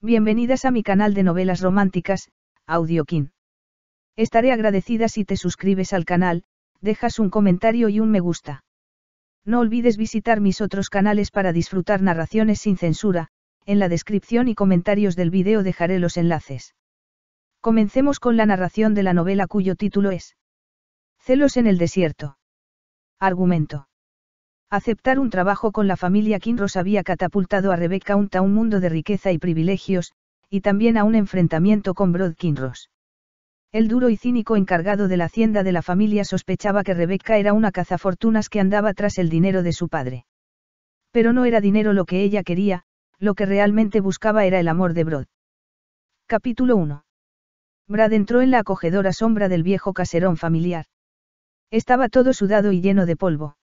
Bienvenidas a mi canal de novelas románticas, Audiokin. Estaré agradecida si te suscribes al canal, dejas un comentario y un me gusta. No olvides visitar mis otros canales para disfrutar narraciones sin censura, en la descripción y comentarios del video dejaré los enlaces. Comencemos con la narración de la novela cuyo título es Celos en el desierto. Argumento. Aceptar un trabajo con la familia Kinross había catapultado a Rebecca a un mundo de riqueza y privilegios, y también a un enfrentamiento con Brod Kinross. El duro y cínico encargado de la hacienda de la familia sospechaba que Rebecca era una cazafortunas que andaba tras el dinero de su padre. Pero no era dinero lo que ella quería, lo que realmente buscaba era el amor de Brod. Capítulo 1. Brad entró en la acogedora sombra del viejo caserón familiar. Estaba todo sudado y lleno de polvo.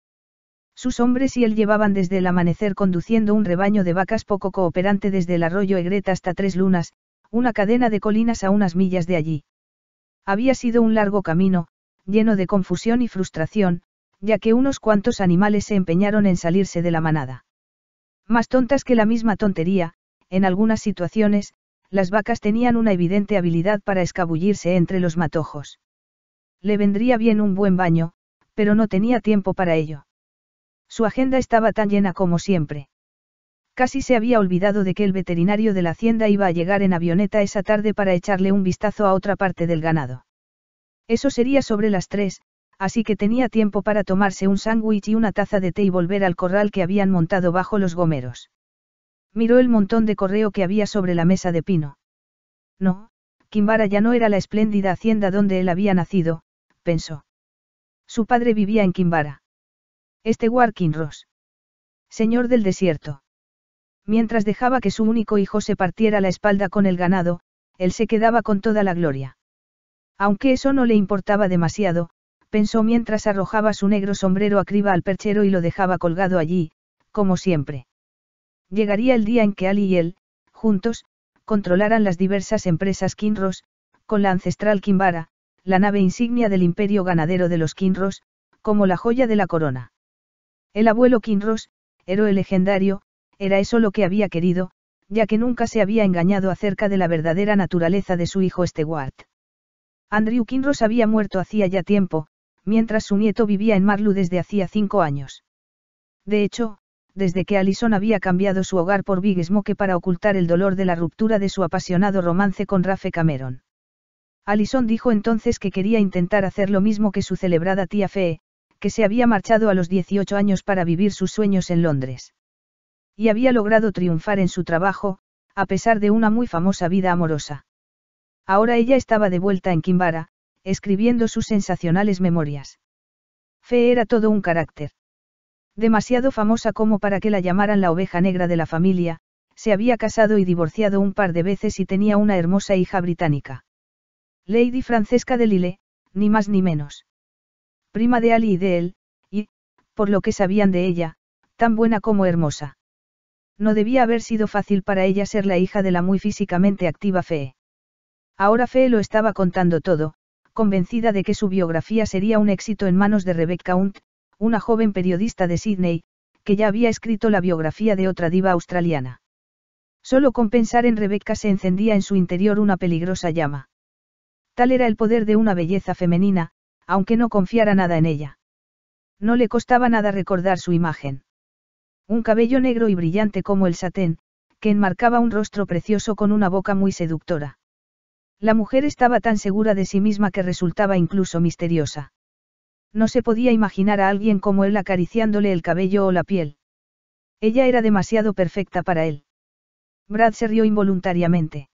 Sus hombres y él llevaban desde el amanecer conduciendo un rebaño de vacas poco cooperante desde el arroyo Egreta hasta Tres Lunas, una cadena de colinas a unas millas de allí. Había sido un largo camino, lleno de confusión y frustración, ya que unos cuantos animales se empeñaron en salirse de la manada. Más tontas que la misma tontería, en algunas situaciones, las vacas tenían una evidente habilidad para escabullirse entre los matojos. Le vendría bien un buen baño, pero no tenía tiempo para ello. Su agenda estaba tan llena como siempre. Casi se había olvidado de que el veterinario de la hacienda iba a llegar en avioneta esa tarde para echarle un vistazo a otra parte del ganado. Eso sería sobre las tres, así que tenía tiempo para tomarse un sándwich y una taza de té y volver al corral que habían montado bajo los gomeros. Miró el montón de correo que había sobre la mesa de pino. No, Kimbara ya no era la espléndida hacienda donde él había nacido, pensó. Su padre vivía en Kimbara. Este Warkin Ross. Señor del desierto. Mientras dejaba que su único hijo se partiera la espalda con el ganado, él se quedaba con toda la gloria. Aunque eso no le importaba demasiado, pensó mientras arrojaba su negro sombrero acriba al perchero y lo dejaba colgado allí, como siempre. Llegaría el día en que Ali y él, juntos, controlaran las diversas empresas Kinross, con la ancestral Kimbara, la nave insignia del imperio ganadero de los Kinross, como la joya de la corona. El abuelo Kinross, héroe legendario, era eso lo que había querido, ya que nunca se había engañado acerca de la verdadera naturaleza de su hijo Stewart. Andrew Kinross había muerto hacía ya tiempo, mientras su nieto vivía en Marlu desde hacía cinco años. De hecho, desde que Allison había cambiado su hogar por Big para ocultar el dolor de la ruptura de su apasionado romance con Rafe Cameron. Allison dijo entonces que quería intentar hacer lo mismo que su celebrada tía Fee, que se había marchado a los 18 años para vivir sus sueños en Londres. Y había logrado triunfar en su trabajo, a pesar de una muy famosa vida amorosa. Ahora ella estaba de vuelta en Kimbara, escribiendo sus sensacionales memorias. Fe era todo un carácter. Demasiado famosa como para que la llamaran la oveja negra de la familia, se había casado y divorciado un par de veces y tenía una hermosa hija británica. Lady Francesca de Lille, ni más ni menos prima de Ali y de él, y, por lo que sabían de ella, tan buena como hermosa. No debía haber sido fácil para ella ser la hija de la muy físicamente activa fe Ahora Fe lo estaba contando todo, convencida de que su biografía sería un éxito en manos de Rebecca Hunt, una joven periodista de Sydney, que ya había escrito la biografía de otra diva australiana. Solo con pensar en Rebecca se encendía en su interior una peligrosa llama. Tal era el poder de una belleza femenina, aunque no confiara nada en ella. No le costaba nada recordar su imagen. Un cabello negro y brillante como el satén, que enmarcaba un rostro precioso con una boca muy seductora. La mujer estaba tan segura de sí misma que resultaba incluso misteriosa. No se podía imaginar a alguien como él acariciándole el cabello o la piel. Ella era demasiado perfecta para él. Brad se rió involuntariamente.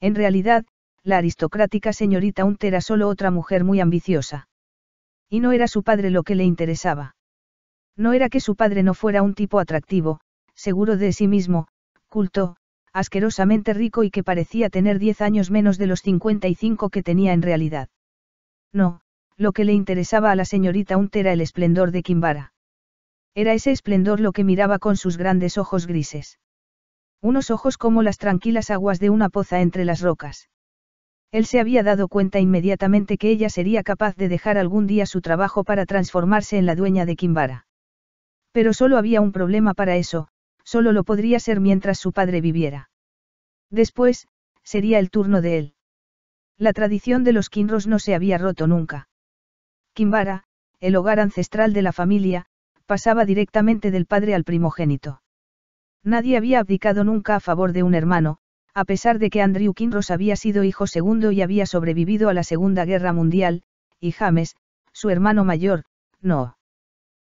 En realidad, la aristocrática señorita Hunt era solo otra mujer muy ambiciosa. Y no era su padre lo que le interesaba. No era que su padre no fuera un tipo atractivo, seguro de sí mismo, culto, asquerosamente rico y que parecía tener 10 años menos de los 55 que tenía en realidad. No, lo que le interesaba a la señorita Hunt era el esplendor de Kimbara. Era ese esplendor lo que miraba con sus grandes ojos grises. Unos ojos como las tranquilas aguas de una poza entre las rocas. Él se había dado cuenta inmediatamente que ella sería capaz de dejar algún día su trabajo para transformarse en la dueña de Kimbara. Pero solo había un problema para eso, solo lo podría ser mientras su padre viviera. Después, sería el turno de él. La tradición de los Kinros no se había roto nunca. Kimbara, el hogar ancestral de la familia, pasaba directamente del padre al primogénito. Nadie había abdicado nunca a favor de un hermano, a pesar de que Andrew Kinross había sido hijo segundo y había sobrevivido a la Segunda Guerra Mundial, y James, su hermano mayor, no.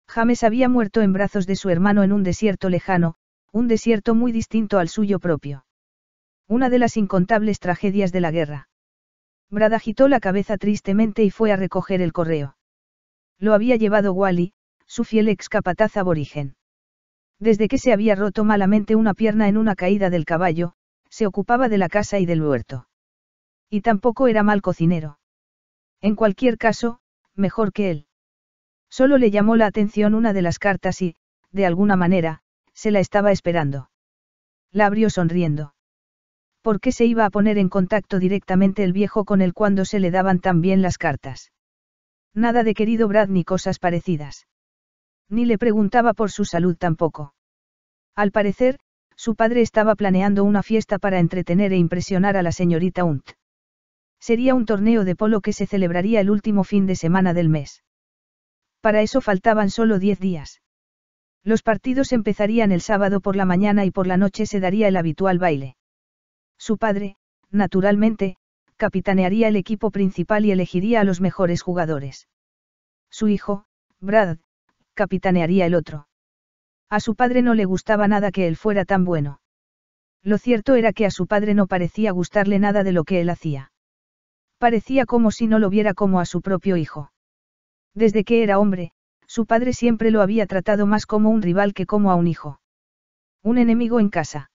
James había muerto en brazos de su hermano en un desierto lejano, un desierto muy distinto al suyo propio. Una de las incontables tragedias de la guerra. Brad agitó la cabeza tristemente y fue a recoger el correo. Lo había llevado Wally, su fiel ex capataz aborigen. Desde que se había roto malamente una pierna en una caída del caballo, se ocupaba de la casa y del huerto. Y tampoco era mal cocinero. En cualquier caso, mejor que él. Solo le llamó la atención una de las cartas y, de alguna manera, se la estaba esperando. La abrió sonriendo. ¿Por qué se iba a poner en contacto directamente el viejo con él cuando se le daban tan bien las cartas? Nada de querido Brad ni cosas parecidas. Ni le preguntaba por su salud tampoco. Al parecer, su padre estaba planeando una fiesta para entretener e impresionar a la señorita Hunt. Sería un torneo de polo que se celebraría el último fin de semana del mes. Para eso faltaban solo diez días. Los partidos empezarían el sábado por la mañana y por la noche se daría el habitual baile. Su padre, naturalmente, capitanearía el equipo principal y elegiría a los mejores jugadores. Su hijo, Brad, capitanearía el otro. A su padre no le gustaba nada que él fuera tan bueno. Lo cierto era que a su padre no parecía gustarle nada de lo que él hacía. Parecía como si no lo viera como a su propio hijo. Desde que era hombre, su padre siempre lo había tratado más como un rival que como a un hijo. Un enemigo en casa.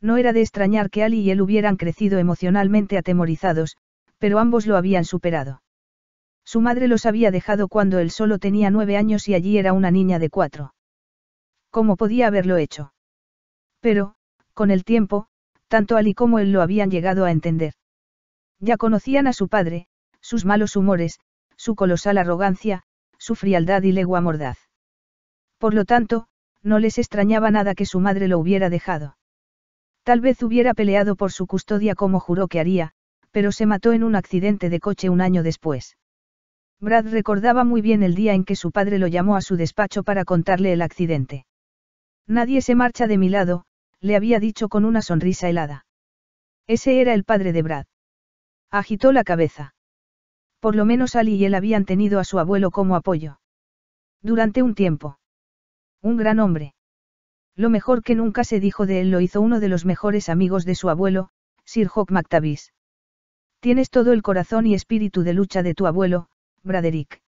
No era de extrañar que Ali y él hubieran crecido emocionalmente atemorizados, pero ambos lo habían superado. Su madre los había dejado cuando él solo tenía nueve años y allí era una niña de cuatro. ¿Cómo podía haberlo hecho? Pero, con el tiempo, tanto Ali como él lo habían llegado a entender. Ya conocían a su padre, sus malos humores, su colosal arrogancia, su frialdad y legua mordaz. Por lo tanto, no les extrañaba nada que su madre lo hubiera dejado. Tal vez hubiera peleado por su custodia como juró que haría, pero se mató en un accidente de coche un año después. Brad recordaba muy bien el día en que su padre lo llamó a su despacho para contarle el accidente. Nadie se marcha de mi lado, le había dicho con una sonrisa helada. Ese era el padre de Brad. Agitó la cabeza. Por lo menos Ali y él habían tenido a su abuelo como apoyo. Durante un tiempo. Un gran hombre. Lo mejor que nunca se dijo de él lo hizo uno de los mejores amigos de su abuelo, Sir Hawk MacTavish. Tienes todo el corazón y espíritu de lucha de tu abuelo, Braderick.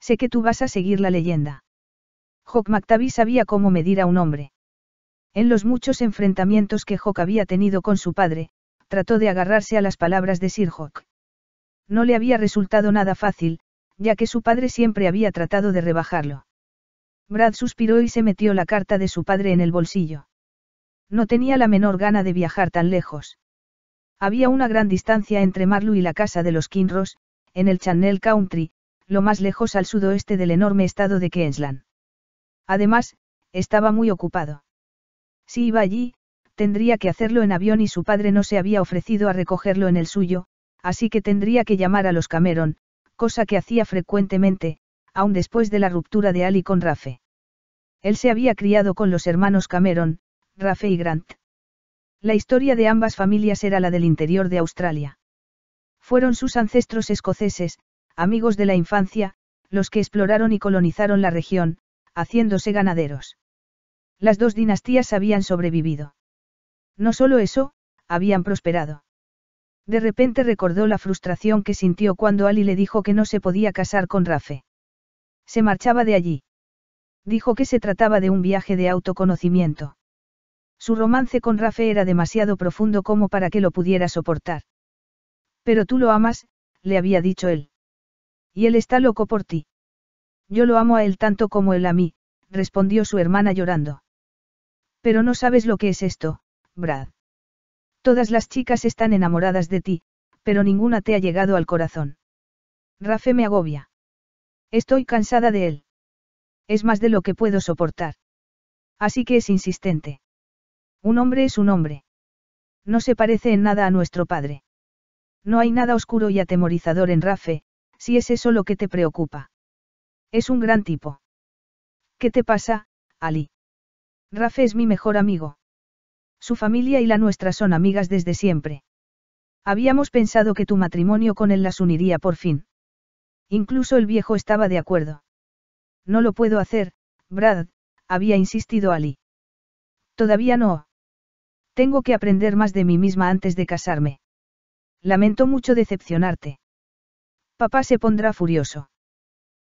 Sé que tú vas a seguir la leyenda. Hawk McTavish sabía cómo medir a un hombre. En los muchos enfrentamientos que Hawk había tenido con su padre, trató de agarrarse a las palabras de Sir Hawk. No le había resultado nada fácil, ya que su padre siempre había tratado de rebajarlo. Brad suspiró y se metió la carta de su padre en el bolsillo. No tenía la menor gana de viajar tan lejos. Había una gran distancia entre Marlu y la casa de los Kinross, en el Channel Country, lo más lejos al sudoeste del enorme estado de Queensland. Además, estaba muy ocupado. Si iba allí, tendría que hacerlo en avión y su padre no se había ofrecido a recogerlo en el suyo, así que tendría que llamar a los Cameron, cosa que hacía frecuentemente, aun después de la ruptura de Ali con Rafe. Él se había criado con los hermanos Cameron, Rafe y Grant. La historia de ambas familias era la del interior de Australia. Fueron sus ancestros escoceses, amigos de la infancia, los que exploraron y colonizaron la región, haciéndose ganaderos. Las dos dinastías habían sobrevivido. No solo eso, habían prosperado. De repente recordó la frustración que sintió cuando Ali le dijo que no se podía casar con Rafe. Se marchaba de allí. Dijo que se trataba de un viaje de autoconocimiento. Su romance con Rafe era demasiado profundo como para que lo pudiera soportar. Pero tú lo amas, le había dicho él. Y él está loco por ti. Yo lo amo a él tanto como él a mí, respondió su hermana llorando. Pero no sabes lo que es esto, Brad. Todas las chicas están enamoradas de ti, pero ninguna te ha llegado al corazón. Rafe me agobia. Estoy cansada de él. Es más de lo que puedo soportar. Así que es insistente. Un hombre es un hombre. No se parece en nada a nuestro padre. No hay nada oscuro y atemorizador en Rafe, si es eso lo que te preocupa. Es un gran tipo. ¿Qué te pasa, Ali? Rafe es mi mejor amigo. Su familia y la nuestra son amigas desde siempre. Habíamos pensado que tu matrimonio con él las uniría por fin. Incluso el viejo estaba de acuerdo. No lo puedo hacer, Brad, había insistido Ali. Todavía no. Tengo que aprender más de mí misma antes de casarme. Lamento mucho decepcionarte. Papá se pondrá furioso.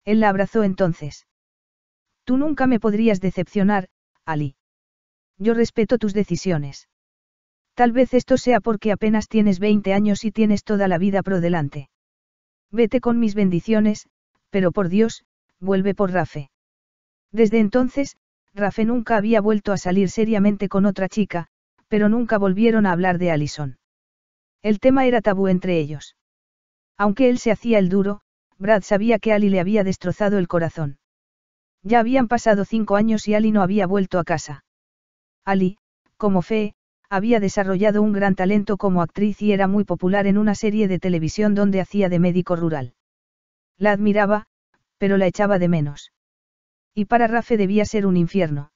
Él la abrazó entonces. Tú nunca me podrías decepcionar, Ali. Yo respeto tus decisiones. Tal vez esto sea porque apenas tienes 20 años y tienes toda la vida pro delante. Vete con mis bendiciones, pero por Dios, vuelve por Rafe. Desde entonces, Rafe nunca había vuelto a salir seriamente con otra chica, pero nunca volvieron a hablar de Alison. El tema era tabú entre ellos. Aunque él se hacía el duro, Brad sabía que Ali le había destrozado el corazón. Ya habían pasado cinco años y Ali no había vuelto a casa. Ali, como Fe, había desarrollado un gran talento como actriz y era muy popular en una serie de televisión donde hacía de médico rural. La admiraba, pero la echaba de menos. Y para Rafe debía ser un infierno.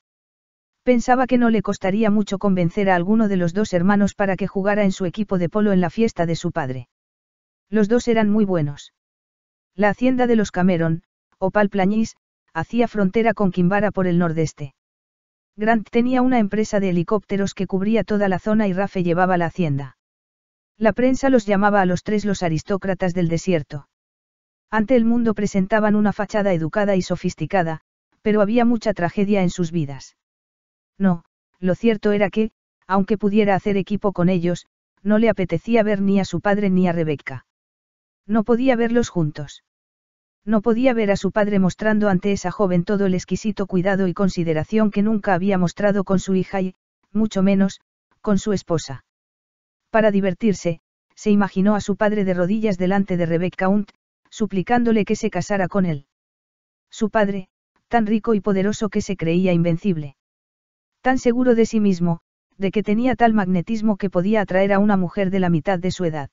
Pensaba que no le costaría mucho convencer a alguno de los dos hermanos para que jugara en su equipo de polo en la fiesta de su padre. Los dos eran muy buenos. La hacienda de los Cameron, o Palplañís, hacía frontera con Kimbara por el nordeste. Grant tenía una empresa de helicópteros que cubría toda la zona y Rafe llevaba la hacienda. La prensa los llamaba a los tres los aristócratas del desierto. Ante el mundo presentaban una fachada educada y sofisticada, pero había mucha tragedia en sus vidas. No, lo cierto era que, aunque pudiera hacer equipo con ellos, no le apetecía ver ni a su padre ni a Rebecca. No podía verlos juntos. No podía ver a su padre mostrando ante esa joven todo el exquisito cuidado y consideración que nunca había mostrado con su hija y, mucho menos, con su esposa. Para divertirse, se imaginó a su padre de rodillas delante de Rebecca Hunt, suplicándole que se casara con él. Su padre, tan rico y poderoso que se creía invencible. Tan seguro de sí mismo, de que tenía tal magnetismo que podía atraer a una mujer de la mitad de su edad.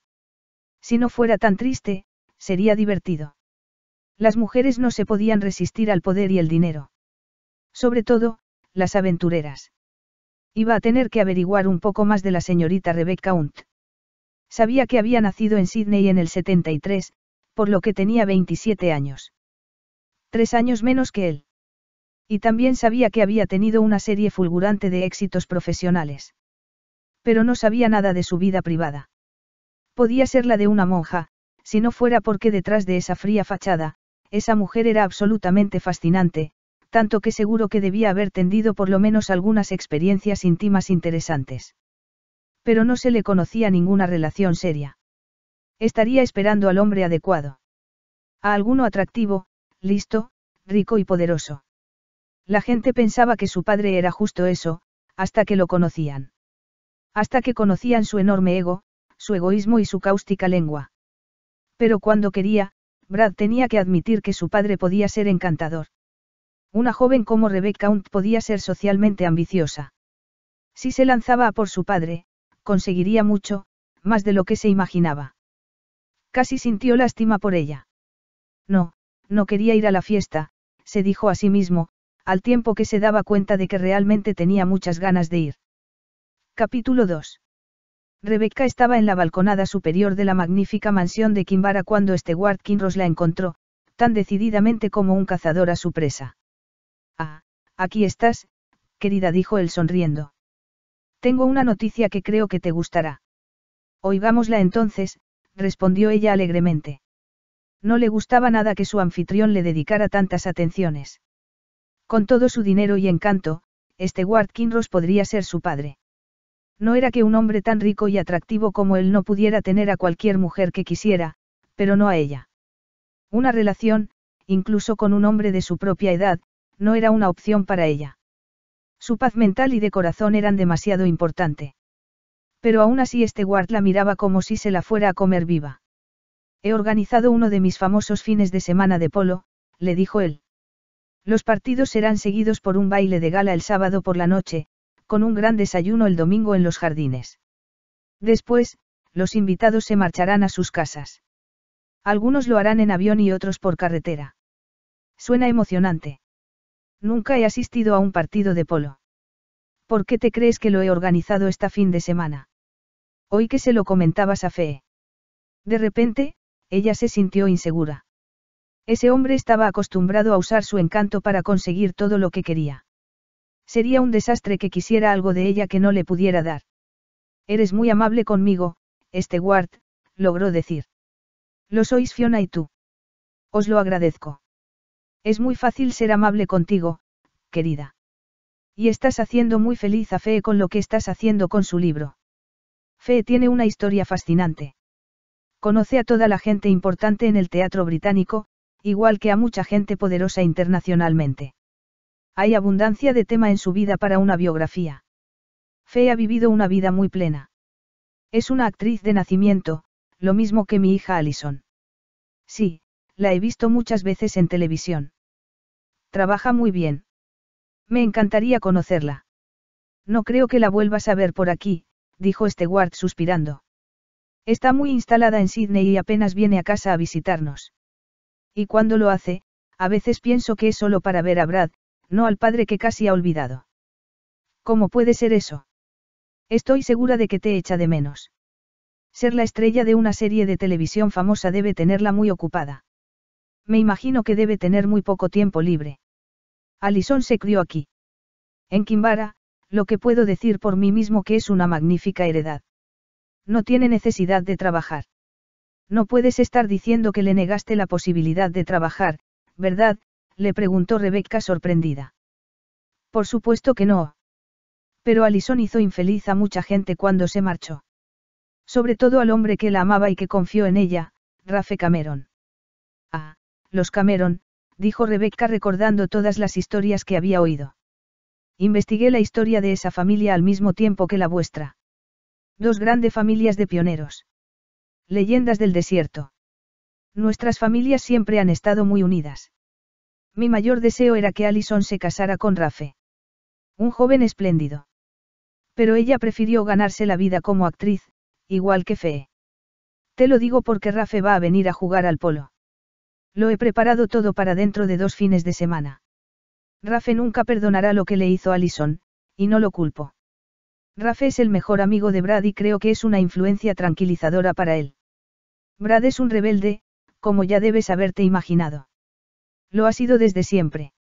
Si no fuera tan triste, sería divertido. Las mujeres no se podían resistir al poder y el dinero. Sobre todo, las aventureras. Iba a tener que averiguar un poco más de la señorita Rebecca Hunt. Sabía que había nacido en Sydney en el 73, por lo que tenía 27 años. Tres años menos que él. Y también sabía que había tenido una serie fulgurante de éxitos profesionales. Pero no sabía nada de su vida privada. Podía ser la de una monja, si no fuera porque detrás de esa fría fachada, esa mujer era absolutamente fascinante, tanto que seguro que debía haber tendido por lo menos algunas experiencias íntimas interesantes. Pero no se le conocía ninguna relación seria. Estaría esperando al hombre adecuado. A alguno atractivo, listo, rico y poderoso. La gente pensaba que su padre era justo eso, hasta que lo conocían. Hasta que conocían su enorme ego, su egoísmo y su cáustica lengua. Pero cuando quería, Brad tenía que admitir que su padre podía ser encantador. Una joven como Rebecca Hunt podía ser socialmente ambiciosa. Si se lanzaba a por su padre, conseguiría mucho, más de lo que se imaginaba. Casi sintió lástima por ella. No, no quería ir a la fiesta, se dijo a sí mismo, al tiempo que se daba cuenta de que realmente tenía muchas ganas de ir. Capítulo 2. Rebecca estaba en la balconada superior de la magnífica mansión de Kimbara cuando Stewart Kinross la encontró, tan decididamente como un cazador a su presa. Ah, aquí estás, querida, dijo él sonriendo. Tengo una noticia que creo que te gustará. Oigámosla entonces, respondió ella alegremente. No le gustaba nada que su anfitrión le dedicara tantas atenciones. Con todo su dinero y encanto, este Ward Kinross podría ser su padre. No era que un hombre tan rico y atractivo como él no pudiera tener a cualquier mujer que quisiera, pero no a ella. Una relación, incluso con un hombre de su propia edad, no era una opción para ella. Su paz mental y de corazón eran demasiado importante. Pero aún así este guard la miraba como si se la fuera a comer viva. He organizado uno de mis famosos fines de semana de polo, le dijo él. Los partidos serán seguidos por un baile de gala el sábado por la noche, con un gran desayuno el domingo en los jardines. Después, los invitados se marcharán a sus casas. Algunos lo harán en avión y otros por carretera. Suena emocionante. Nunca he asistido a un partido de polo. ¿Por qué te crees que lo he organizado esta fin de semana? Hoy que se lo comentabas a Fe. De repente, ella se sintió insegura. Ese hombre estaba acostumbrado a usar su encanto para conseguir todo lo que quería. Sería un desastre que quisiera algo de ella que no le pudiera dar. Eres muy amable conmigo, este Ward, logró decir. Lo sois Fiona y tú. Os lo agradezco. Es muy fácil ser amable contigo, querida. Y estás haciendo muy feliz a Fe con lo que estás haciendo con su libro. Fe tiene una historia fascinante. Conoce a toda la gente importante en el teatro británico, igual que a mucha gente poderosa internacionalmente. Hay abundancia de tema en su vida para una biografía. Fe ha vivido una vida muy plena. Es una actriz de nacimiento, lo mismo que mi hija Allison. Sí, la he visto muchas veces en televisión. Trabaja muy bien. Me encantaría conocerla. No creo que la vuelvas a ver por aquí, dijo Stewart suspirando. Está muy instalada en Sydney y apenas viene a casa a visitarnos. Y cuando lo hace, a veces pienso que es solo para ver a Brad, no al padre que casi ha olvidado. ¿Cómo puede ser eso? Estoy segura de que te echa de menos. Ser la estrella de una serie de televisión famosa debe tenerla muy ocupada. Me imagino que debe tener muy poco tiempo libre. Alison se crió aquí. En Kimbara, lo que puedo decir por mí mismo que es una magnífica heredad. No tiene necesidad de trabajar. No puedes estar diciendo que le negaste la posibilidad de trabajar, ¿verdad, le preguntó Rebecca sorprendida. Por supuesto que no. Pero Alison hizo infeliz a mucha gente cuando se marchó. Sobre todo al hombre que la amaba y que confió en ella, Rafe Cameron. Ah, los Cameron, dijo Rebecca recordando todas las historias que había oído. Investigué la historia de esa familia al mismo tiempo que la vuestra. Dos grandes familias de pioneros. Leyendas del desierto. Nuestras familias siempre han estado muy unidas. Mi mayor deseo era que Allison se casara con Rafe. Un joven espléndido. Pero ella prefirió ganarse la vida como actriz, igual que Fee. Te lo digo porque Rafe va a venir a jugar al polo. Lo he preparado todo para dentro de dos fines de semana. Rafe nunca perdonará lo que le hizo Allison, y no lo culpo. Rafe es el mejor amigo de Brad y creo que es una influencia tranquilizadora para él. Brad es un rebelde, como ya debes haberte imaginado. Lo ha sido desde siempre.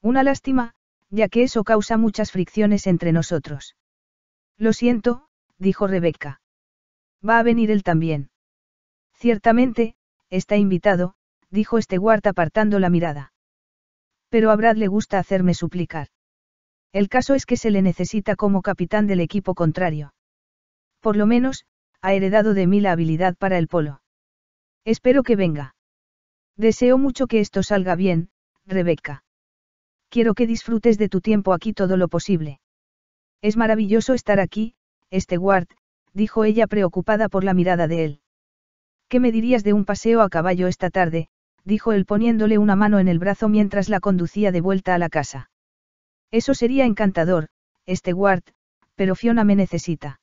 Una lástima, ya que eso causa muchas fricciones entre nosotros. Lo siento, dijo Rebecca. Va a venir él también. Ciertamente, está invitado, dijo Stewart apartando la mirada. Pero a Brad le gusta hacerme suplicar. El caso es que se le necesita como capitán del equipo contrario. Por lo menos, ha heredado de mí la habilidad para el polo. Espero que venga. Deseo mucho que esto salga bien, Rebeca. Quiero que disfrutes de tu tiempo aquí todo lo posible. Es maravilloso estar aquí, Stewart, dijo ella preocupada por la mirada de él. ¿Qué me dirías de un paseo a caballo esta tarde? dijo él poniéndole una mano en el brazo mientras la conducía de vuelta a la casa. Eso sería encantador, Stewart, pero Fiona me necesita.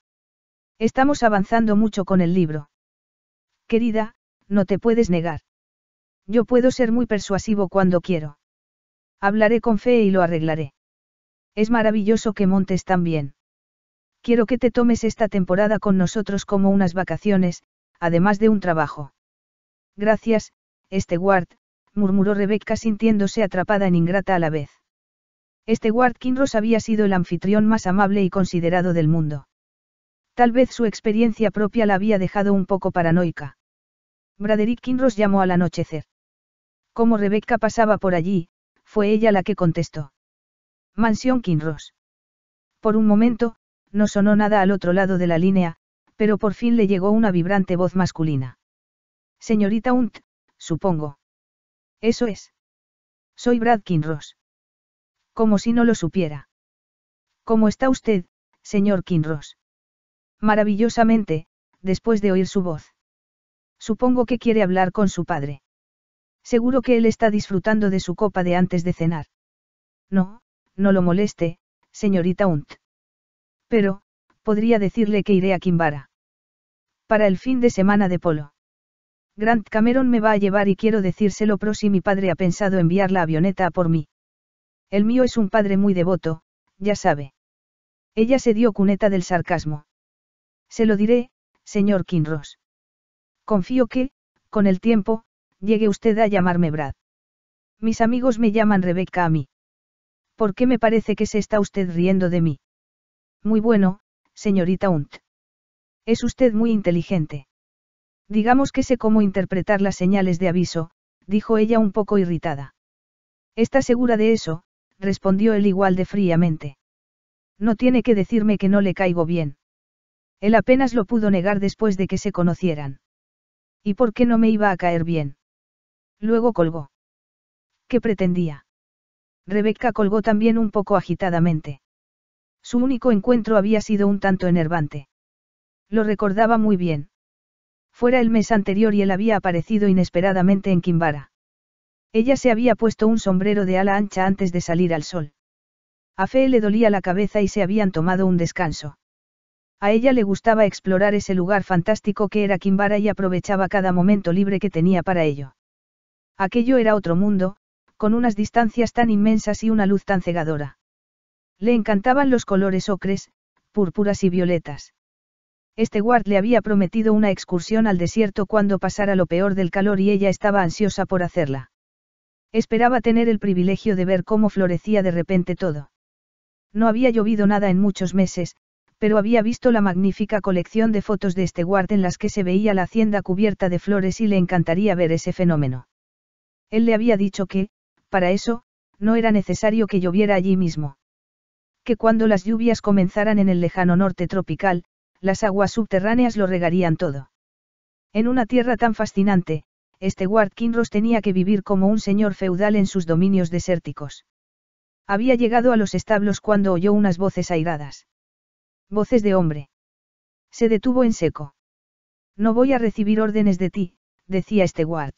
Estamos avanzando mucho con el libro. Querida, no te puedes negar. Yo puedo ser muy persuasivo cuando quiero. Hablaré con fe y lo arreglaré. Es maravilloso que montes tan bien. Quiero que te tomes esta temporada con nosotros como unas vacaciones, además de un trabajo. Gracias, Stewart, murmuró Rebecca sintiéndose atrapada en ingrata a la vez. Este Stewart Kinross había sido el anfitrión más amable y considerado del mundo. Tal vez su experiencia propia la había dejado un poco paranoica. Braderick Kinross llamó al anochecer. Como Rebecca pasaba por allí, fue ella la que contestó. Mansión Kinross. Por un momento, no sonó nada al otro lado de la línea, pero por fin le llegó una vibrante voz masculina. Señorita Hunt, supongo. Eso es. Soy Brad Kinross. Como si no lo supiera. ¿Cómo está usted, señor Kinross? Maravillosamente, después de oír su voz. Supongo que quiere hablar con su padre. Seguro que él está disfrutando de su copa de antes de cenar. No, no lo moleste, señorita Hunt. Pero, podría decirle que iré a Kimbara. Para el fin de semana de polo. Grant Cameron me va a llevar y quiero decírselo pro si mi padre ha pensado enviar la avioneta a por mí. El mío es un padre muy devoto, ya sabe. Ella se dio cuneta del sarcasmo. Se lo diré, señor Kinross. Confío que, con el tiempo, llegue usted a llamarme Brad. Mis amigos me llaman Rebecca a mí. ¿Por qué me parece que se está usted riendo de mí? Muy bueno, señorita Hunt. Es usted muy inteligente. Digamos que sé cómo interpretar las señales de aviso, dijo ella un poco irritada. ¿Está segura de eso? respondió él igual de fríamente. No tiene que decirme que no le caigo bien. Él apenas lo pudo negar después de que se conocieran. ¿Y por qué no me iba a caer bien? Luego colgó. ¿Qué pretendía? Rebeca colgó también un poco agitadamente. Su único encuentro había sido un tanto enervante. Lo recordaba muy bien. Fuera el mes anterior y él había aparecido inesperadamente en Kimbara. Ella se había puesto un sombrero de ala ancha antes de salir al sol. A Fe le dolía la cabeza y se habían tomado un descanso. A ella le gustaba explorar ese lugar fantástico que era Kimbara y aprovechaba cada momento libre que tenía para ello. Aquello era otro mundo, con unas distancias tan inmensas y una luz tan cegadora. Le encantaban los colores ocres, púrpuras y violetas. Este guard le había prometido una excursión al desierto cuando pasara lo peor del calor y ella estaba ansiosa por hacerla. Esperaba tener el privilegio de ver cómo florecía de repente todo. No había llovido nada en muchos meses, pero había visto la magnífica colección de fotos de este guard en las que se veía la hacienda cubierta de flores y le encantaría ver ese fenómeno. Él le había dicho que, para eso, no era necesario que lloviera allí mismo. Que cuando las lluvias comenzaran en el lejano norte tropical, las aguas subterráneas lo regarían todo. En una tierra tan fascinante, este Ward Kinross tenía que vivir como un señor feudal en sus dominios desérticos. Había llegado a los establos cuando oyó unas voces airadas. Voces de hombre. Se detuvo en seco. No voy a recibir órdenes de ti, decía este Ward.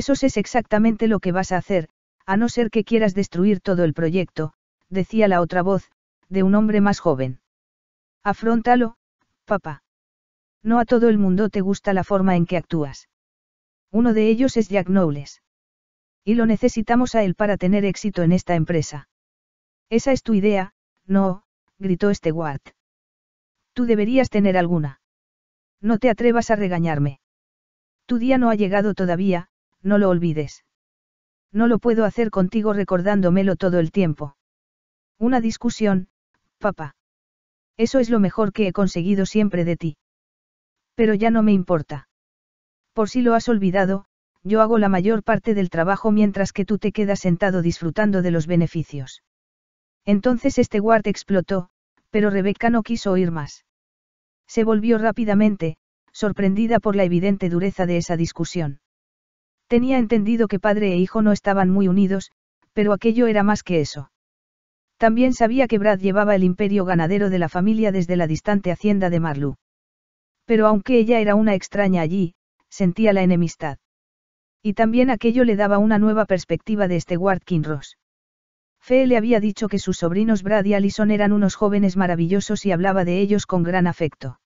Eso es exactamente lo que vas a hacer, a no ser que quieras destruir todo el proyecto, decía la otra voz, de un hombre más joven. Afróntalo, papá. No a todo el mundo te gusta la forma en que actúas. Uno de ellos es Jack Knowles. Y lo necesitamos a él para tener éxito en esta empresa. Esa es tu idea, no, gritó este Tú deberías tener alguna. No te atrevas a regañarme. Tu día no ha llegado todavía, no lo olvides. No lo puedo hacer contigo recordándomelo todo el tiempo. Una discusión, papá. Eso es lo mejor que he conseguido siempre de ti. Pero ya no me importa. Por si lo has olvidado, yo hago la mayor parte del trabajo mientras que tú te quedas sentado disfrutando de los beneficios. Entonces este guard explotó, pero Rebeca no quiso oír más. Se volvió rápidamente, sorprendida por la evidente dureza de esa discusión. Tenía entendido que padre e hijo no estaban muy unidos, pero aquello era más que eso. También sabía que Brad llevaba el imperio ganadero de la familia desde la distante hacienda de Marlu. Pero aunque ella era una extraña allí, sentía la enemistad. Y también aquello le daba una nueva perspectiva de este Ward Kinross. Fe le había dicho que sus sobrinos Brad y Allison eran unos jóvenes maravillosos y hablaba de ellos con gran afecto.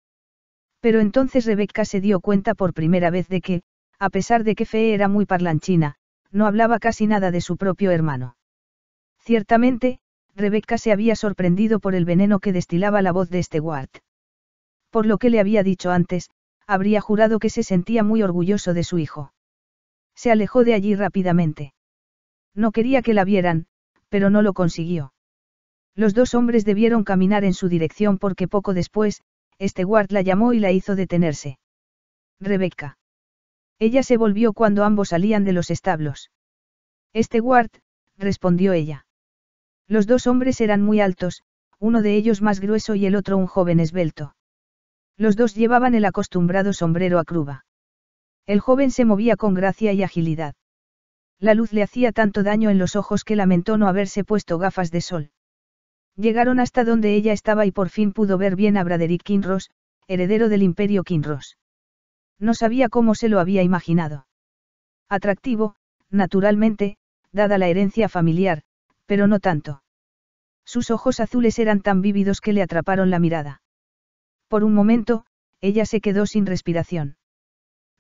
Pero entonces Rebecca se dio cuenta por primera vez de que, a pesar de que F.E. era muy parlanchina, no hablaba casi nada de su propio hermano. Ciertamente, Rebecca se había sorprendido por el veneno que destilaba la voz de este Por lo que le había dicho antes, habría jurado que se sentía muy orgulloso de su hijo. Se alejó de allí rápidamente. No quería que la vieran, pero no lo consiguió. Los dos hombres debieron caminar en su dirección porque poco después, este la llamó y la hizo detenerse. Rebecca. Ella se volvió cuando ambos salían de los establos. Este guard, respondió ella. Los dos hombres eran muy altos, uno de ellos más grueso y el otro un joven esbelto. Los dos llevaban el acostumbrado sombrero a cruba. El joven se movía con gracia y agilidad. La luz le hacía tanto daño en los ojos que lamentó no haberse puesto gafas de sol. Llegaron hasta donde ella estaba y por fin pudo ver bien a Braderick Kinross, heredero del imperio Kinross. No sabía cómo se lo había imaginado. Atractivo, naturalmente, dada la herencia familiar, pero no tanto. Sus ojos azules eran tan vívidos que le atraparon la mirada. Por un momento, ella se quedó sin respiración.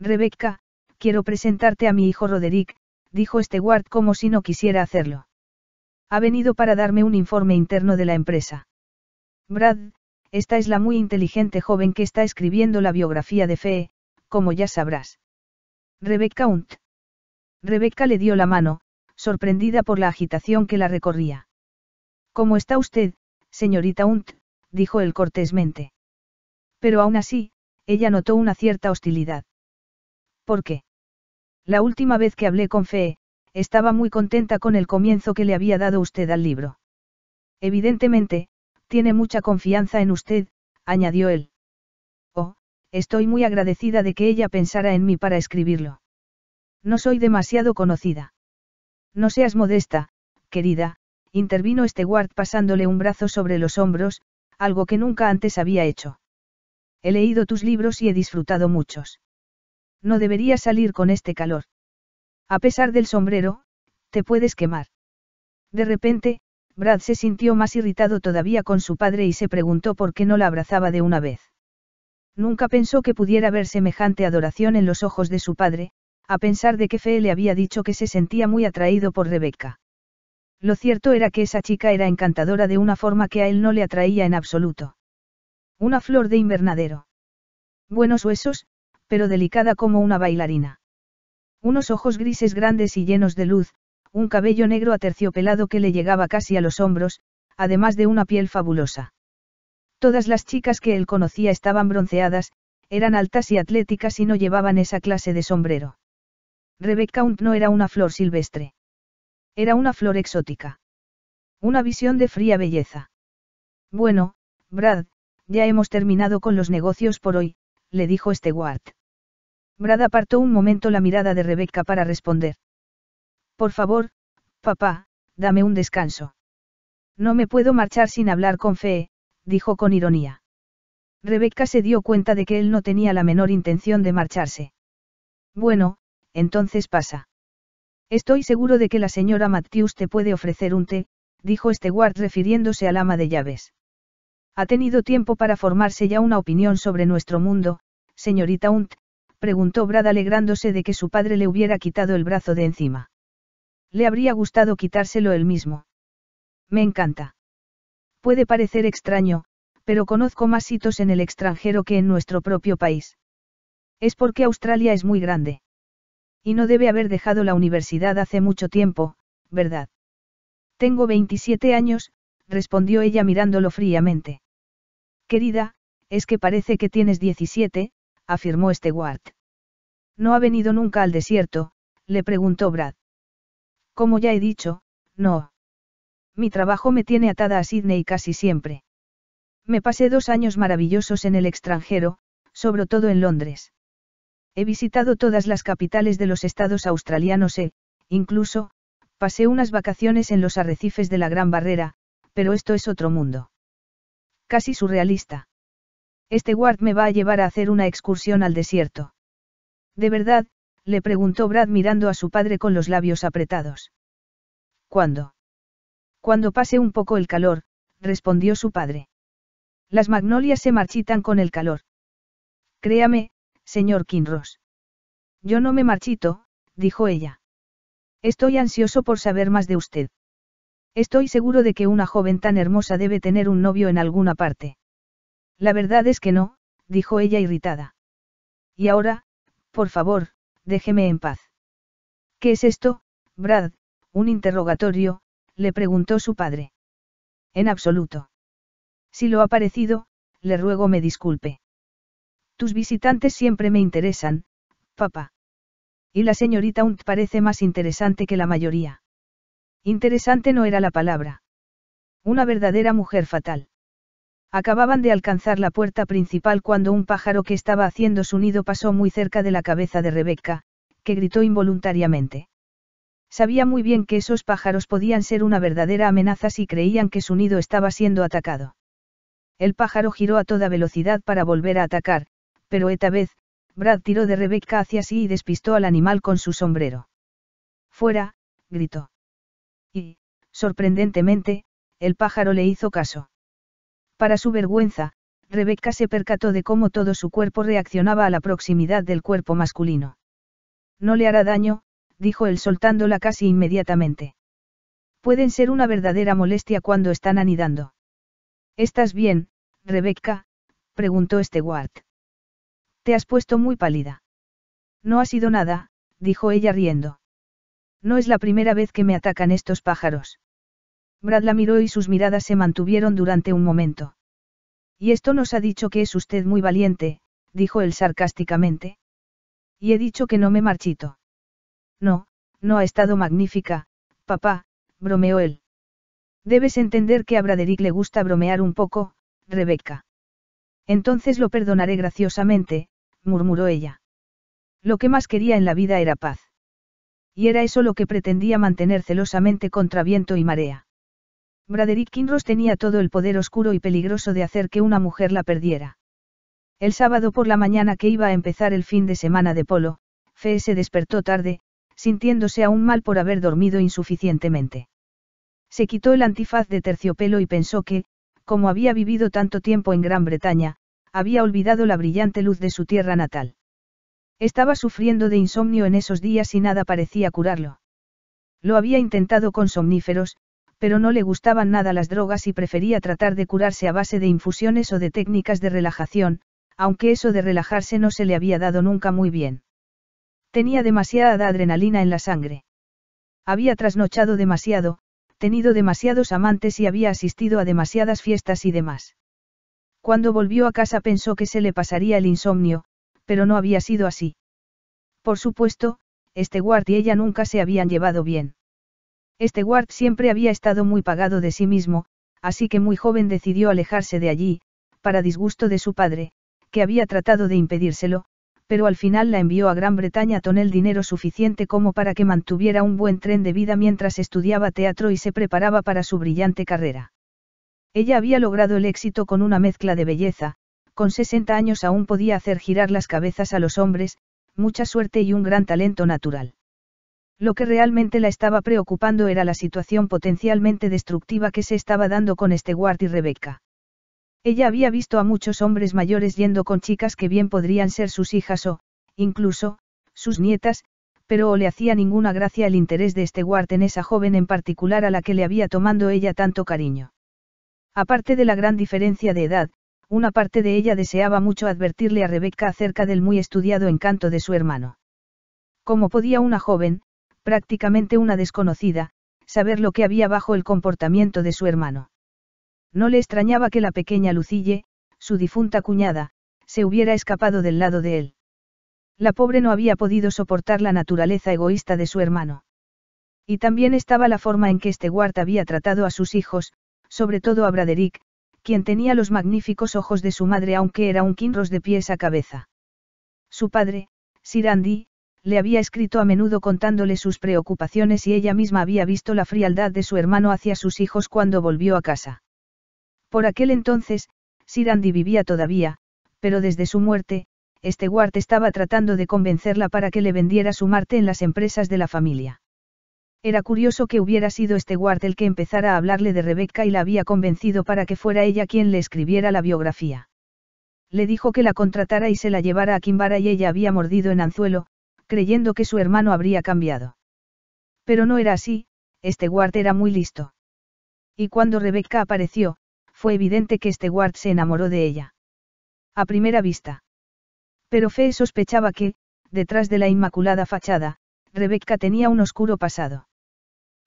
Rebecca, quiero presentarte a mi hijo Roderick, dijo Stewart como si no quisiera hacerlo. Ha venido para darme un informe interno de la empresa. Brad, esta es la muy inteligente joven que está escribiendo la biografía de Fee, como ya sabrás. Rebeca Hunt. Rebeca le dio la mano, sorprendida por la agitación que la recorría. ¿Cómo está usted, señorita Hunt? dijo él cortésmente. Pero aún así, ella notó una cierta hostilidad. ¿Por qué? La última vez que hablé con Fee, estaba muy contenta con el comienzo que le había dado usted al libro. Evidentemente, tiene mucha confianza en usted, añadió él. Estoy muy agradecida de que ella pensara en mí para escribirlo. No soy demasiado conocida. No seas modesta, querida, intervino Stewart pasándole un brazo sobre los hombros, algo que nunca antes había hecho. He leído tus libros y he disfrutado muchos. No deberías salir con este calor. A pesar del sombrero, te puedes quemar. De repente, Brad se sintió más irritado todavía con su padre y se preguntó por qué no la abrazaba de una vez. Nunca pensó que pudiera ver semejante adoración en los ojos de su padre, a pesar de que fe le había dicho que se sentía muy atraído por Rebeca. Lo cierto era que esa chica era encantadora de una forma que a él no le atraía en absoluto. Una flor de invernadero. Buenos huesos, pero delicada como una bailarina. Unos ojos grises grandes y llenos de luz, un cabello negro aterciopelado que le llegaba casi a los hombros, además de una piel fabulosa. Todas las chicas que él conocía estaban bronceadas, eran altas y atléticas y no llevaban esa clase de sombrero. Rebecca Hunt no era una flor silvestre. Era una flor exótica. Una visión de fría belleza. Bueno, Brad, ya hemos terminado con los negocios por hoy, le dijo Stewart. Brad apartó un momento la mirada de Rebecca para responder. Por favor, papá, dame un descanso. No me puedo marchar sin hablar con Fe dijo con ironía. Rebeca se dio cuenta de que él no tenía la menor intención de marcharse. Bueno, entonces pasa. Estoy seguro de que la señora Matthews te puede ofrecer un té, dijo Stewart refiriéndose al ama de llaves. Ha tenido tiempo para formarse ya una opinión sobre nuestro mundo, señorita Hunt, preguntó Brad alegrándose de que su padre le hubiera quitado el brazo de encima. Le habría gustado quitárselo él mismo. Me encanta. Puede parecer extraño, pero conozco más hitos en el extranjero que en nuestro propio país. Es porque Australia es muy grande. Y no debe haber dejado la universidad hace mucho tiempo, ¿verdad? Tengo 27 años, respondió ella mirándolo fríamente. Querida, es que parece que tienes 17, afirmó Stewart. ¿No ha venido nunca al desierto? le preguntó Brad. Como ya he dicho, no. Mi trabajo me tiene atada a Sydney casi siempre. Me pasé dos años maravillosos en el extranjero, sobre todo en Londres. He visitado todas las capitales de los estados australianos e, incluso, pasé unas vacaciones en los arrecifes de la Gran Barrera, pero esto es otro mundo. Casi surrealista. Este guard me va a llevar a hacer una excursión al desierto. ¿De verdad? le preguntó Brad mirando a su padre con los labios apretados. ¿Cuándo? Cuando pase un poco el calor, respondió su padre. Las magnolias se marchitan con el calor. Créame, señor Kinross. Yo no me marchito, dijo ella. Estoy ansioso por saber más de usted. Estoy seguro de que una joven tan hermosa debe tener un novio en alguna parte. La verdad es que no, dijo ella irritada. Y ahora, por favor, déjeme en paz. ¿Qué es esto, Brad? Un interrogatorio, le preguntó su padre. En absoluto. Si lo ha parecido, le ruego me disculpe. Tus visitantes siempre me interesan, papá. Y la señorita Hunt parece más interesante que la mayoría. Interesante no era la palabra. Una verdadera mujer fatal. Acababan de alcanzar la puerta principal cuando un pájaro que estaba haciendo su nido pasó muy cerca de la cabeza de Rebeca, que gritó involuntariamente. Sabía muy bien que esos pájaros podían ser una verdadera amenaza si creían que su nido estaba siendo atacado. El pájaro giró a toda velocidad para volver a atacar, pero esta vez, Brad tiró de Rebecca hacia sí y despistó al animal con su sombrero. Fuera, gritó. Y, sorprendentemente, el pájaro le hizo caso. Para su vergüenza, Rebecca se percató de cómo todo su cuerpo reaccionaba a la proximidad del cuerpo masculino. No le hará daño, dijo él soltándola casi inmediatamente. Pueden ser una verdadera molestia cuando están anidando. ¿Estás bien, Rebecca? preguntó Stewart. Te has puesto muy pálida. No ha sido nada, dijo ella riendo. No es la primera vez que me atacan estos pájaros. Brad la miró y sus miradas se mantuvieron durante un momento. Y esto nos ha dicho que es usted muy valiente, dijo él sarcásticamente. Y he dicho que no me marchito. No, no ha estado magnífica, papá, bromeó él. Debes entender que a Braderick le gusta bromear un poco, Rebeca. Entonces lo perdonaré graciosamente, murmuró ella. Lo que más quería en la vida era paz. Y era eso lo que pretendía mantener celosamente contra viento y marea. Braderick Kinross tenía todo el poder oscuro y peligroso de hacer que una mujer la perdiera. El sábado por la mañana que iba a empezar el fin de semana de polo, Fe se despertó tarde, sintiéndose aún mal por haber dormido insuficientemente. Se quitó el antifaz de terciopelo y pensó que, como había vivido tanto tiempo en Gran Bretaña, había olvidado la brillante luz de su tierra natal. Estaba sufriendo de insomnio en esos días y nada parecía curarlo. Lo había intentado con somníferos, pero no le gustaban nada las drogas y prefería tratar de curarse a base de infusiones o de técnicas de relajación, aunque eso de relajarse no se le había dado nunca muy bien. Tenía demasiada adrenalina en la sangre. Había trasnochado demasiado, tenido demasiados amantes y había asistido a demasiadas fiestas y demás. Cuando volvió a casa pensó que se le pasaría el insomnio, pero no había sido así. Por supuesto, guard este y ella nunca se habían llevado bien. Este guard siempre había estado muy pagado de sí mismo, así que muy joven decidió alejarse de allí, para disgusto de su padre, que había tratado de impedírselo, pero al final la envió a Gran Bretaña con el dinero suficiente como para que mantuviera un buen tren de vida mientras estudiaba teatro y se preparaba para su brillante carrera. Ella había logrado el éxito con una mezcla de belleza, con 60 años aún podía hacer girar las cabezas a los hombres, mucha suerte y un gran talento natural. Lo que realmente la estaba preocupando era la situación potencialmente destructiva que se estaba dando con Stewart y Rebecca. Ella había visto a muchos hombres mayores yendo con chicas que bien podrían ser sus hijas o, incluso, sus nietas, pero o le hacía ninguna gracia el interés de este Ward en esa joven en particular a la que le había tomando ella tanto cariño. Aparte de la gran diferencia de edad, una parte de ella deseaba mucho advertirle a Rebeca acerca del muy estudiado encanto de su hermano. ¿Cómo podía una joven, prácticamente una desconocida, saber lo que había bajo el comportamiento de su hermano? No le extrañaba que la pequeña Lucille, su difunta cuñada, se hubiera escapado del lado de él. La pobre no había podido soportar la naturaleza egoísta de su hermano. Y también estaba la forma en que este guard había tratado a sus hijos, sobre todo a Braderick, quien tenía los magníficos ojos de su madre aunque era un quinros de pies a cabeza. Su padre, Sir Andy, le había escrito a menudo contándole sus preocupaciones y ella misma había visto la frialdad de su hermano hacia sus hijos cuando volvió a casa. Por aquel entonces, Sirandi vivía todavía, pero desde su muerte, Stewart estaba tratando de convencerla para que le vendiera su Marte en las empresas de la familia. Era curioso que hubiera sido Stewart el que empezara a hablarle de Rebecca y la había convencido para que fuera ella quien le escribiera la biografía. Le dijo que la contratara y se la llevara a Kimbara y ella había mordido en anzuelo, creyendo que su hermano habría cambiado. Pero no era así, Stewart era muy listo. Y cuando Rebecca apareció, fue evidente que Stewart se enamoró de ella. A primera vista. Pero Fe sospechaba que, detrás de la inmaculada fachada, Rebecca tenía un oscuro pasado.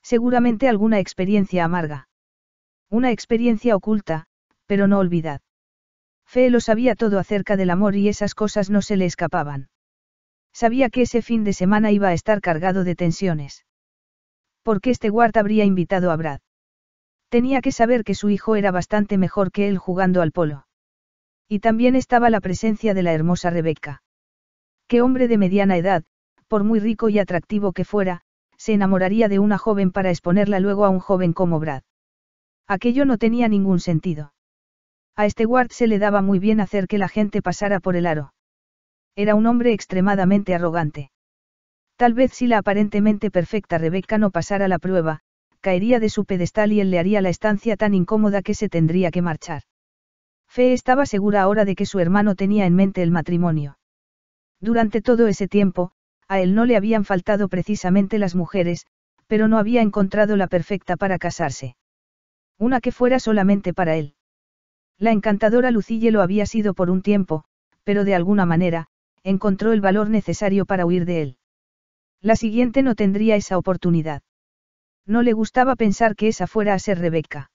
Seguramente alguna experiencia amarga. Una experiencia oculta, pero no olvidad. Fe lo sabía todo acerca del amor y esas cosas no se le escapaban. Sabía que ese fin de semana iba a estar cargado de tensiones. ¿Por qué guard este habría invitado a Brad? Tenía que saber que su hijo era bastante mejor que él jugando al polo. Y también estaba la presencia de la hermosa Rebeca. Qué hombre de mediana edad, por muy rico y atractivo que fuera, se enamoraría de una joven para exponerla luego a un joven como Brad. Aquello no tenía ningún sentido. A este se le daba muy bien hacer que la gente pasara por el aro. Era un hombre extremadamente arrogante. Tal vez si la aparentemente perfecta Rebeca no pasara la prueba, caería de su pedestal y él le haría la estancia tan incómoda que se tendría que marchar. Fe estaba segura ahora de que su hermano tenía en mente el matrimonio. Durante todo ese tiempo, a él no le habían faltado precisamente las mujeres, pero no había encontrado la perfecta para casarse. Una que fuera solamente para él. La encantadora Lucille lo había sido por un tiempo, pero de alguna manera, encontró el valor necesario para huir de él. La siguiente no tendría esa oportunidad. No le gustaba pensar que esa fuera a ser Rebeca.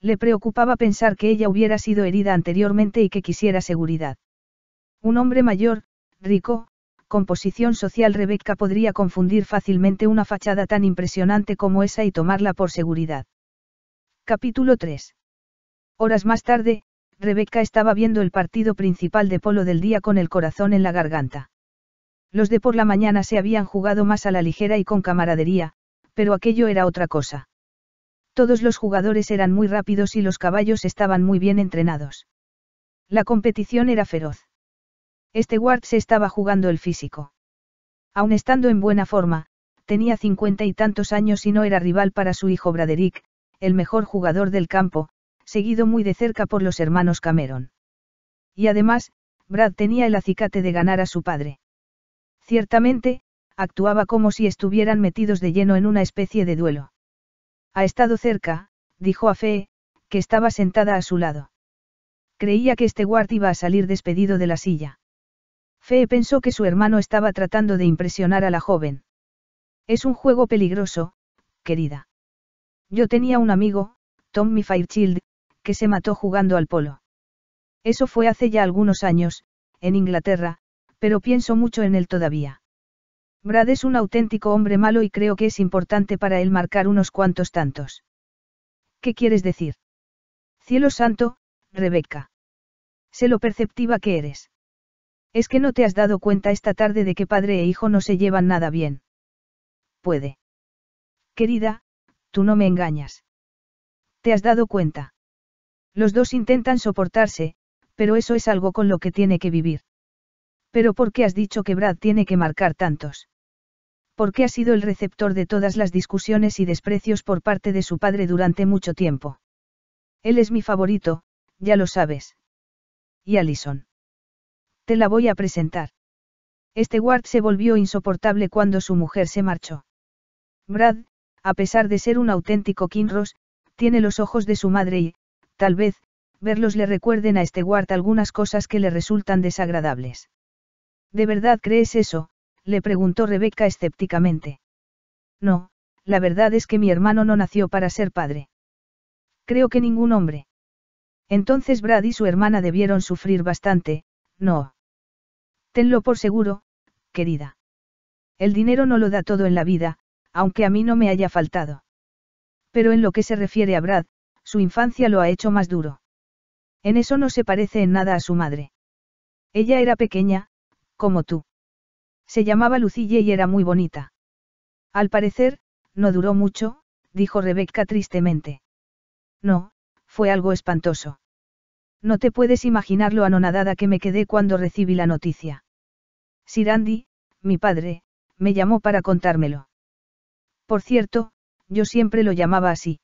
Le preocupaba pensar que ella hubiera sido herida anteriormente y que quisiera seguridad. Un hombre mayor, rico, con posición social Rebeca podría confundir fácilmente una fachada tan impresionante como esa y tomarla por seguridad. Capítulo 3. Horas más tarde, Rebeca estaba viendo el partido principal de polo del día con el corazón en la garganta. Los de por la mañana se habían jugado más a la ligera y con camaradería, pero aquello era otra cosa. Todos los jugadores eran muy rápidos y los caballos estaban muy bien entrenados. La competición era feroz. Este Ward se estaba jugando el físico. Aun estando en buena forma, tenía cincuenta y tantos años y no era rival para su hijo Braderick, el mejor jugador del campo, seguido muy de cerca por los hermanos Cameron. Y además, Brad tenía el acicate de ganar a su padre. Ciertamente, actuaba como si estuvieran metidos de lleno en una especie de duelo. Ha estado cerca, dijo a Fe, que estaba sentada a su lado. Creía que este guard iba a salir despedido de la silla. Fe pensó que su hermano estaba tratando de impresionar a la joven. Es un juego peligroso, querida. Yo tenía un amigo, Tommy Fairchild, que se mató jugando al polo. Eso fue hace ya algunos años, en Inglaterra, pero pienso mucho en él todavía. Brad es un auténtico hombre malo y creo que es importante para él marcar unos cuantos tantos. ¿Qué quieres decir? Cielo santo, Rebeca. Sé lo perceptiva que eres. Es que no te has dado cuenta esta tarde de que padre e hijo no se llevan nada bien. Puede. Querida, tú no me engañas. ¿Te has dado cuenta? Los dos intentan soportarse, pero eso es algo con lo que tiene que vivir. Pero ¿por qué has dicho que Brad tiene que marcar tantos? porque ha sido el receptor de todas las discusiones y desprecios por parte de su padre durante mucho tiempo. Él es mi favorito, ya lo sabes. Y Allison. Te la voy a presentar. Este se volvió insoportable cuando su mujer se marchó. Brad, a pesar de ser un auténtico Kinross, tiene los ojos de su madre y, tal vez, verlos le recuerden a este algunas cosas que le resultan desagradables. ¿De verdad crees eso, le preguntó Rebeca escépticamente. No, la verdad es que mi hermano no nació para ser padre. Creo que ningún hombre. Entonces Brad y su hermana debieron sufrir bastante, no. Tenlo por seguro, querida. El dinero no lo da todo en la vida, aunque a mí no me haya faltado. Pero en lo que se refiere a Brad, su infancia lo ha hecho más duro. En eso no se parece en nada a su madre. Ella era pequeña, como tú. Se llamaba Lucille y era muy bonita. Al parecer, no duró mucho, dijo Rebecca tristemente. No, fue algo espantoso. No te puedes imaginar lo anonadada que me quedé cuando recibí la noticia. Sirandi, mi padre, me llamó para contármelo. Por cierto, yo siempre lo llamaba así.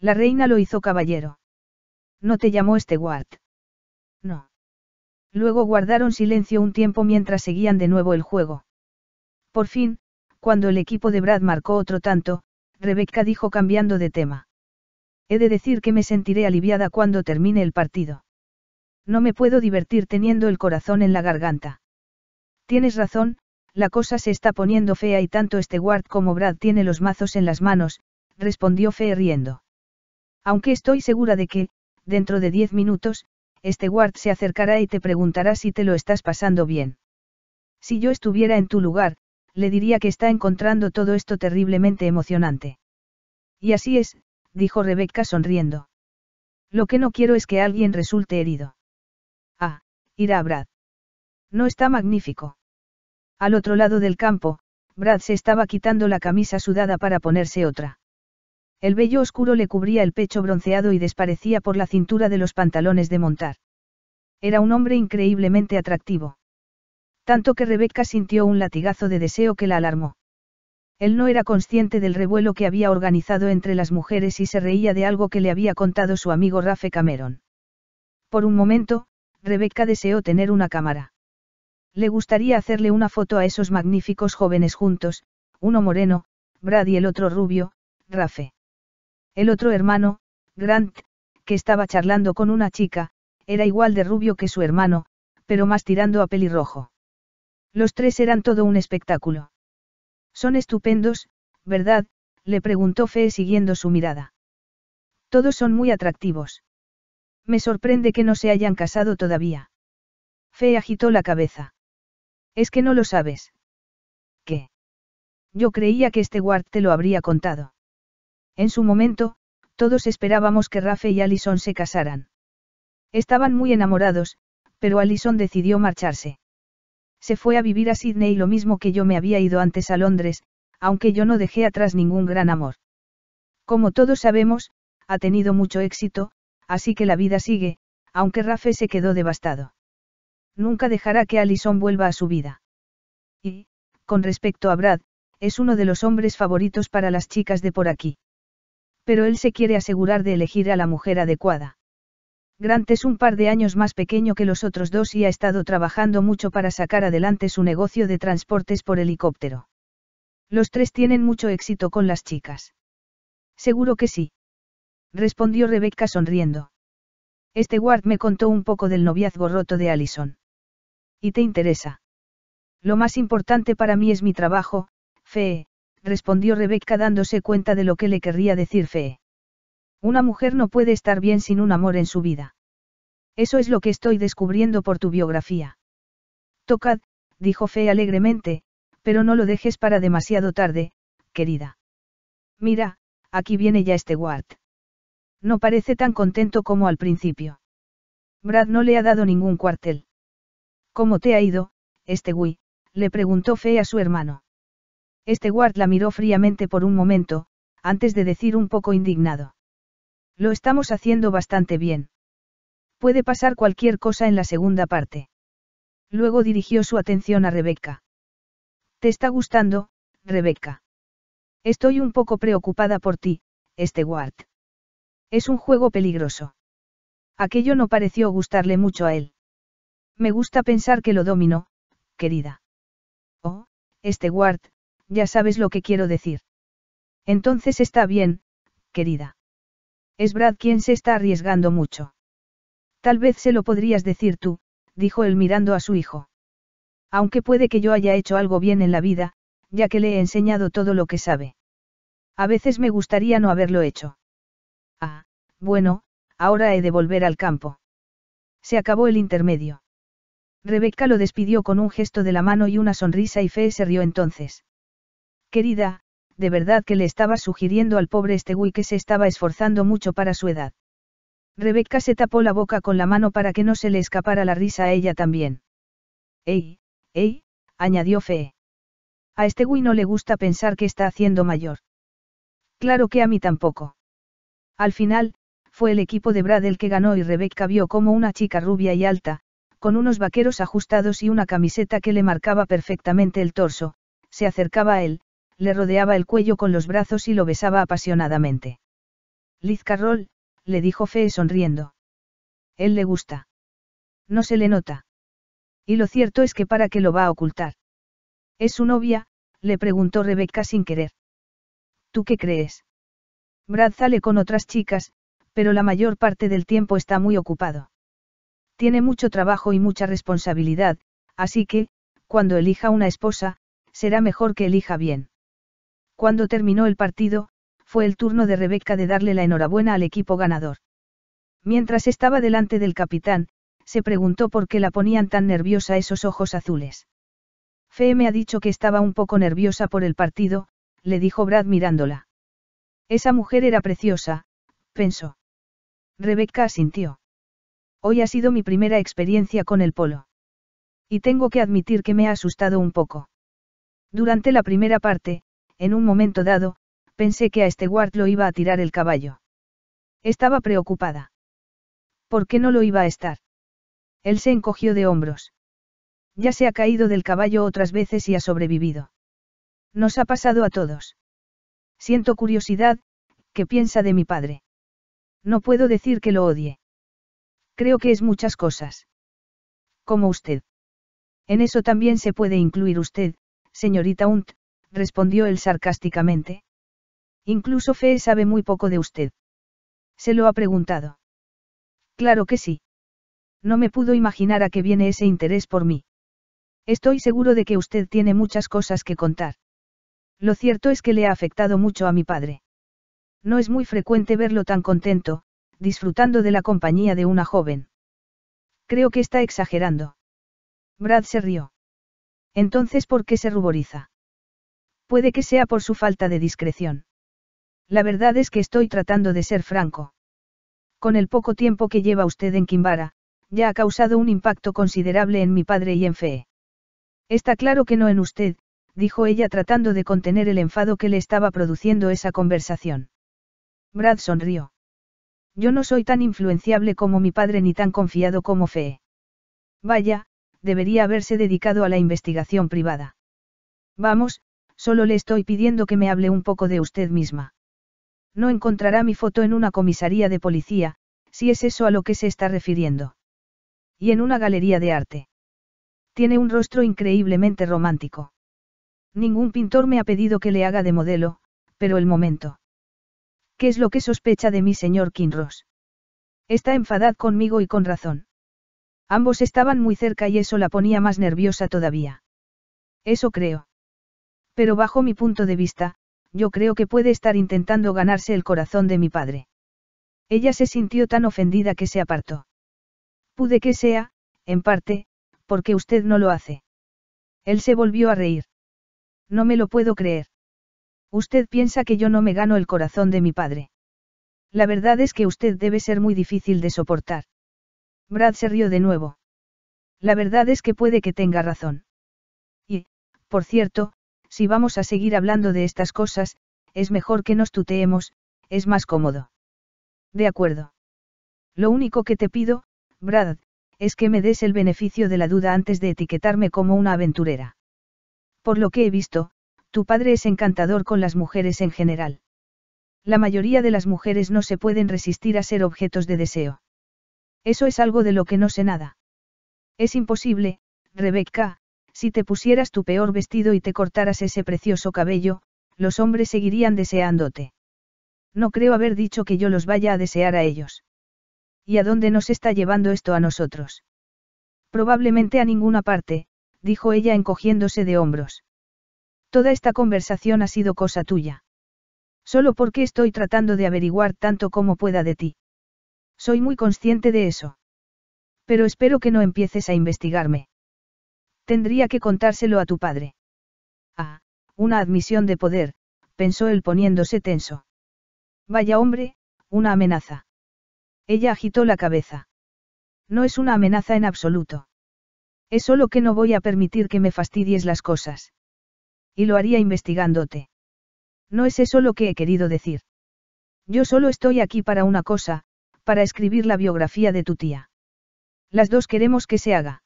La reina lo hizo caballero. No te llamó este Walt. No. Luego guardaron silencio un tiempo mientras seguían de nuevo el juego. Por fin, cuando el equipo de Brad marcó otro tanto, Rebecca dijo cambiando de tema. He de decir que me sentiré aliviada cuando termine el partido. No me puedo divertir teniendo el corazón en la garganta. Tienes razón, la cosa se está poniendo fea y tanto Stewart como Brad tiene los mazos en las manos, respondió Fe riendo. Aunque estoy segura de que, dentro de diez minutos, este guard se acercará y te preguntará si te lo estás pasando bien. Si yo estuviera en tu lugar, le diría que está encontrando todo esto terriblemente emocionante. Y así es, dijo Rebecca sonriendo. Lo que no quiero es que alguien resulte herido. Ah, irá Brad. No está magnífico. Al otro lado del campo, Brad se estaba quitando la camisa sudada para ponerse otra. El vello oscuro le cubría el pecho bronceado y desparecía por la cintura de los pantalones de montar. Era un hombre increíblemente atractivo. Tanto que Rebeca sintió un latigazo de deseo que la alarmó. Él no era consciente del revuelo que había organizado entre las mujeres y se reía de algo que le había contado su amigo Rafe Cameron. Por un momento, Rebeca deseó tener una cámara. Le gustaría hacerle una foto a esos magníficos jóvenes juntos, uno moreno, Brad y el otro rubio, Rafe. El otro hermano, Grant, que estaba charlando con una chica, era igual de rubio que su hermano, pero más tirando a pelirrojo. Los tres eran todo un espectáculo. Son estupendos, ¿verdad? le preguntó Fe siguiendo su mirada. Todos son muy atractivos. Me sorprende que no se hayan casado todavía. Fe agitó la cabeza. Es que no lo sabes. ¿Qué? Yo creía que este guard te lo habría contado. En su momento, todos esperábamos que Rafe y Allison se casaran. Estaban muy enamorados, pero Allison decidió marcharse. Se fue a vivir a Sydney lo mismo que yo me había ido antes a Londres, aunque yo no dejé atrás ningún gran amor. Como todos sabemos, ha tenido mucho éxito, así que la vida sigue, aunque Rafe se quedó devastado. Nunca dejará que Allison vuelva a su vida. Y, con respecto a Brad, es uno de los hombres favoritos para las chicas de por aquí. Pero él se quiere asegurar de elegir a la mujer adecuada. Grant es un par de años más pequeño que los otros dos y ha estado trabajando mucho para sacar adelante su negocio de transportes por helicóptero. Los tres tienen mucho éxito con las chicas. Seguro que sí. Respondió Rebecca sonriendo. Este Ward me contó un poco del noviazgo roto de Allison. ¿Y te interesa? Lo más importante para mí es mi trabajo, F.E respondió Rebecca dándose cuenta de lo que le querría decir Fe. Una mujer no puede estar bien sin un amor en su vida. Eso es lo que estoy descubriendo por tu biografía. Tocad, dijo Fe alegremente, pero no lo dejes para demasiado tarde, querida. Mira, aquí viene ya este Ward. No parece tan contento como al principio. Brad no le ha dado ningún cuartel. ¿Cómo te ha ido, este Wii? le preguntó Fe a su hermano. Este guard la miró fríamente por un momento, antes de decir un poco indignado. Lo estamos haciendo bastante bien. Puede pasar cualquier cosa en la segunda parte. Luego dirigió su atención a Rebeca. ¿Te está gustando, Rebeca? Estoy un poco preocupada por ti, este Es un juego peligroso. Aquello no pareció gustarle mucho a él. Me gusta pensar que lo domino, querida. Oh, este Ward, ya sabes lo que quiero decir. Entonces está bien, querida. Es Brad quien se está arriesgando mucho. Tal vez se lo podrías decir tú, dijo él mirando a su hijo. Aunque puede que yo haya hecho algo bien en la vida, ya que le he enseñado todo lo que sabe. A veces me gustaría no haberlo hecho. Ah, bueno, ahora he de volver al campo. Se acabó el intermedio. Rebeca lo despidió con un gesto de la mano y una sonrisa y Fe se rió entonces. Querida, de verdad que le estaba sugiriendo al pobre este Gui que se estaba esforzando mucho para su edad. Rebecca se tapó la boca con la mano para que no se le escapara la risa a ella también. Ey, ey, añadió Fe. A este Gui no le gusta pensar que está haciendo mayor. Claro que a mí tampoco. Al final, fue el equipo de Brad el que ganó y Rebecca vio como una chica rubia y alta, con unos vaqueros ajustados y una camiseta que le marcaba perfectamente el torso, se acercaba a él, le rodeaba el cuello con los brazos y lo besaba apasionadamente. Liz Carroll, le dijo Fe sonriendo. Él le gusta. No se le nota. Y lo cierto es que para qué lo va a ocultar. ¿Es su novia? le preguntó Rebecca sin querer. ¿Tú qué crees? Brad sale con otras chicas, pero la mayor parte del tiempo está muy ocupado. Tiene mucho trabajo y mucha responsabilidad, así que, cuando elija una esposa, será mejor que elija bien. Cuando terminó el partido, fue el turno de Rebeca de darle la enhorabuena al equipo ganador. Mientras estaba delante del capitán, se preguntó por qué la ponían tan nerviosa esos ojos azules. Fe me ha dicho que estaba un poco nerviosa por el partido, le dijo Brad mirándola. Esa mujer era preciosa, pensó. Rebeca asintió. Hoy ha sido mi primera experiencia con el polo. Y tengo que admitir que me ha asustado un poco. Durante la primera parte, en un momento dado, pensé que a este guard lo iba a tirar el caballo. Estaba preocupada. ¿Por qué no lo iba a estar? Él se encogió de hombros. Ya se ha caído del caballo otras veces y ha sobrevivido. Nos ha pasado a todos. Siento curiosidad, ¿qué piensa de mi padre? No puedo decir que lo odie. Creo que es muchas cosas. Como usted. En eso también se puede incluir usted, señorita Hunt, respondió él sarcásticamente. Incluso Fe sabe muy poco de usted. Se lo ha preguntado. Claro que sí. No me pudo imaginar a qué viene ese interés por mí. Estoy seguro de que usted tiene muchas cosas que contar. Lo cierto es que le ha afectado mucho a mi padre. No es muy frecuente verlo tan contento, disfrutando de la compañía de una joven. Creo que está exagerando. Brad se rió. Entonces, ¿por qué se ruboriza? Puede que sea por su falta de discreción. La verdad es que estoy tratando de ser franco. Con el poco tiempo que lleva usted en Kimbara, ya ha causado un impacto considerable en mi padre y en F.E. Está claro que no en usted, dijo ella tratando de contener el enfado que le estaba produciendo esa conversación. Brad sonrió. Yo no soy tan influenciable como mi padre ni tan confiado como F.E. Vaya, debería haberse dedicado a la investigación privada. Vamos, Solo le estoy pidiendo que me hable un poco de usted misma. No encontrará mi foto en una comisaría de policía, si es eso a lo que se está refiriendo. Y en una galería de arte. Tiene un rostro increíblemente romántico. Ningún pintor me ha pedido que le haga de modelo, pero el momento. ¿Qué es lo que sospecha de mí, señor Kinross? Está enfadad conmigo y con razón. Ambos estaban muy cerca y eso la ponía más nerviosa todavía. Eso creo. Pero bajo mi punto de vista, yo creo que puede estar intentando ganarse el corazón de mi padre. Ella se sintió tan ofendida que se apartó. Pude que sea, en parte, porque usted no lo hace. Él se volvió a reír. No me lo puedo creer. Usted piensa que yo no me gano el corazón de mi padre. La verdad es que usted debe ser muy difícil de soportar. Brad se rió de nuevo. La verdad es que puede que tenga razón. Y, por cierto, si vamos a seguir hablando de estas cosas, es mejor que nos tuteemos, es más cómodo. De acuerdo. Lo único que te pido, Brad, es que me des el beneficio de la duda antes de etiquetarme como una aventurera. Por lo que he visto, tu padre es encantador con las mujeres en general. La mayoría de las mujeres no se pueden resistir a ser objetos de deseo. Eso es algo de lo que no sé nada. Es imposible, Rebecca, si te pusieras tu peor vestido y te cortaras ese precioso cabello, los hombres seguirían deseándote. No creo haber dicho que yo los vaya a desear a ellos. ¿Y a dónde nos está llevando esto a nosotros? Probablemente a ninguna parte, dijo ella encogiéndose de hombros. Toda esta conversación ha sido cosa tuya. Solo porque estoy tratando de averiguar tanto como pueda de ti. Soy muy consciente de eso. Pero espero que no empieces a investigarme. Tendría que contárselo a tu padre. Ah, una admisión de poder, pensó él poniéndose tenso. Vaya hombre, una amenaza. Ella agitó la cabeza. No es una amenaza en absoluto. Es solo que no voy a permitir que me fastidies las cosas. Y lo haría investigándote. No es eso lo que he querido decir. Yo solo estoy aquí para una cosa, para escribir la biografía de tu tía. Las dos queremos que se haga.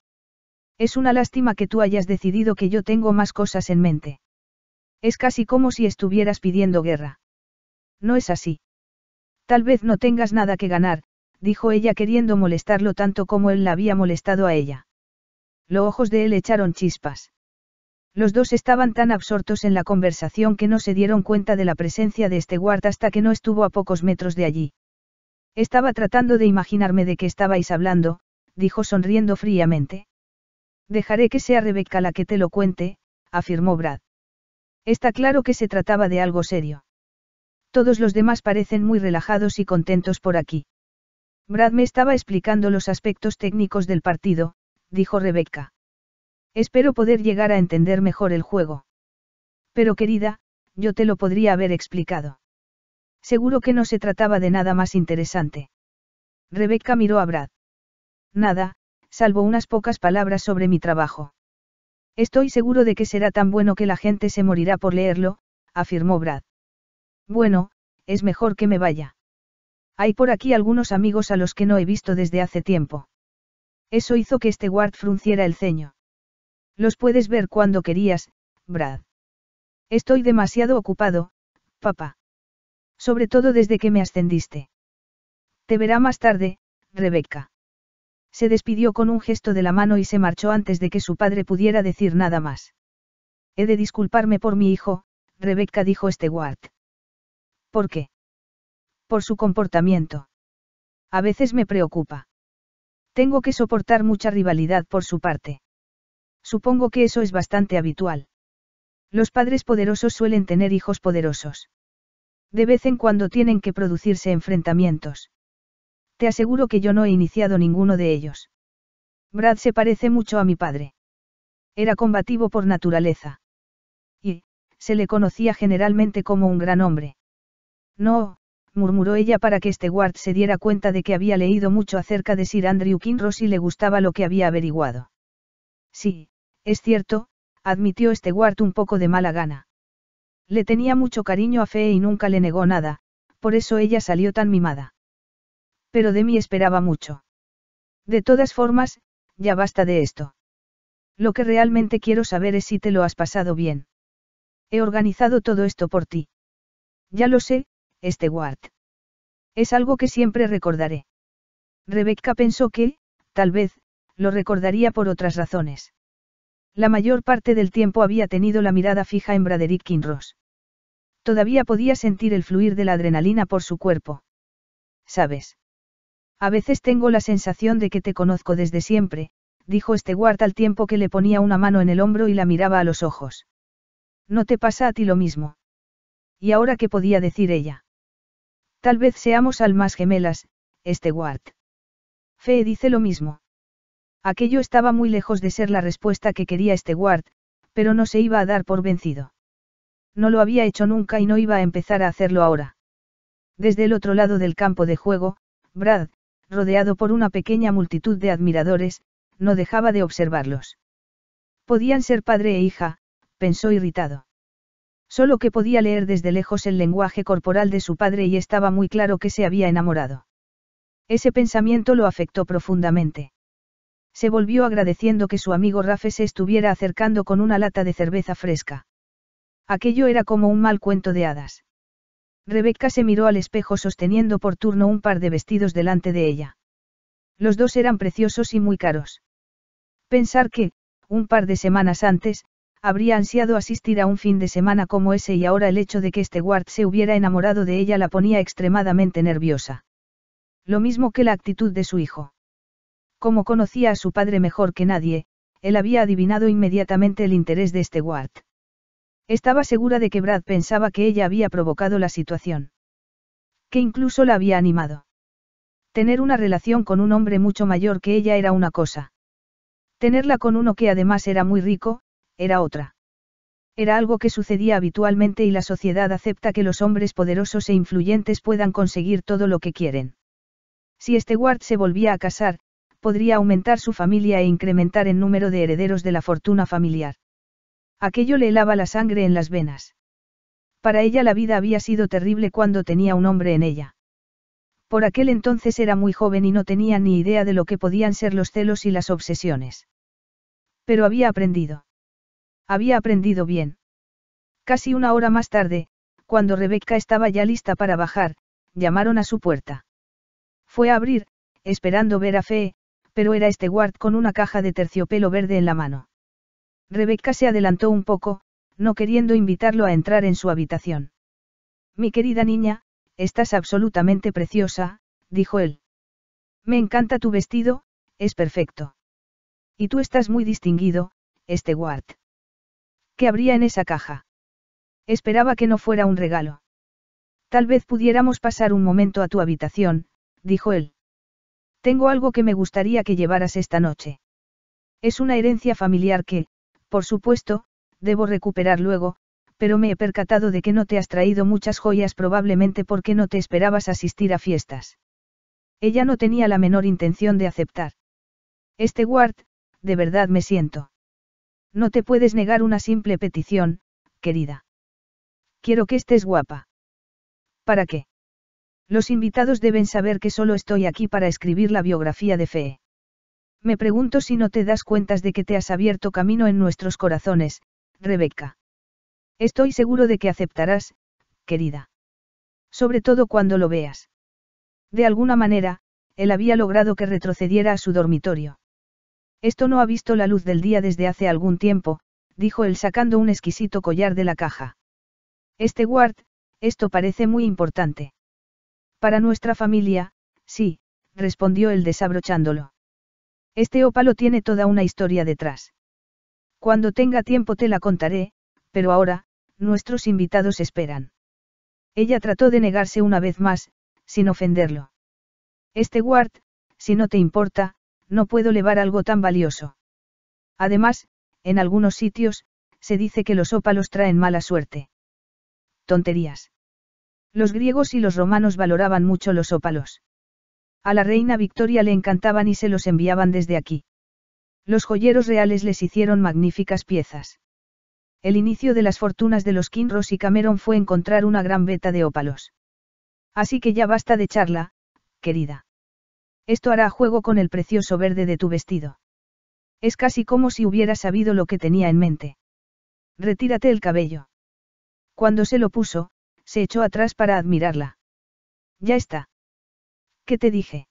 Es una lástima que tú hayas decidido que yo tengo más cosas en mente. Es casi como si estuvieras pidiendo guerra. No es así. Tal vez no tengas nada que ganar, dijo ella queriendo molestarlo tanto como él la había molestado a ella. Los ojos de él echaron chispas. Los dos estaban tan absortos en la conversación que no se dieron cuenta de la presencia de este guarda hasta que no estuvo a pocos metros de allí. Estaba tratando de imaginarme de qué estabais hablando, dijo sonriendo fríamente. Dejaré que sea Rebeca la que te lo cuente, afirmó Brad. Está claro que se trataba de algo serio. Todos los demás parecen muy relajados y contentos por aquí. Brad me estaba explicando los aspectos técnicos del partido, dijo Rebecca. Espero poder llegar a entender mejor el juego. Pero querida, yo te lo podría haber explicado. Seguro que no se trataba de nada más interesante. Rebecca miró a Brad. Nada, salvo unas pocas palabras sobre mi trabajo. Estoy seguro de que será tan bueno que la gente se morirá por leerlo, afirmó Brad. Bueno, es mejor que me vaya. Hay por aquí algunos amigos a los que no he visto desde hace tiempo. Eso hizo que este guard frunciera el ceño. Los puedes ver cuando querías, Brad. Estoy demasiado ocupado, papá. Sobre todo desde que me ascendiste. Te verá más tarde, Rebecca. Se despidió con un gesto de la mano y se marchó antes de que su padre pudiera decir nada más. He de disculparme por mi hijo, Rebecca dijo Stewart. ¿Por qué? Por su comportamiento. A veces me preocupa. Tengo que soportar mucha rivalidad por su parte. Supongo que eso es bastante habitual. Los padres poderosos suelen tener hijos poderosos. De vez en cuando tienen que producirse enfrentamientos. Te aseguro que yo no he iniciado ninguno de ellos. Brad se parece mucho a mi padre. Era combativo por naturaleza. Y, se le conocía generalmente como un gran hombre. No, murmuró ella para que este se diera cuenta de que había leído mucho acerca de Sir Andrew Kinross y le gustaba lo que había averiguado. Sí, es cierto, admitió este un poco de mala gana. Le tenía mucho cariño a Fe y nunca le negó nada, por eso ella salió tan mimada. Pero de mí esperaba mucho. De todas formas, ya basta de esto. Lo que realmente quiero saber es si te lo has pasado bien. He organizado todo esto por ti. Ya lo sé, este Ward. Es algo que siempre recordaré. Rebecca pensó que, tal vez, lo recordaría por otras razones. La mayor parte del tiempo había tenido la mirada fija en Braderick Kinross. Todavía podía sentir el fluir de la adrenalina por su cuerpo. ¿Sabes? A veces tengo la sensación de que te conozco desde siempre, dijo Stewart al tiempo que le ponía una mano en el hombro y la miraba a los ojos. ¿No te pasa a ti lo mismo? ¿Y ahora qué podía decir ella? Tal vez seamos almas gemelas, Stewart. Fe dice lo mismo. Aquello estaba muy lejos de ser la respuesta que quería Stewart, pero no se iba a dar por vencido. No lo había hecho nunca y no iba a empezar a hacerlo ahora. Desde el otro lado del campo de juego, Brad, rodeado por una pequeña multitud de admiradores, no dejaba de observarlos. Podían ser padre e hija, pensó irritado. Solo que podía leer desde lejos el lenguaje corporal de su padre y estaba muy claro que se había enamorado. Ese pensamiento lo afectó profundamente. Se volvió agradeciendo que su amigo Rafe se estuviera acercando con una lata de cerveza fresca. Aquello era como un mal cuento de hadas. Rebecca se miró al espejo sosteniendo por turno un par de vestidos delante de ella. Los dos eran preciosos y muy caros. Pensar que, un par de semanas antes, habría ansiado asistir a un fin de semana como ese y ahora el hecho de que este Ward se hubiera enamorado de ella la ponía extremadamente nerviosa. Lo mismo que la actitud de su hijo. Como conocía a su padre mejor que nadie, él había adivinado inmediatamente el interés de este estaba segura de que Brad pensaba que ella había provocado la situación. Que incluso la había animado. Tener una relación con un hombre mucho mayor que ella era una cosa. Tenerla con uno que además era muy rico, era otra. Era algo que sucedía habitualmente y la sociedad acepta que los hombres poderosos e influyentes puedan conseguir todo lo que quieren. Si Stewart se volvía a casar, podría aumentar su familia e incrementar el número de herederos de la fortuna familiar. Aquello le helaba la sangre en las venas. Para ella la vida había sido terrible cuando tenía un hombre en ella. Por aquel entonces era muy joven y no tenía ni idea de lo que podían ser los celos y las obsesiones. Pero había aprendido. Había aprendido bien. Casi una hora más tarde, cuando Rebecca estaba ya lista para bajar, llamaron a su puerta. Fue a abrir, esperando ver a Fe, pero era este guard con una caja de terciopelo verde en la mano. Rebecca se adelantó un poco, no queriendo invitarlo a entrar en su habitación. Mi querida niña, estás absolutamente preciosa, dijo él. Me encanta tu vestido, es perfecto. Y tú estás muy distinguido, este Ward. ¿Qué habría en esa caja? Esperaba que no fuera un regalo. Tal vez pudiéramos pasar un momento a tu habitación, dijo él. Tengo algo que me gustaría que llevaras esta noche. Es una herencia familiar que, por supuesto, debo recuperar luego, pero me he percatado de que no te has traído muchas joyas probablemente porque no te esperabas asistir a fiestas. Ella no tenía la menor intención de aceptar. Este Ward, de verdad me siento. No te puedes negar una simple petición, querida. Quiero que estés guapa. ¿Para qué? Los invitados deben saber que solo estoy aquí para escribir la biografía de Fee. Me pregunto si no te das cuentas de que te has abierto camino en nuestros corazones, Rebeca. Estoy seguro de que aceptarás, querida. Sobre todo cuando lo veas. De alguna manera, él había logrado que retrocediera a su dormitorio. Esto no ha visto la luz del día desde hace algún tiempo, dijo él sacando un exquisito collar de la caja. Este guard, esto parece muy importante. Para nuestra familia, sí, respondió él desabrochándolo. Este ópalo tiene toda una historia detrás. Cuando tenga tiempo te la contaré, pero ahora, nuestros invitados esperan. Ella trató de negarse una vez más, sin ofenderlo. Este guard, si no te importa, no puedo llevar algo tan valioso. Además, en algunos sitios, se dice que los ópalos traen mala suerte. Tonterías. Los griegos y los romanos valoraban mucho los ópalos. A la reina Victoria le encantaban y se los enviaban desde aquí. Los joyeros reales les hicieron magníficas piezas. El inicio de las fortunas de los Kinross y Cameron fue encontrar una gran beta de ópalos. Así que ya basta de charla, querida. Esto hará juego con el precioso verde de tu vestido. Es casi como si hubiera sabido lo que tenía en mente. Retírate el cabello. Cuando se lo puso, se echó atrás para admirarla. Ya está. ¿Qué te dije?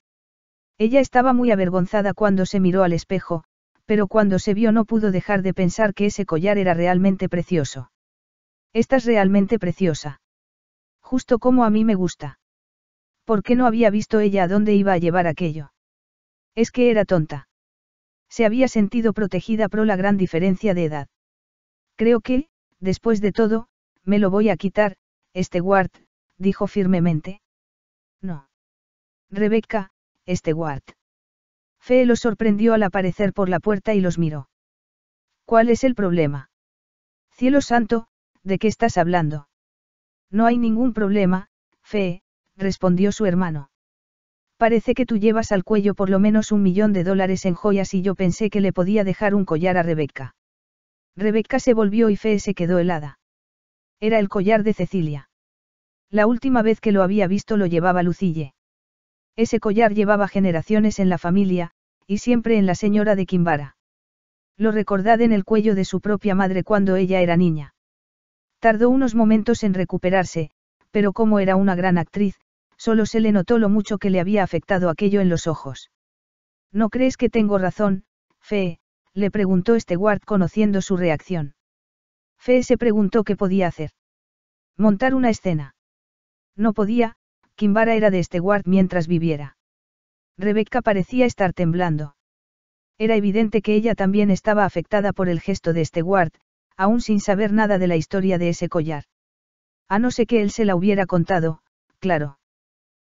Ella estaba muy avergonzada cuando se miró al espejo, pero cuando se vio no pudo dejar de pensar que ese collar era realmente precioso. Estás realmente preciosa. Justo como a mí me gusta. ¿Por qué no había visto ella a dónde iba a llevar aquello? Es que era tonta. Se había sentido protegida por la gran diferencia de edad. Creo que, después de todo, me lo voy a quitar, este guard, dijo firmemente. Rebecca, Stewart. Fe lo sorprendió al aparecer por la puerta y los miró. ¿Cuál es el problema? Cielo santo, ¿de qué estás hablando? No hay ningún problema, Fe, respondió su hermano. Parece que tú llevas al cuello por lo menos un millón de dólares en joyas y yo pensé que le podía dejar un collar a Rebeca. Rebeca se volvió y Fe se quedó helada. Era el collar de Cecilia. La última vez que lo había visto lo llevaba Lucille. Ese collar llevaba generaciones en la familia, y siempre en la señora de Kimbara. Lo recordad en el cuello de su propia madre cuando ella era niña. Tardó unos momentos en recuperarse, pero como era una gran actriz, solo se le notó lo mucho que le había afectado aquello en los ojos. ¿No crees que tengo razón, Fe? le preguntó Stewart conociendo su reacción. Fe se preguntó qué podía hacer. Montar una escena. No podía, Kimbara era de este guard mientras viviera. Rebecca parecía estar temblando. Era evidente que ella también estaba afectada por el gesto de este guard, aún sin saber nada de la historia de ese collar. A no ser que él se la hubiera contado, claro.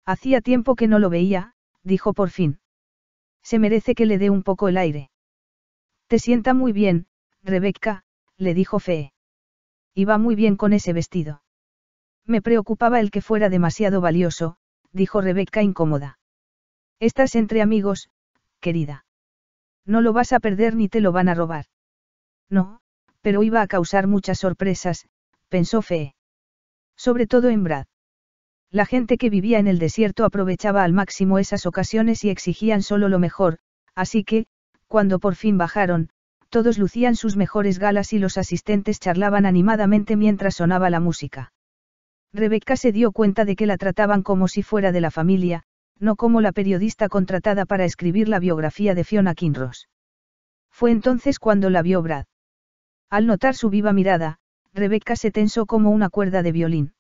Hacía tiempo que no lo veía, dijo por fin. Se merece que le dé un poco el aire. Te sienta muy bien, Rebecca, le dijo Fe. Y va muy bien con ese vestido. Me preocupaba el que fuera demasiado valioso, dijo Rebeca incómoda. Estás entre amigos, querida. No lo vas a perder ni te lo van a robar. No, pero iba a causar muchas sorpresas, pensó F.E. Sobre todo en Brad. La gente que vivía en el desierto aprovechaba al máximo esas ocasiones y exigían solo lo mejor, así que, cuando por fin bajaron, todos lucían sus mejores galas y los asistentes charlaban animadamente mientras sonaba la música. Rebecca se dio cuenta de que la trataban como si fuera de la familia, no como la periodista contratada para escribir la biografía de Fiona Kinross. Fue entonces cuando la vio Brad. Al notar su viva mirada, Rebeca se tensó como una cuerda de violín.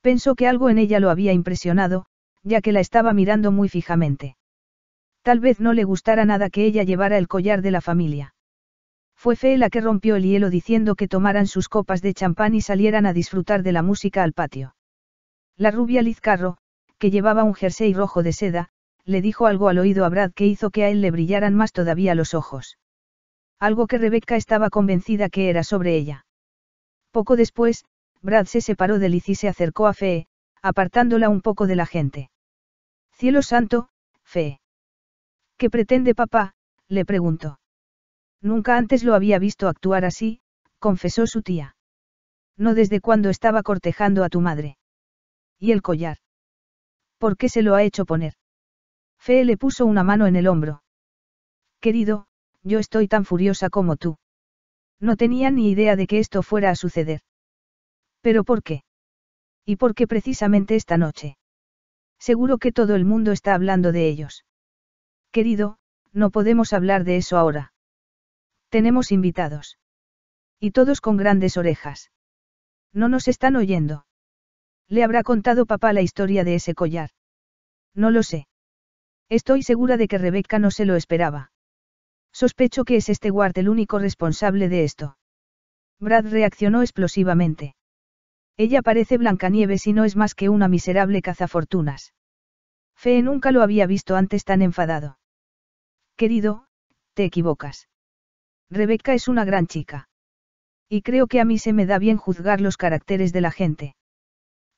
Pensó que algo en ella lo había impresionado, ya que la estaba mirando muy fijamente. Tal vez no le gustara nada que ella llevara el collar de la familia. Fue Fe la que rompió el hielo diciendo que tomaran sus copas de champán y salieran a disfrutar de la música al patio. La rubia Liz Carro, que llevaba un jersey rojo de seda, le dijo algo al oído a Brad que hizo que a él le brillaran más todavía los ojos. Algo que Rebecca estaba convencida que era sobre ella. Poco después, Brad se separó de Liz y se acercó a Fe, apartándola un poco de la gente. Cielo santo, Fe, ¿Qué pretende papá? le preguntó. Nunca antes lo había visto actuar así, confesó su tía. No desde cuando estaba cortejando a tu madre. ¿Y el collar? ¿Por qué se lo ha hecho poner? Fe le puso una mano en el hombro. Querido, yo estoy tan furiosa como tú. No tenía ni idea de que esto fuera a suceder. ¿Pero por qué? ¿Y por qué precisamente esta noche? Seguro que todo el mundo está hablando de ellos. Querido, no podemos hablar de eso ahora. Tenemos invitados. Y todos con grandes orejas. No nos están oyendo. ¿Le habrá contado papá la historia de ese collar? No lo sé. Estoy segura de que Rebecca no se lo esperaba. Sospecho que es este guard el único responsable de esto. Brad reaccionó explosivamente. Ella parece Blancanieves y no es más que una miserable cazafortunas. Fe nunca lo había visto antes tan enfadado. Querido, te equivocas. Rebeca es una gran chica. Y creo que a mí se me da bien juzgar los caracteres de la gente.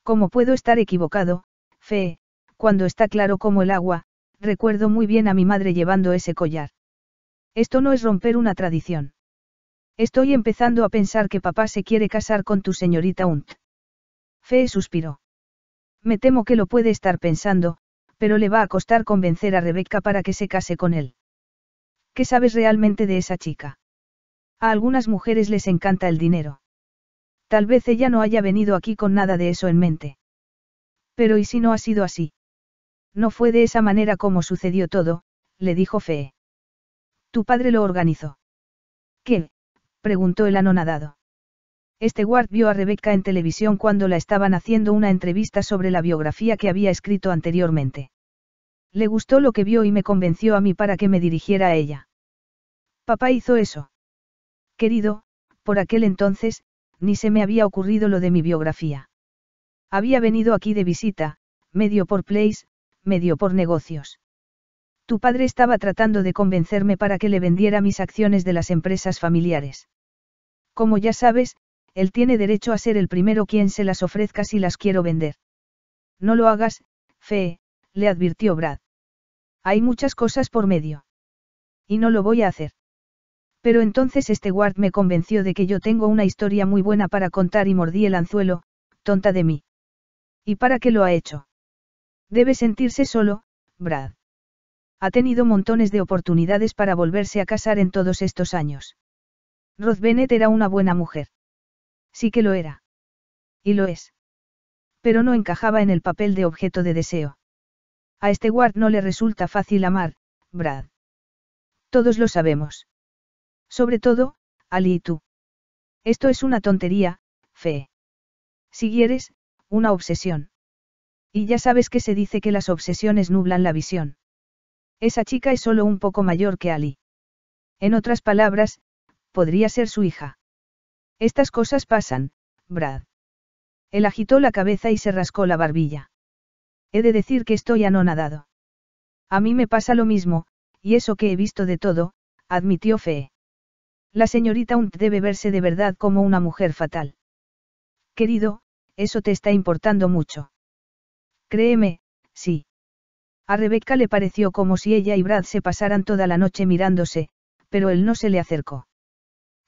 ¿Cómo puedo estar equivocado, Fe, cuando está claro como el agua? Recuerdo muy bien a mi madre llevando ese collar. Esto no es romper una tradición. Estoy empezando a pensar que papá se quiere casar con tu señorita Unt. Fe suspiró. Me temo que lo puede estar pensando, pero le va a costar convencer a Rebeca para que se case con él. ¿Qué sabes realmente de esa chica? A algunas mujeres les encanta el dinero. Tal vez ella no haya venido aquí con nada de eso en mente. Pero ¿y si no ha sido así? No fue de esa manera como sucedió todo, le dijo F.E. Tu padre lo organizó. ¿Qué? preguntó el anonadado. Este guard vio a Rebecca en televisión cuando la estaban haciendo una entrevista sobre la biografía que había escrito anteriormente. Le gustó lo que vio y me convenció a mí para que me dirigiera a ella. Papá hizo eso querido, por aquel entonces, ni se me había ocurrido lo de mi biografía. Había venido aquí de visita, medio por place, medio por negocios. Tu padre estaba tratando de convencerme para que le vendiera mis acciones de las empresas familiares. Como ya sabes, él tiene derecho a ser el primero quien se las ofrezca si las quiero vender. No lo hagas, fe, le advirtió Brad. Hay muchas cosas por medio. Y no lo voy a hacer. Pero entonces este guard me convenció de que yo tengo una historia muy buena para contar y mordí el anzuelo, tonta de mí. ¿Y para qué lo ha hecho? Debe sentirse solo, Brad. Ha tenido montones de oportunidades para volverse a casar en todos estos años. Ruth Bennett era una buena mujer. Sí que lo era. Y lo es. Pero no encajaba en el papel de objeto de deseo. A este guard no le resulta fácil amar, Brad. Todos lo sabemos. Sobre todo, Ali y tú. Esto es una tontería, Fe. Si quieres, una obsesión. Y ya sabes que se dice que las obsesiones nublan la visión. Esa chica es solo un poco mayor que Ali. En otras palabras, podría ser su hija. Estas cosas pasan, Brad. Él agitó la cabeza y se rascó la barbilla. He de decir que estoy anonadado. A mí me pasa lo mismo, y eso que he visto de todo, admitió Fee. La señorita Hunt debe verse de verdad como una mujer fatal. Querido, eso te está importando mucho. Créeme, sí. A Rebeca le pareció como si ella y Brad se pasaran toda la noche mirándose, pero él no se le acercó.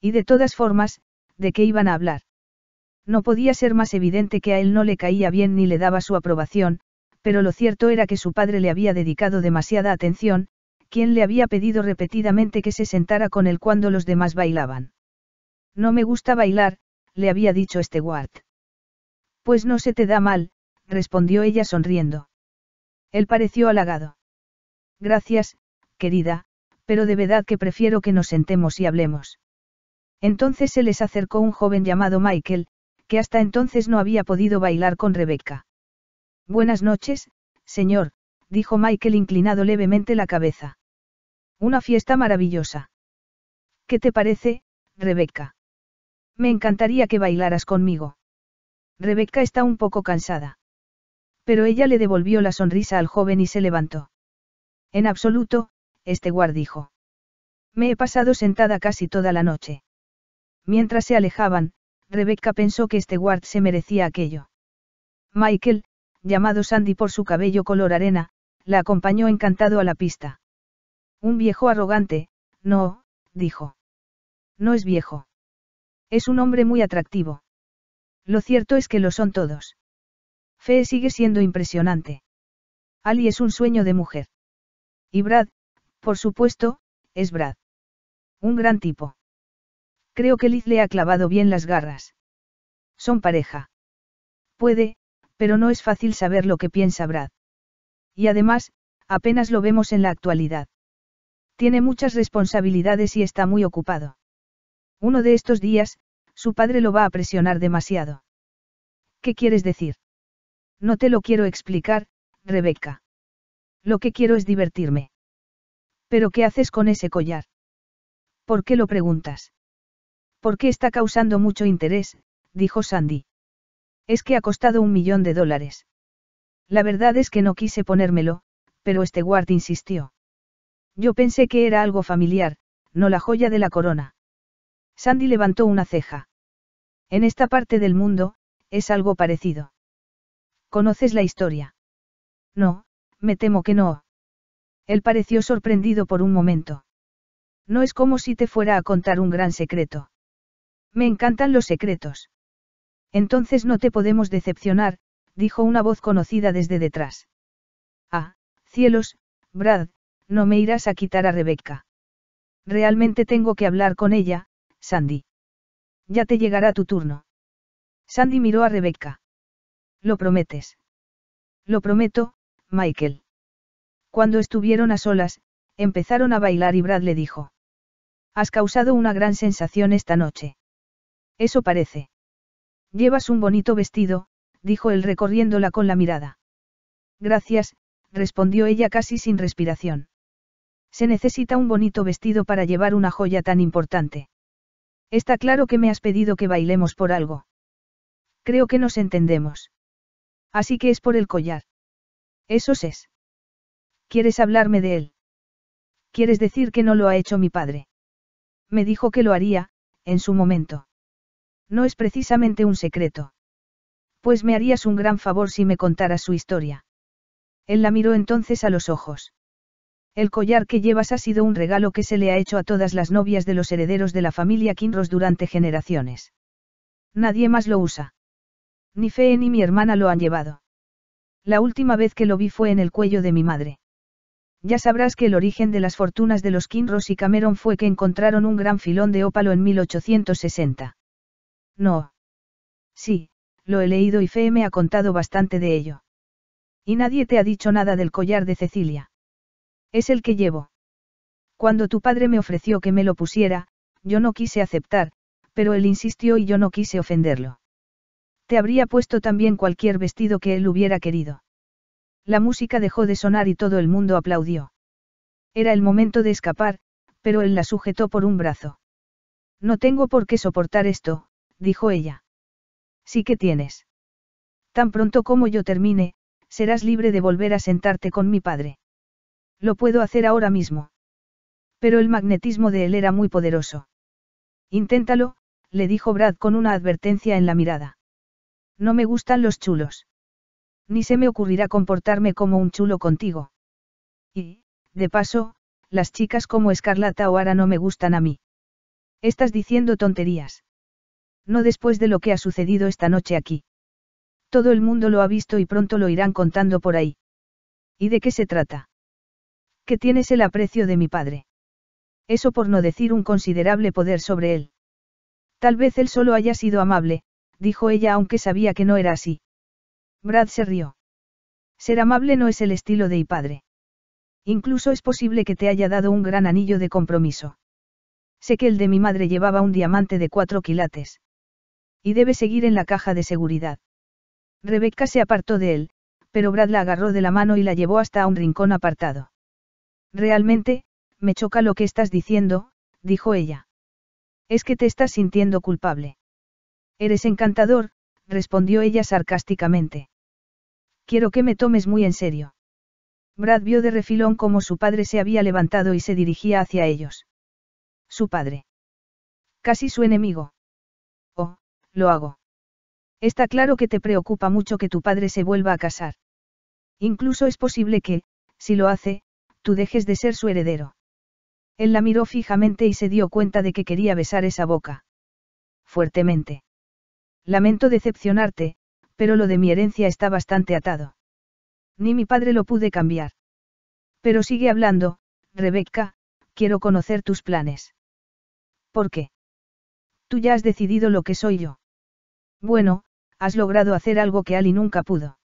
Y de todas formas, ¿de qué iban a hablar? No podía ser más evidente que a él no le caía bien ni le daba su aprobación, pero lo cierto era que su padre le había dedicado demasiada atención, quien le había pedido repetidamente que se sentara con él cuando los demás bailaban. No me gusta bailar, le había dicho este Ward. Pues no se te da mal, respondió ella sonriendo. Él pareció halagado. Gracias, querida, pero de verdad que prefiero que nos sentemos y hablemos. Entonces se les acercó un joven llamado Michael, que hasta entonces no había podido bailar con Rebeca. Buenas noches, señor, dijo Michael inclinado levemente la cabeza. Una fiesta maravillosa. ¿Qué te parece, Rebeca? Me encantaría que bailaras conmigo. Rebeca está un poco cansada. Pero ella le devolvió la sonrisa al joven y se levantó. En absoluto, este dijo. Me he pasado sentada casi toda la noche. Mientras se alejaban, Rebecca pensó que este se merecía aquello. Michael, llamado Sandy por su cabello color arena, la acompañó encantado a la pista. Un viejo arrogante, no, dijo. No es viejo. Es un hombre muy atractivo. Lo cierto es que lo son todos. Fe sigue siendo impresionante. Ali es un sueño de mujer. Y Brad, por supuesto, es Brad. Un gran tipo. Creo que Liz le ha clavado bien las garras. Son pareja. Puede, pero no es fácil saber lo que piensa Brad. Y además, apenas lo vemos en la actualidad. Tiene muchas responsabilidades y está muy ocupado. Uno de estos días, su padre lo va a presionar demasiado. ¿Qué quieres decir? No te lo quiero explicar, Rebeca. Lo que quiero es divertirme. ¿Pero qué haces con ese collar? ¿Por qué lo preguntas? ¿Por qué está causando mucho interés? dijo Sandy. Es que ha costado un millón de dólares. La verdad es que no quise ponérmelo, pero este guard insistió. Yo pensé que era algo familiar, no la joya de la corona. Sandy levantó una ceja. En esta parte del mundo, es algo parecido. ¿Conoces la historia? No, me temo que no. Él pareció sorprendido por un momento. No es como si te fuera a contar un gran secreto. Me encantan los secretos. Entonces no te podemos decepcionar, dijo una voz conocida desde detrás. Ah, cielos, Brad, no me irás a quitar a Rebecca. Realmente tengo que hablar con ella, Sandy. Ya te llegará tu turno. Sandy miró a Rebecca. Lo prometes. Lo prometo, Michael. Cuando estuvieron a solas, empezaron a bailar y Brad le dijo. Has causado una gran sensación esta noche. Eso parece. Llevas un bonito vestido, dijo él recorriéndola con la mirada. Gracias, respondió ella casi sin respiración. Se necesita un bonito vestido para llevar una joya tan importante. Está claro que me has pedido que bailemos por algo. Creo que nos entendemos. Así que es por el collar. Eso es. ¿Quieres hablarme de él? ¿Quieres decir que no lo ha hecho mi padre? Me dijo que lo haría, en su momento. No es precisamente un secreto. Pues me harías un gran favor si me contaras su historia. Él la miró entonces a los ojos. El collar que llevas ha sido un regalo que se le ha hecho a todas las novias de los herederos de la familia Kinross durante generaciones. Nadie más lo usa. Ni Fe ni mi hermana lo han llevado. La última vez que lo vi fue en el cuello de mi madre. Ya sabrás que el origen de las fortunas de los Kinross y Cameron fue que encontraron un gran filón de ópalo en 1860. No. Sí, lo he leído y Fe me ha contado bastante de ello. Y nadie te ha dicho nada del collar de Cecilia. Es el que llevo. Cuando tu padre me ofreció que me lo pusiera, yo no quise aceptar, pero él insistió y yo no quise ofenderlo. Te habría puesto también cualquier vestido que él hubiera querido. La música dejó de sonar y todo el mundo aplaudió. Era el momento de escapar, pero él la sujetó por un brazo. No tengo por qué soportar esto, dijo ella. Sí que tienes. Tan pronto como yo termine, serás libre de volver a sentarte con mi padre. Lo puedo hacer ahora mismo. Pero el magnetismo de él era muy poderoso. Inténtalo, le dijo Brad con una advertencia en la mirada. No me gustan los chulos. Ni se me ocurrirá comportarme como un chulo contigo. Y, de paso, las chicas como Escarlata o Ara no me gustan a mí. Estás diciendo tonterías. No después de lo que ha sucedido esta noche aquí. Todo el mundo lo ha visto y pronto lo irán contando por ahí. ¿Y de qué se trata? que tienes el aprecio de mi padre. Eso por no decir un considerable poder sobre él. Tal vez él solo haya sido amable, dijo ella aunque sabía que no era así. Brad se rió. Ser amable no es el estilo de mi padre. Incluso es posible que te haya dado un gran anillo de compromiso. Sé que el de mi madre llevaba un diamante de cuatro quilates. Y debe seguir en la caja de seguridad. Rebecca se apartó de él, pero Brad la agarró de la mano y la llevó hasta un rincón apartado. Realmente, me choca lo que estás diciendo, dijo ella. Es que te estás sintiendo culpable. Eres encantador, respondió ella sarcásticamente. Quiero que me tomes muy en serio. Brad vio de refilón cómo su padre se había levantado y se dirigía hacia ellos. Su padre. Casi su enemigo. Oh, lo hago. Está claro que te preocupa mucho que tu padre se vuelva a casar. Incluso es posible que, si lo hace, tú dejes de ser su heredero. Él la miró fijamente y se dio cuenta de que quería besar esa boca. Fuertemente. Lamento decepcionarte, pero lo de mi herencia está bastante atado. Ni mi padre lo pude cambiar. Pero sigue hablando, Rebecca, quiero conocer tus planes. ¿Por qué? Tú ya has decidido lo que soy yo. Bueno, has logrado hacer algo que Ali nunca pudo.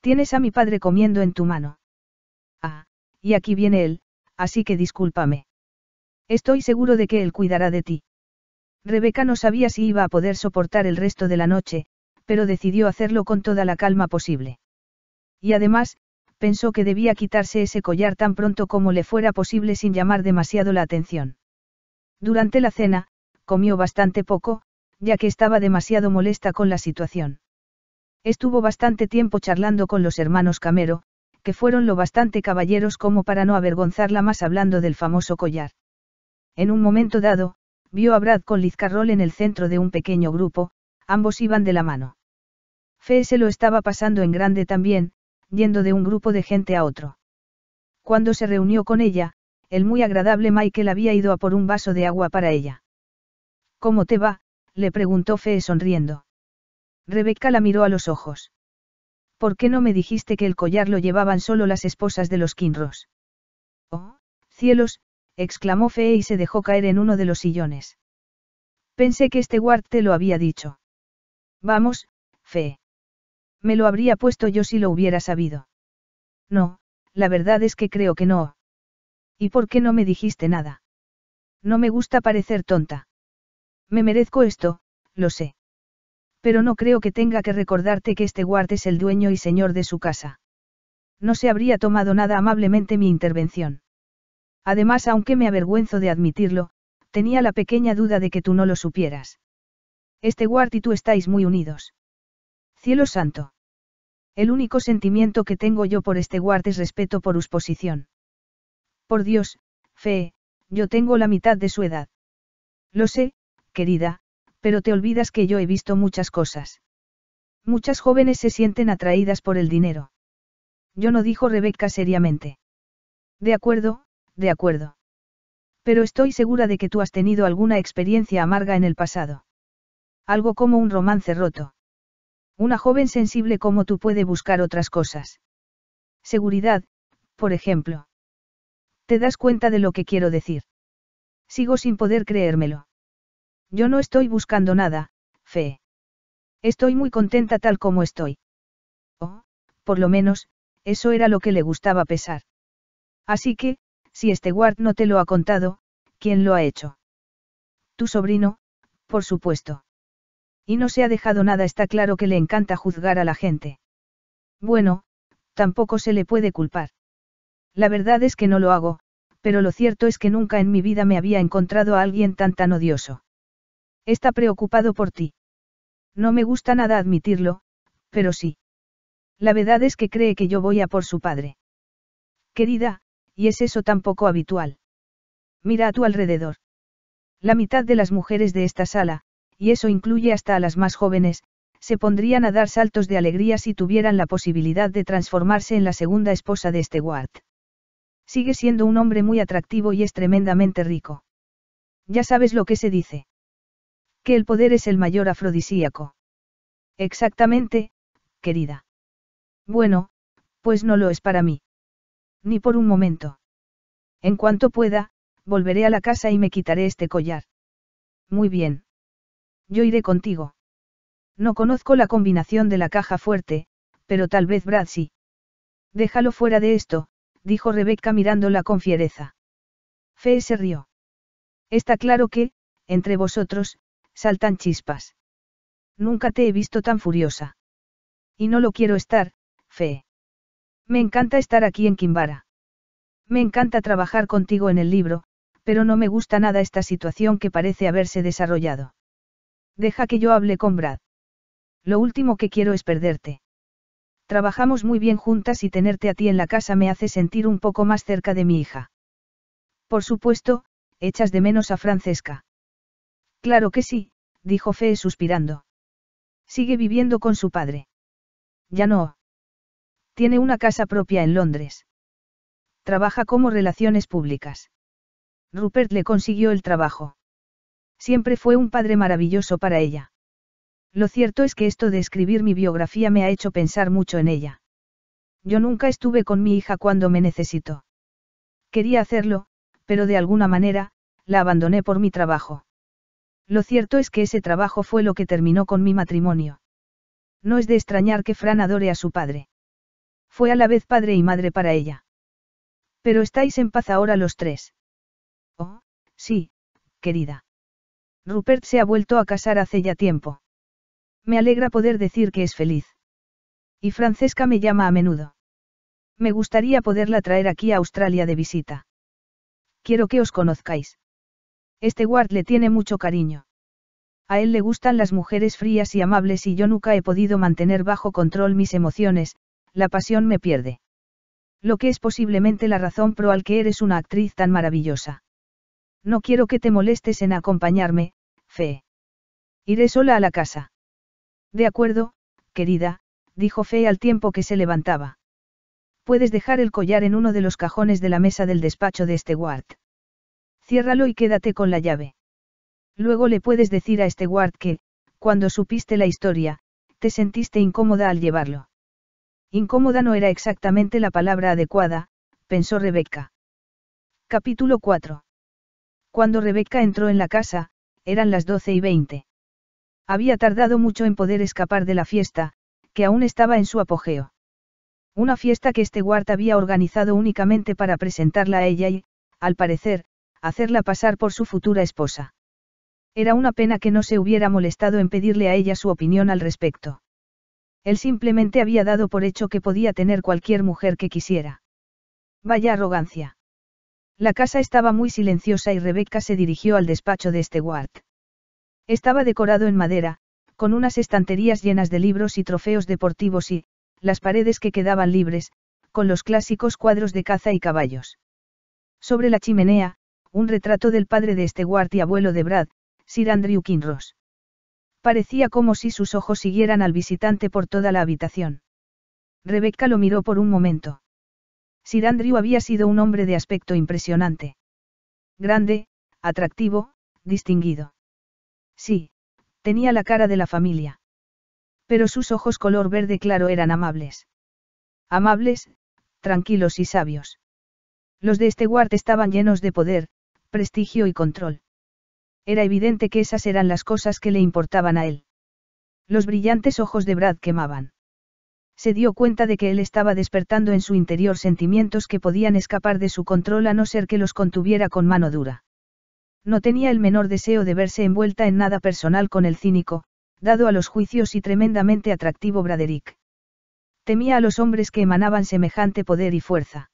Tienes a mi padre comiendo en tu mano. Ah, y aquí viene él, así que discúlpame. Estoy seguro de que él cuidará de ti. Rebeca no sabía si iba a poder soportar el resto de la noche, pero decidió hacerlo con toda la calma posible. Y además, pensó que debía quitarse ese collar tan pronto como le fuera posible sin llamar demasiado la atención. Durante la cena, comió bastante poco, ya que estaba demasiado molesta con la situación. Estuvo bastante tiempo charlando con los hermanos Camero, que fueron lo bastante caballeros como para no avergonzarla más hablando del famoso collar. En un momento dado, vio a Brad con Liz Carroll en el centro de un pequeño grupo, ambos iban de la mano. Fe se lo estaba pasando en grande también, yendo de un grupo de gente a otro. Cuando se reunió con ella, el muy agradable Michael había ido a por un vaso de agua para ella. ¿Cómo te va? le preguntó Fe sonriendo. Rebecca la miró a los ojos. ¿Por qué no me dijiste que el collar lo llevaban solo las esposas de los Kinross? Oh, cielos, exclamó Fe y se dejó caer en uno de los sillones. Pensé que este guard te lo había dicho. Vamos, Fe. Me lo habría puesto yo si lo hubiera sabido. No, la verdad es que creo que no. ¿Y por qué no me dijiste nada? No me gusta parecer tonta. Me merezco esto, lo sé. Pero no creo que tenga que recordarte que este guard es el dueño y señor de su casa. No se habría tomado nada amablemente mi intervención. Además, aunque me avergüenzo de admitirlo, tenía la pequeña duda de que tú no lo supieras. Este guard y tú estáis muy unidos. Cielo santo. El único sentimiento que tengo yo por este guard es respeto por usposición. posición. Por Dios, Fe, yo tengo la mitad de su edad. Lo sé, querida, pero te olvidas que yo he visto muchas cosas. Muchas jóvenes se sienten atraídas por el dinero. Yo no dijo Rebeca seriamente. De acuerdo, de acuerdo. Pero estoy segura de que tú has tenido alguna experiencia amarga en el pasado. Algo como un romance roto. Una joven sensible como tú puede buscar otras cosas. Seguridad, por ejemplo. ¿Te das cuenta de lo que quiero decir? Sigo sin poder creérmelo. Yo no estoy buscando nada, Fe. Estoy muy contenta tal como estoy. Oh, por lo menos, eso era lo que le gustaba pesar. Así que, si este guard no te lo ha contado, ¿quién lo ha hecho? Tu sobrino, por supuesto. Y no se ha dejado nada, está claro que le encanta juzgar a la gente. Bueno, tampoco se le puede culpar. La verdad es que no lo hago, pero lo cierto es que nunca en mi vida me había encontrado a alguien tan tan odioso. Está preocupado por ti. No me gusta nada admitirlo, pero sí. La verdad es que cree que yo voy a por su padre. Querida, y es eso tan poco habitual. Mira a tu alrededor. La mitad de las mujeres de esta sala, y eso incluye hasta a las más jóvenes, se pondrían a dar saltos de alegría si tuvieran la posibilidad de transformarse en la segunda esposa de este Ward. Sigue siendo un hombre muy atractivo y es tremendamente rico. Ya sabes lo que se dice el poder es el mayor afrodisíaco. Exactamente, querida. Bueno, pues no lo es para mí. Ni por un momento. En cuanto pueda, volveré a la casa y me quitaré este collar. Muy bien. Yo iré contigo. No conozco la combinación de la caja fuerte, pero tal vez Brad sí. Déjalo fuera de esto, dijo Rebecca mirándola con fiereza. Fe se rió. Está claro que, entre vosotros, saltan chispas. Nunca te he visto tan furiosa. Y no lo quiero estar, Fe. Me encanta estar aquí en Kimbara. Me encanta trabajar contigo en el libro, pero no me gusta nada esta situación que parece haberse desarrollado. Deja que yo hable con Brad. Lo último que quiero es perderte. Trabajamos muy bien juntas y tenerte a ti en la casa me hace sentir un poco más cerca de mi hija. Por supuesto, echas de menos a Francesca. Claro que sí, dijo Fe suspirando. Sigue viviendo con su padre. Ya no. Tiene una casa propia en Londres. Trabaja como relaciones públicas. Rupert le consiguió el trabajo. Siempre fue un padre maravilloso para ella. Lo cierto es que esto de escribir mi biografía me ha hecho pensar mucho en ella. Yo nunca estuve con mi hija cuando me necesitó. Quería hacerlo, pero de alguna manera, la abandoné por mi trabajo. Lo cierto es que ese trabajo fue lo que terminó con mi matrimonio. No es de extrañar que Fran adore a su padre. Fue a la vez padre y madre para ella. Pero estáis en paz ahora los tres. Oh, sí, querida. Rupert se ha vuelto a casar hace ya tiempo. Me alegra poder decir que es feliz. Y Francesca me llama a menudo. Me gustaría poderla traer aquí a Australia de visita. Quiero que os conozcáis. Este Ward le tiene mucho cariño. A él le gustan las mujeres frías y amables y yo nunca he podido mantener bajo control mis emociones, la pasión me pierde. Lo que es posiblemente la razón pro al que eres una actriz tan maravillosa. No quiero que te molestes en acompañarme, Fe. Iré sola a la casa. De acuerdo, querida, dijo Fe al tiempo que se levantaba. Puedes dejar el collar en uno de los cajones de la mesa del despacho de este Ward. Ciérralo y quédate con la llave. Luego le puedes decir a este guard que, cuando supiste la historia, te sentiste incómoda al llevarlo. Incómoda no era exactamente la palabra adecuada, pensó Rebeca. Capítulo 4. Cuando Rebeca entró en la casa, eran las doce y veinte. Había tardado mucho en poder escapar de la fiesta, que aún estaba en su apogeo. Una fiesta que este guard había organizado únicamente para presentarla a ella y, al parecer, hacerla pasar por su futura esposa. Era una pena que no se hubiera molestado en pedirle a ella su opinión al respecto. Él simplemente había dado por hecho que podía tener cualquier mujer que quisiera. Vaya arrogancia. La casa estaba muy silenciosa y Rebeca se dirigió al despacho de Stewart. Estaba decorado en madera, con unas estanterías llenas de libros y trofeos deportivos y, las paredes que quedaban libres, con los clásicos cuadros de caza y caballos. Sobre la chimenea, un retrato del padre de Stewart y abuelo de Brad, Sir Andrew Kinross. Parecía como si sus ojos siguieran al visitante por toda la habitación. Rebecca lo miró por un momento. Sir Andrew había sido un hombre de aspecto impresionante. Grande, atractivo, distinguido. Sí, tenía la cara de la familia. Pero sus ojos color verde claro eran amables. Amables, tranquilos y sabios. Los de Stewart estaban llenos de poder, prestigio y control. Era evidente que esas eran las cosas que le importaban a él. Los brillantes ojos de Brad quemaban. Se dio cuenta de que él estaba despertando en su interior sentimientos que podían escapar de su control a no ser que los contuviera con mano dura. No tenía el menor deseo de verse envuelta en nada personal con el cínico, dado a los juicios y tremendamente atractivo Braderick. Temía a los hombres que emanaban semejante poder y fuerza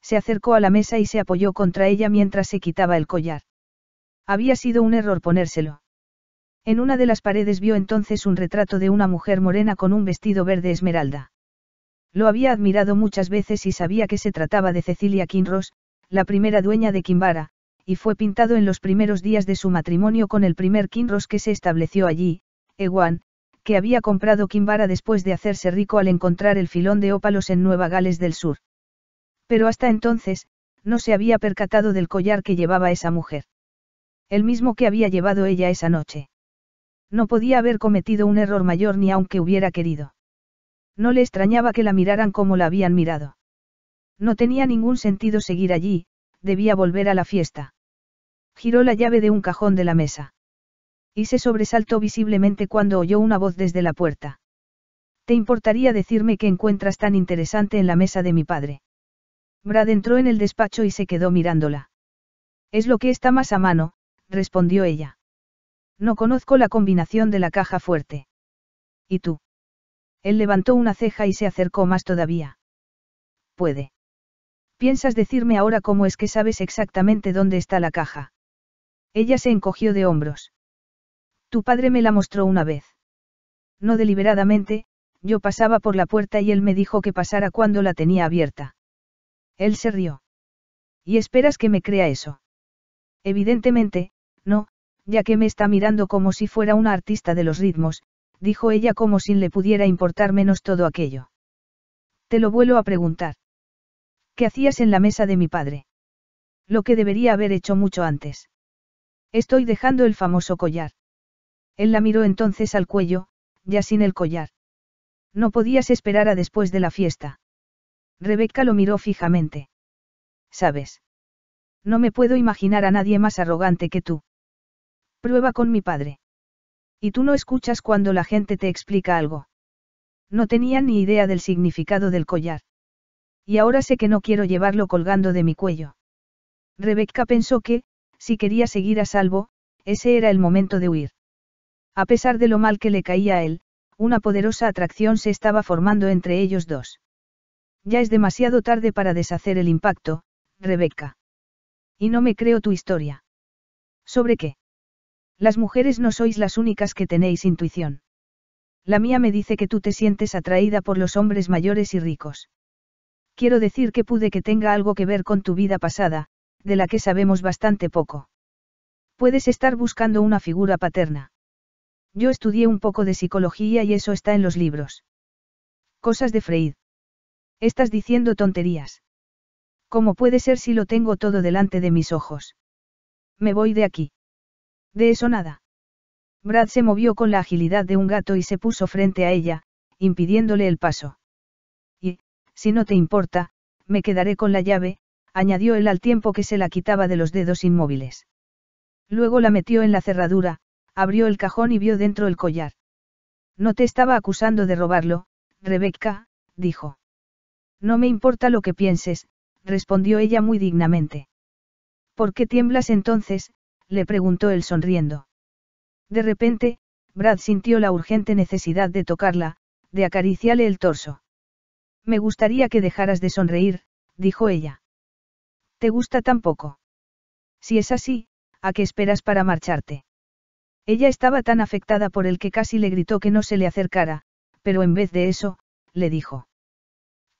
se acercó a la mesa y se apoyó contra ella mientras se quitaba el collar. Había sido un error ponérselo. En una de las paredes vio entonces un retrato de una mujer morena con un vestido verde esmeralda. Lo había admirado muchas veces y sabía que se trataba de Cecilia Kinross, la primera dueña de Kimbara, y fue pintado en los primeros días de su matrimonio con el primer Kinross que se estableció allí, Ewan, que había comprado Kimbara después de hacerse rico al encontrar el filón de ópalos en Nueva Gales del Sur. Pero hasta entonces, no se había percatado del collar que llevaba esa mujer. El mismo que había llevado ella esa noche. No podía haber cometido un error mayor ni aunque hubiera querido. No le extrañaba que la miraran como la habían mirado. No tenía ningún sentido seguir allí, debía volver a la fiesta. Giró la llave de un cajón de la mesa. Y se sobresaltó visiblemente cuando oyó una voz desde la puerta. ¿Te importaría decirme qué encuentras tan interesante en la mesa de mi padre? Brad entró en el despacho y se quedó mirándola. Es lo que está más a mano, respondió ella. No conozco la combinación de la caja fuerte. ¿Y tú? Él levantó una ceja y se acercó más todavía. Puede. ¿Piensas decirme ahora cómo es que sabes exactamente dónde está la caja? Ella se encogió de hombros. Tu padre me la mostró una vez. No deliberadamente, yo pasaba por la puerta y él me dijo que pasara cuando la tenía abierta. Él se rió. ¿Y esperas que me crea eso? Evidentemente, no, ya que me está mirando como si fuera una artista de los ritmos, dijo ella como si le pudiera importar menos todo aquello. Te lo vuelvo a preguntar. ¿Qué hacías en la mesa de mi padre? Lo que debería haber hecho mucho antes. Estoy dejando el famoso collar. Él la miró entonces al cuello, ya sin el collar. No podías esperar a después de la fiesta. Rebeca lo miró fijamente. ¿Sabes? No me puedo imaginar a nadie más arrogante que tú. Prueba con mi padre. Y tú no escuchas cuando la gente te explica algo. No tenía ni idea del significado del collar. Y ahora sé que no quiero llevarlo colgando de mi cuello. Rebeca pensó que, si quería seguir a salvo, ese era el momento de huir. A pesar de lo mal que le caía a él, una poderosa atracción se estaba formando entre ellos dos. Ya es demasiado tarde para deshacer el impacto, Rebeca. Y no me creo tu historia. ¿Sobre qué? Las mujeres no sois las únicas que tenéis intuición. La mía me dice que tú te sientes atraída por los hombres mayores y ricos. Quiero decir que pude que tenga algo que ver con tu vida pasada, de la que sabemos bastante poco. Puedes estar buscando una figura paterna. Yo estudié un poco de psicología y eso está en los libros. Cosas de Freud. Estás diciendo tonterías. ¿Cómo puede ser si lo tengo todo delante de mis ojos? Me voy de aquí. De eso nada. Brad se movió con la agilidad de un gato y se puso frente a ella, impidiéndole el paso. Y, si no te importa, me quedaré con la llave, añadió él al tiempo que se la quitaba de los dedos inmóviles. Luego la metió en la cerradura, abrió el cajón y vio dentro el collar. No te estaba acusando de robarlo, Rebecca, dijo. No me importa lo que pienses, respondió ella muy dignamente. ¿Por qué tiemblas entonces? le preguntó él sonriendo. De repente, Brad sintió la urgente necesidad de tocarla, de acariciarle el torso. Me gustaría que dejaras de sonreír, dijo ella. ¿Te gusta tampoco? Si es así, ¿a qué esperas para marcharte? Ella estaba tan afectada por él que casi le gritó que no se le acercara, pero en vez de eso, le dijo.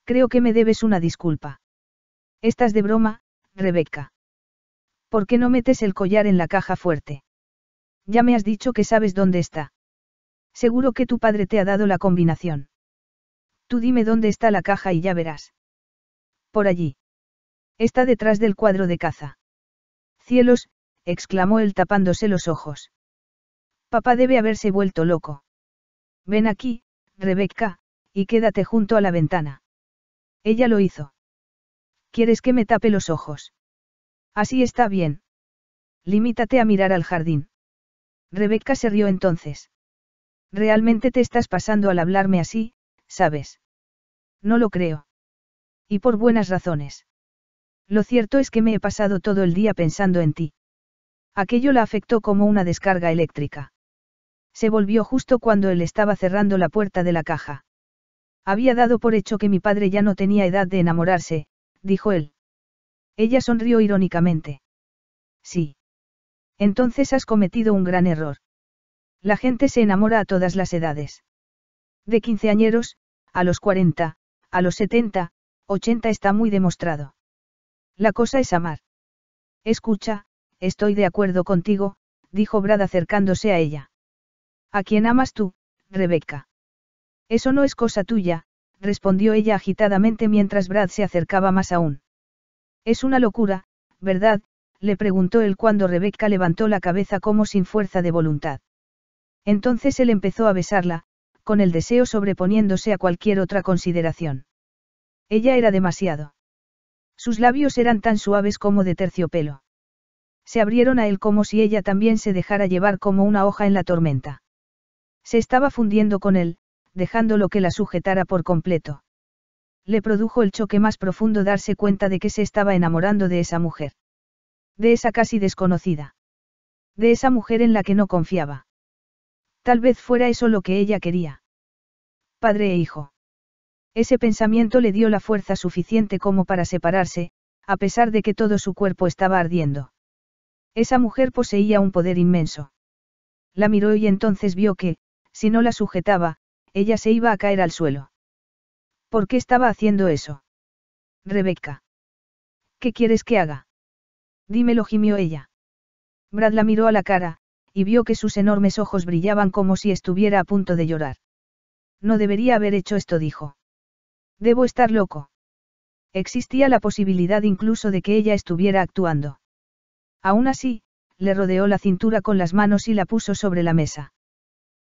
Creo que me debes una disculpa. Estás de broma, Rebeca. ¿Por qué no metes el collar en la caja fuerte? Ya me has dicho que sabes dónde está. Seguro que tu padre te ha dado la combinación. Tú dime dónde está la caja y ya verás. Por allí. Está detrás del cuadro de caza. Cielos, exclamó él tapándose los ojos. Papá debe haberse vuelto loco. Ven aquí, Rebeca, y quédate junto a la ventana. Ella lo hizo. ¿Quieres que me tape los ojos? Así está bien. Limítate a mirar al jardín. Rebeca se rió entonces. Realmente te estás pasando al hablarme así, ¿sabes? No lo creo. Y por buenas razones. Lo cierto es que me he pasado todo el día pensando en ti. Aquello la afectó como una descarga eléctrica. Se volvió justo cuando él estaba cerrando la puerta de la caja. Había dado por hecho que mi padre ya no tenía edad de enamorarse, dijo él. Ella sonrió irónicamente. Sí. Entonces has cometido un gran error. La gente se enamora a todas las edades. De quinceañeros, a los cuarenta, a los setenta, ochenta está muy demostrado. La cosa es amar. Escucha, estoy de acuerdo contigo, dijo Brad acercándose a ella. ¿A quién amas tú, Rebeca? Eso no es cosa tuya, respondió ella agitadamente mientras Brad se acercaba más aún. Es una locura, ¿verdad? le preguntó él cuando Rebecca levantó la cabeza como sin fuerza de voluntad. Entonces él empezó a besarla, con el deseo sobreponiéndose a cualquier otra consideración. Ella era demasiado. Sus labios eran tan suaves como de terciopelo. Se abrieron a él como si ella también se dejara llevar como una hoja en la tormenta. Se estaba fundiendo con él, dejándolo que la sujetara por completo. Le produjo el choque más profundo darse cuenta de que se estaba enamorando de esa mujer. De esa casi desconocida. De esa mujer en la que no confiaba. Tal vez fuera eso lo que ella quería. Padre e hijo. Ese pensamiento le dio la fuerza suficiente como para separarse, a pesar de que todo su cuerpo estaba ardiendo. Esa mujer poseía un poder inmenso. La miró y entonces vio que, si no la sujetaba, ella se iba a caer al suelo. ¿Por qué estaba haciendo eso? Rebeca. ¿Qué quieres que haga? Dímelo, gimió ella. Brad la miró a la cara, y vio que sus enormes ojos brillaban como si estuviera a punto de llorar. No debería haber hecho esto, dijo. Debo estar loco. Existía la posibilidad incluso de que ella estuviera actuando. Aún así, le rodeó la cintura con las manos y la puso sobre la mesa.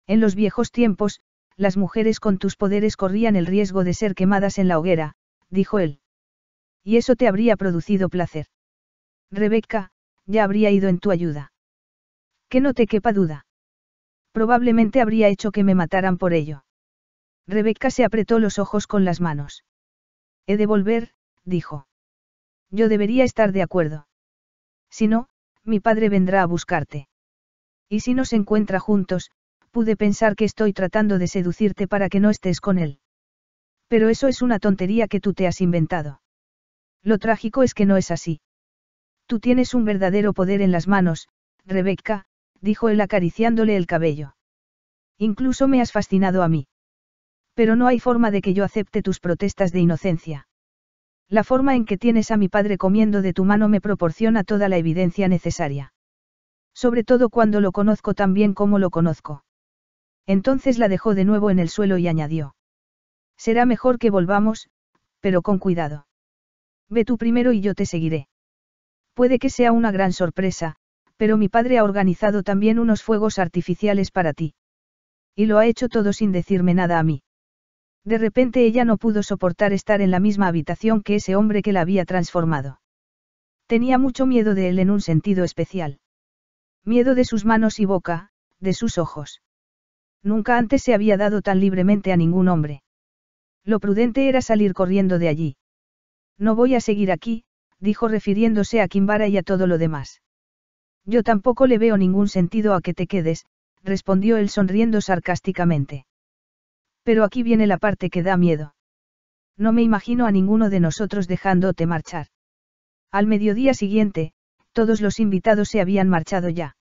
En los viejos tiempos, las mujeres con tus poderes corrían el riesgo de ser quemadas en la hoguera, dijo él. Y eso te habría producido placer. Rebeca, ya habría ido en tu ayuda. Que no te quepa duda. Probablemente habría hecho que me mataran por ello. Rebeca se apretó los ojos con las manos. He de volver, dijo. Yo debería estar de acuerdo. Si no, mi padre vendrá a buscarte. Y si nos encuentra juntos, pude pensar que estoy tratando de seducirte para que no estés con él. Pero eso es una tontería que tú te has inventado. Lo trágico es que no es así. Tú tienes un verdadero poder en las manos, Rebecca, dijo él acariciándole el cabello. Incluso me has fascinado a mí. Pero no hay forma de que yo acepte tus protestas de inocencia. La forma en que tienes a mi padre comiendo de tu mano me proporciona toda la evidencia necesaria. Sobre todo cuando lo conozco tan bien como lo conozco. Entonces la dejó de nuevo en el suelo y añadió. Será mejor que volvamos, pero con cuidado. Ve tú primero y yo te seguiré. Puede que sea una gran sorpresa, pero mi padre ha organizado también unos fuegos artificiales para ti. Y lo ha hecho todo sin decirme nada a mí. De repente ella no pudo soportar estar en la misma habitación que ese hombre que la había transformado. Tenía mucho miedo de él en un sentido especial. Miedo de sus manos y boca, de sus ojos. Nunca antes se había dado tan libremente a ningún hombre. Lo prudente era salir corriendo de allí. No voy a seguir aquí, dijo refiriéndose a Kimbara y a todo lo demás. Yo tampoco le veo ningún sentido a que te quedes, respondió él sonriendo sarcásticamente. Pero aquí viene la parte que da miedo. No me imagino a ninguno de nosotros dejándote marchar. Al mediodía siguiente, todos los invitados se habían marchado ya.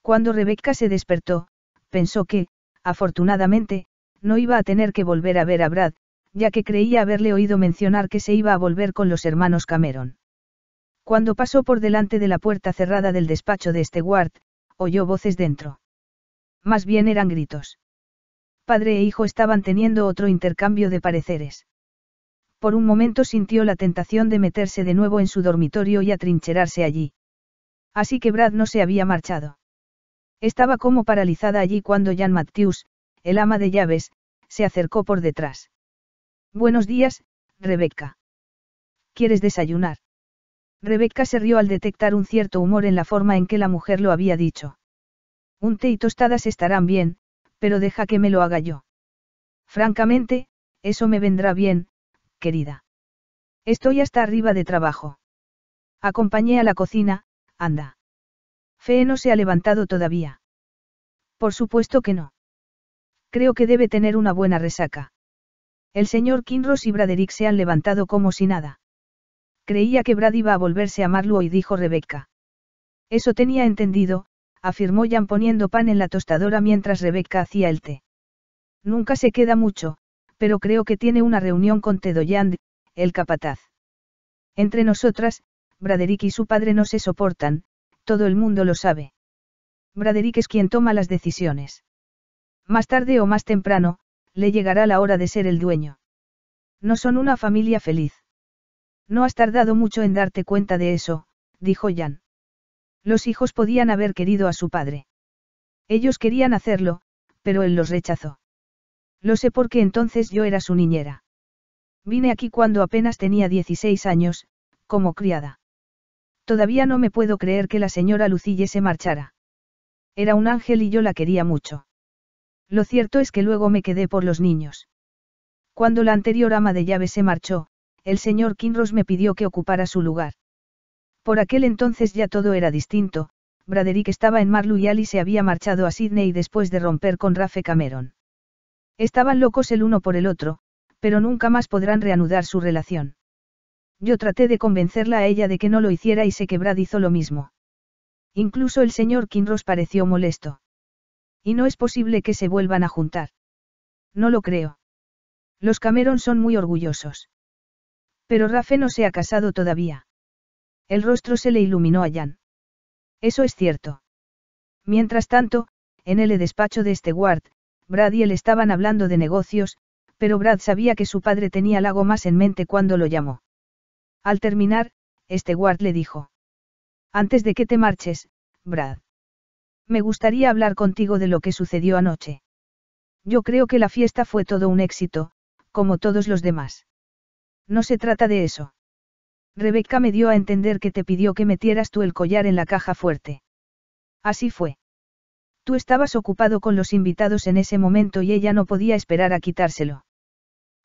Cuando Rebecca se despertó, pensó que, afortunadamente, no iba a tener que volver a ver a Brad, ya que creía haberle oído mencionar que se iba a volver con los hermanos Cameron. Cuando pasó por delante de la puerta cerrada del despacho de Stewart, oyó voces dentro. Más bien eran gritos. Padre e hijo estaban teniendo otro intercambio de pareceres. Por un momento sintió la tentación de meterse de nuevo en su dormitorio y atrincherarse allí. Así que Brad no se había marchado. Estaba como paralizada allí cuando Jan Matthews, el ama de llaves, se acercó por detrás. Buenos días, Rebecca. ¿Quieres desayunar? Rebecca se rió al detectar un cierto humor en la forma en que la mujer lo había dicho. Un té y tostadas estarán bien, pero deja que me lo haga yo. Francamente, eso me vendrá bien, querida. Estoy hasta arriba de trabajo. Acompañé a la cocina, anda. Fe no se ha levantado todavía. Por supuesto que no. Creo que debe tener una buena resaca. El señor Kinross y Braderick se han levantado como si nada. Creía que Brad iba a volverse a Marlowe y dijo Rebecca. Eso tenía entendido, afirmó Jan poniendo pan en la tostadora mientras Rebecca hacía el té. Nunca se queda mucho, pero creo que tiene una reunión con Tedoyand, el capataz. Entre nosotras, Braderick y su padre no se soportan, todo el mundo lo sabe. Braderick es quien toma las decisiones. Más tarde o más temprano, le llegará la hora de ser el dueño. No son una familia feliz. No has tardado mucho en darte cuenta de eso, dijo Jan. Los hijos podían haber querido a su padre. Ellos querían hacerlo, pero él los rechazó. Lo sé porque entonces yo era su niñera. Vine aquí cuando apenas tenía 16 años, como criada. Todavía no me puedo creer que la señora Lucille se marchara. Era un ángel y yo la quería mucho. Lo cierto es que luego me quedé por los niños. Cuando la anterior ama de llaves se marchó, el señor Kinross me pidió que ocupara su lugar. Por aquel entonces ya todo era distinto, Braderick estaba en Marlu y Ali se había marchado a Sydney después de romper con Rafe Cameron. Estaban locos el uno por el otro, pero nunca más podrán reanudar su relación. Yo traté de convencerla a ella de que no lo hiciera y sé que Brad hizo lo mismo. Incluso el señor Kinross pareció molesto. Y no es posible que se vuelvan a juntar. No lo creo. Los Cameron son muy orgullosos. Pero Rafe no se ha casado todavía. El rostro se le iluminó a Jan. Eso es cierto. Mientras tanto, en el despacho de Stewart, Brad y él estaban hablando de negocios, pero Brad sabía que su padre tenía lago más en mente cuando lo llamó. Al terminar, este guard le dijo. Antes de que te marches, Brad. Me gustaría hablar contigo de lo que sucedió anoche. Yo creo que la fiesta fue todo un éxito, como todos los demás. No se trata de eso. Rebecca me dio a entender que te pidió que metieras tú el collar en la caja fuerte. Así fue. Tú estabas ocupado con los invitados en ese momento y ella no podía esperar a quitárselo.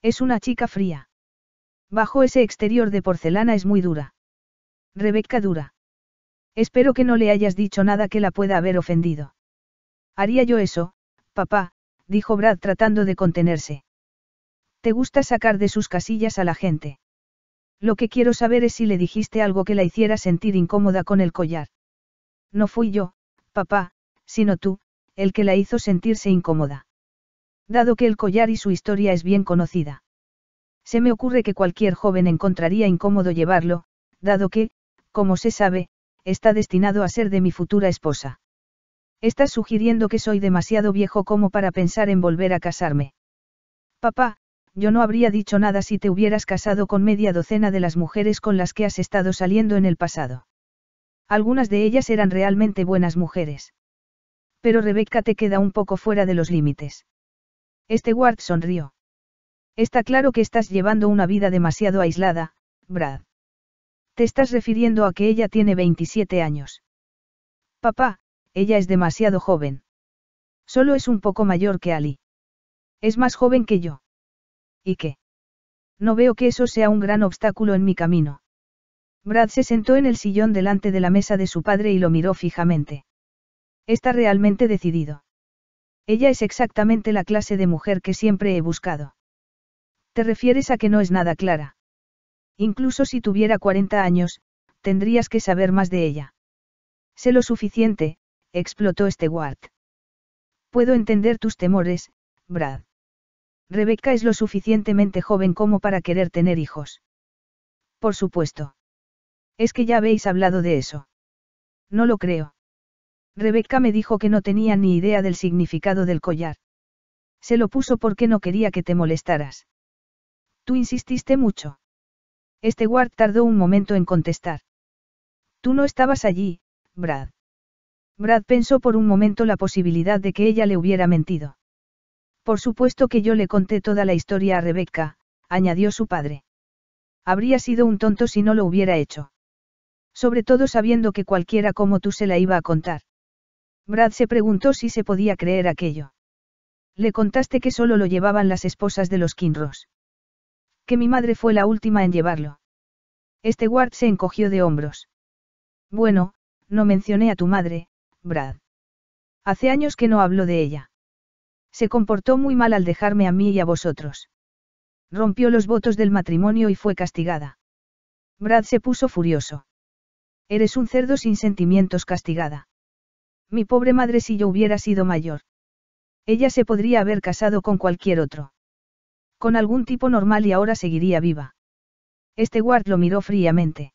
Es una chica fría. Bajo ese exterior de porcelana es muy dura. Rebeca dura. Espero que no le hayas dicho nada que la pueda haber ofendido. Haría yo eso, papá, dijo Brad tratando de contenerse. ¿Te gusta sacar de sus casillas a la gente? Lo que quiero saber es si le dijiste algo que la hiciera sentir incómoda con el collar. No fui yo, papá, sino tú, el que la hizo sentirse incómoda. Dado que el collar y su historia es bien conocida. Se me ocurre que cualquier joven encontraría incómodo llevarlo, dado que, como se sabe, está destinado a ser de mi futura esposa. Estás sugiriendo que soy demasiado viejo como para pensar en volver a casarme. Papá, yo no habría dicho nada si te hubieras casado con media docena de las mujeres con las que has estado saliendo en el pasado. Algunas de ellas eran realmente buenas mujeres. Pero Rebecca te queda un poco fuera de los límites. Este sonrió. Está claro que estás llevando una vida demasiado aislada, Brad. Te estás refiriendo a que ella tiene 27 años. Papá, ella es demasiado joven. Solo es un poco mayor que Ali. Es más joven que yo. ¿Y qué? No veo que eso sea un gran obstáculo en mi camino. Brad se sentó en el sillón delante de la mesa de su padre y lo miró fijamente. Está realmente decidido. Ella es exactamente la clase de mujer que siempre he buscado. ¿Te refieres a que no es nada clara? Incluso si tuviera 40 años, tendrías que saber más de ella. Sé lo suficiente, explotó Stewart. Puedo entender tus temores, Brad. Rebecca es lo suficientemente joven como para querer tener hijos. Por supuesto. Es que ya habéis hablado de eso. No lo creo. Rebecca me dijo que no tenía ni idea del significado del collar. Se lo puso porque no quería que te molestaras. Tú insististe mucho. Este guard tardó un momento en contestar. Tú no estabas allí, Brad. Brad pensó por un momento la posibilidad de que ella le hubiera mentido. Por supuesto que yo le conté toda la historia a Rebecca, añadió su padre. Habría sido un tonto si no lo hubiera hecho. Sobre todo sabiendo que cualquiera como tú se la iba a contar. Brad se preguntó si se podía creer aquello. Le contaste que solo lo llevaban las esposas de los Kinross que mi madre fue la última en llevarlo. Este guard se encogió de hombros. Bueno, no mencioné a tu madre, Brad. Hace años que no hablo de ella. Se comportó muy mal al dejarme a mí y a vosotros. Rompió los votos del matrimonio y fue castigada. Brad se puso furioso. Eres un cerdo sin sentimientos castigada. Mi pobre madre si yo hubiera sido mayor. Ella se podría haber casado con cualquier otro. Con algún tipo normal y ahora seguiría viva. Este guard lo miró fríamente.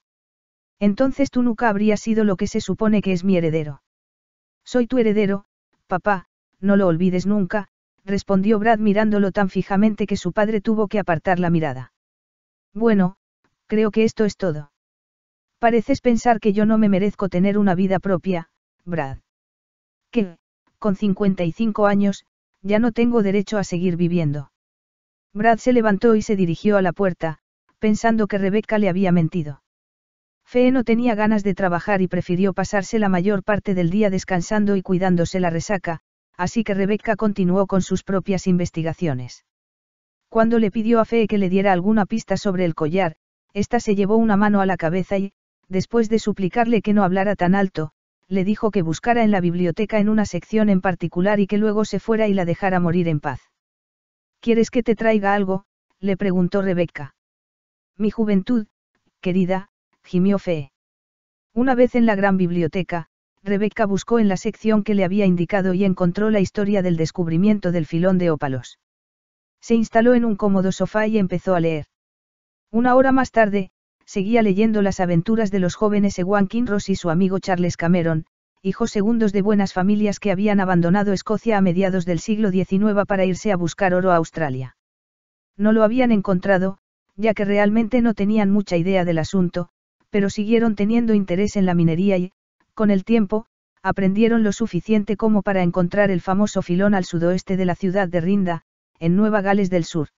Entonces tú nunca habrías sido lo que se supone que es mi heredero. Soy tu heredero, papá, no lo olvides nunca, respondió Brad mirándolo tan fijamente que su padre tuvo que apartar la mirada. Bueno, creo que esto es todo. Pareces pensar que yo no me merezco tener una vida propia, Brad. Que, con 55 años, ya no tengo derecho a seguir viviendo. Brad se levantó y se dirigió a la puerta, pensando que Rebecca le había mentido. Fe no tenía ganas de trabajar y prefirió pasarse la mayor parte del día descansando y cuidándose la resaca, así que Rebecca continuó con sus propias investigaciones. Cuando le pidió a Fe que le diera alguna pista sobre el collar, esta se llevó una mano a la cabeza y, después de suplicarle que no hablara tan alto, le dijo que buscara en la biblioteca en una sección en particular y que luego se fuera y la dejara morir en paz. ¿Quieres que te traiga algo? le preguntó Rebeca. Mi juventud, querida, gimió fe. Una vez en la gran biblioteca, Rebeca buscó en la sección que le había indicado y encontró la historia del descubrimiento del filón de ópalos. Se instaló en un cómodo sofá y empezó a leer. Una hora más tarde, seguía leyendo las aventuras de los jóvenes Ewan Kinross y su amigo Charles Cameron, hijos segundos de buenas familias que habían abandonado Escocia a mediados del siglo XIX para irse a buscar oro a Australia. No lo habían encontrado, ya que realmente no tenían mucha idea del asunto, pero siguieron teniendo interés en la minería y, con el tiempo, aprendieron lo suficiente como para encontrar el famoso filón al sudoeste de la ciudad de Rinda, en Nueva Gales del Sur.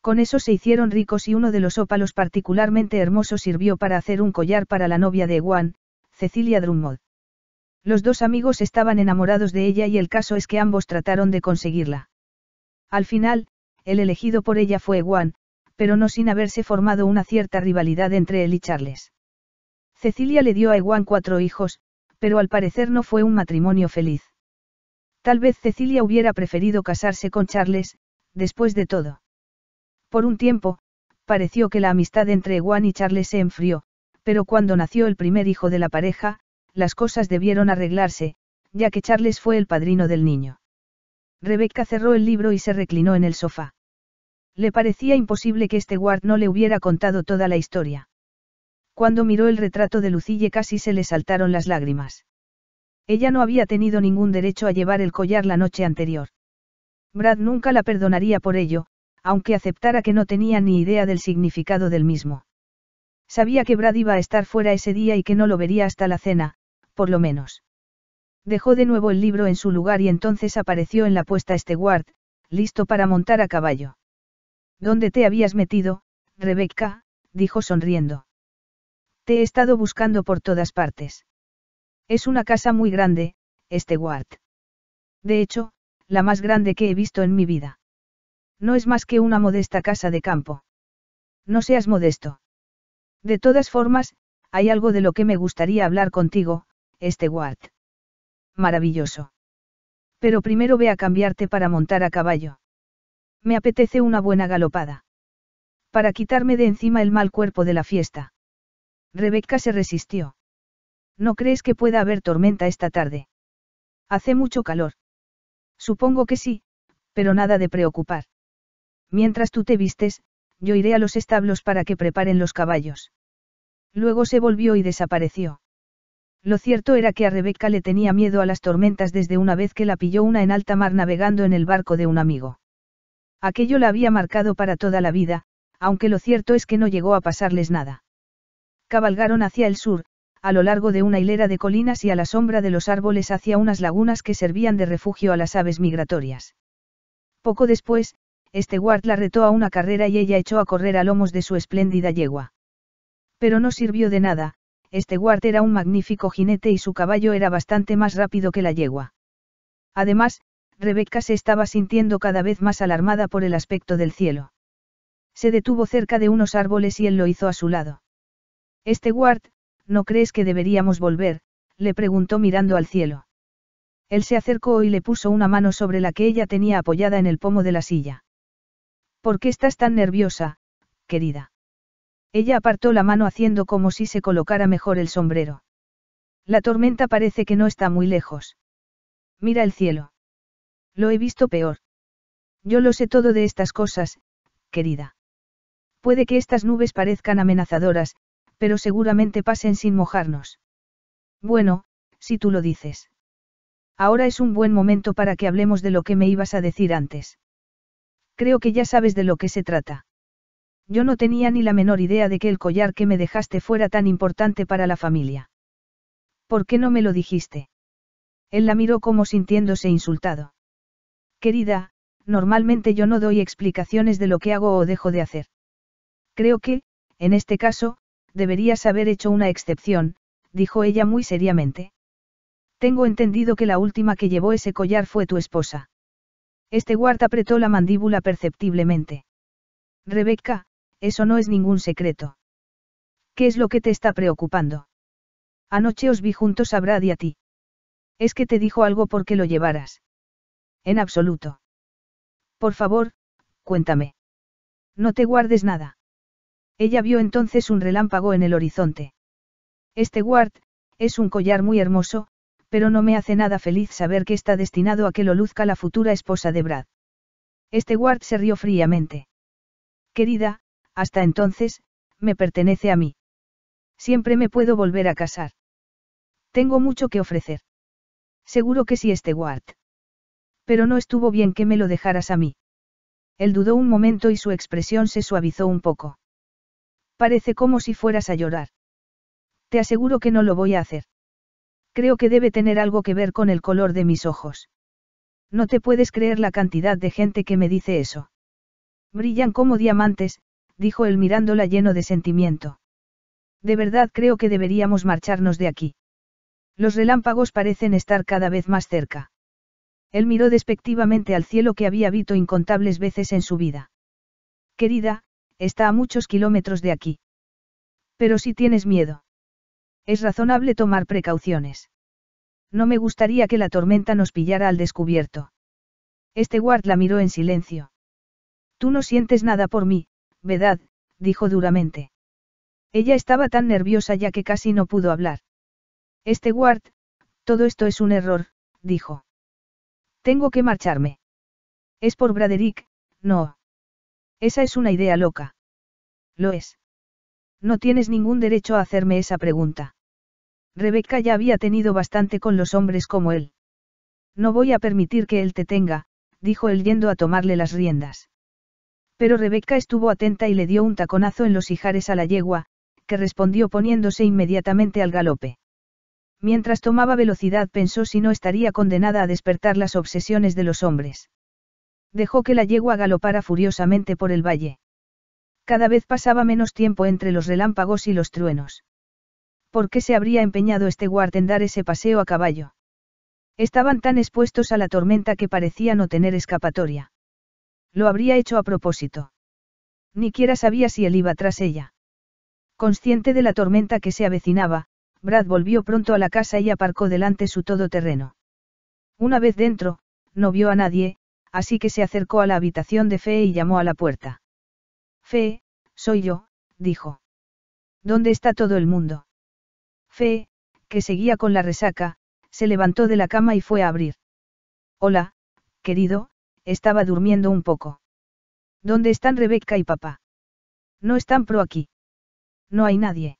Con eso se hicieron ricos y uno de los ópalos particularmente hermosos sirvió para hacer un collar para la novia de Ewan, Cecilia Drummond. Los dos amigos estaban enamorados de ella y el caso es que ambos trataron de conseguirla. Al final, el elegido por ella fue Juan, pero no sin haberse formado una cierta rivalidad entre él y Charles. Cecilia le dio a Ewan cuatro hijos, pero al parecer no fue un matrimonio feliz. Tal vez Cecilia hubiera preferido casarse con Charles, después de todo. Por un tiempo, pareció que la amistad entre Ewan y Charles se enfrió, pero cuando nació el primer hijo de la pareja, las cosas debieron arreglarse, ya que Charles fue el padrino del niño. Rebecca cerró el libro y se reclinó en el sofá. Le parecía imposible que este guard no le hubiera contado toda la historia. Cuando miró el retrato de Lucille casi se le saltaron las lágrimas. Ella no había tenido ningún derecho a llevar el collar la noche anterior. Brad nunca la perdonaría por ello, aunque aceptara que no tenía ni idea del significado del mismo. Sabía que Brad iba a estar fuera ese día y que no lo vería hasta la cena, por lo menos. Dejó de nuevo el libro en su lugar y entonces apareció en la puesta Stewart, listo para montar a caballo. ¿Dónde te habías metido, Rebecca? dijo sonriendo. Te he estado buscando por todas partes. Es una casa muy grande, Esteward. De hecho, la más grande que he visto en mi vida. No es más que una modesta casa de campo. No seas modesto. De todas formas, hay algo de lo que me gustaría hablar contigo, este Ward. Maravilloso. Pero primero ve a cambiarte para montar a caballo. Me apetece una buena galopada. Para quitarme de encima el mal cuerpo de la fiesta. Rebeca se resistió. ¿No crees que pueda haber tormenta esta tarde? Hace mucho calor. Supongo que sí, pero nada de preocupar. Mientras tú te vistes, yo iré a los establos para que preparen los caballos. Luego se volvió y desapareció. Lo cierto era que a Rebecca le tenía miedo a las tormentas desde una vez que la pilló una en alta mar navegando en el barco de un amigo. Aquello la había marcado para toda la vida, aunque lo cierto es que no llegó a pasarles nada. Cabalgaron hacia el sur, a lo largo de una hilera de colinas y a la sombra de los árboles hacia unas lagunas que servían de refugio a las aves migratorias. Poco después, este guard la retó a una carrera y ella echó a correr a lomos de su espléndida yegua. Pero no sirvió de nada, este Ward era un magnífico jinete y su caballo era bastante más rápido que la yegua. Además, Rebeca se estaba sintiendo cada vez más alarmada por el aspecto del cielo. Se detuvo cerca de unos árboles y él lo hizo a su lado. Este Ward, ¿no crees que deberíamos volver? le preguntó mirando al cielo. Él se acercó y le puso una mano sobre la que ella tenía apoyada en el pomo de la silla. ¿Por qué estás tan nerviosa, querida? Ella apartó la mano haciendo como si se colocara mejor el sombrero. La tormenta parece que no está muy lejos. Mira el cielo. Lo he visto peor. Yo lo sé todo de estas cosas, querida. Puede que estas nubes parezcan amenazadoras, pero seguramente pasen sin mojarnos. Bueno, si tú lo dices. Ahora es un buen momento para que hablemos de lo que me ibas a decir antes. Creo que ya sabes de lo que se trata. Yo no tenía ni la menor idea de que el collar que me dejaste fuera tan importante para la familia. ¿Por qué no me lo dijiste? Él la miró como sintiéndose insultado. Querida, normalmente yo no doy explicaciones de lo que hago o dejo de hacer. Creo que, en este caso, deberías haber hecho una excepción, dijo ella muy seriamente. Tengo entendido que la última que llevó ese collar fue tu esposa. Este guard apretó la mandíbula perceptiblemente. Rebeca, eso no es ningún secreto. ¿Qué es lo que te está preocupando? Anoche os vi juntos a Brad y a ti. Es que te dijo algo porque lo llevaras. En absoluto. Por favor, cuéntame. No te guardes nada. Ella vio entonces un relámpago en el horizonte. Este guard, es un collar muy hermoso, pero no me hace nada feliz saber que está destinado a que lo luzca la futura esposa de Brad. Este guard se rió fríamente. Querida, hasta entonces, me pertenece a mí. Siempre me puedo volver a casar. Tengo mucho que ofrecer. Seguro que sí, este Ward. Pero no estuvo bien que me lo dejaras a mí. Él dudó un momento y su expresión se suavizó un poco. Parece como si fueras a llorar. Te aseguro que no lo voy a hacer. Creo que debe tener algo que ver con el color de mis ojos. No te puedes creer la cantidad de gente que me dice eso. Brillan como diamantes, dijo él mirándola lleno de sentimiento. De verdad creo que deberíamos marcharnos de aquí. Los relámpagos parecen estar cada vez más cerca. Él miró despectivamente al cielo que había visto incontables veces en su vida. Querida, está a muchos kilómetros de aquí. Pero si tienes miedo. Es razonable tomar precauciones. No me gustaría que la tormenta nos pillara al descubierto. Este guard la miró en silencio. Tú no sientes nada por mí, ¿Verdad? dijo duramente. Ella estaba tan nerviosa ya que casi no pudo hablar. Este Ward, todo esto es un error, dijo. Tengo que marcharme. Es por Braderick, no. Esa es una idea loca. Lo es. No tienes ningún derecho a hacerme esa pregunta. Rebecca ya había tenido bastante con los hombres como él. No voy a permitir que él te tenga, dijo él yendo a tomarle las riendas. Pero Rebeca estuvo atenta y le dio un taconazo en los ijares a la yegua, que respondió poniéndose inmediatamente al galope. Mientras tomaba velocidad pensó si no estaría condenada a despertar las obsesiones de los hombres. Dejó que la yegua galopara furiosamente por el valle. Cada vez pasaba menos tiempo entre los relámpagos y los truenos. ¿Por qué se habría empeñado este guard en dar ese paseo a caballo? Estaban tan expuestos a la tormenta que parecía no tener escapatoria. Lo habría hecho a propósito. Niquiera sabía si él iba tras ella. Consciente de la tormenta que se avecinaba, Brad volvió pronto a la casa y aparcó delante su todoterreno. Una vez dentro, no vio a nadie, así que se acercó a la habitación de Fe y llamó a la puerta. "Fe, soy yo, dijo. ¿Dónde está todo el mundo? Fe, que seguía con la resaca, se levantó de la cama y fue a abrir. Hola, querido, estaba durmiendo un poco. ¿Dónde están Rebeca y papá? No están pro aquí. No hay nadie.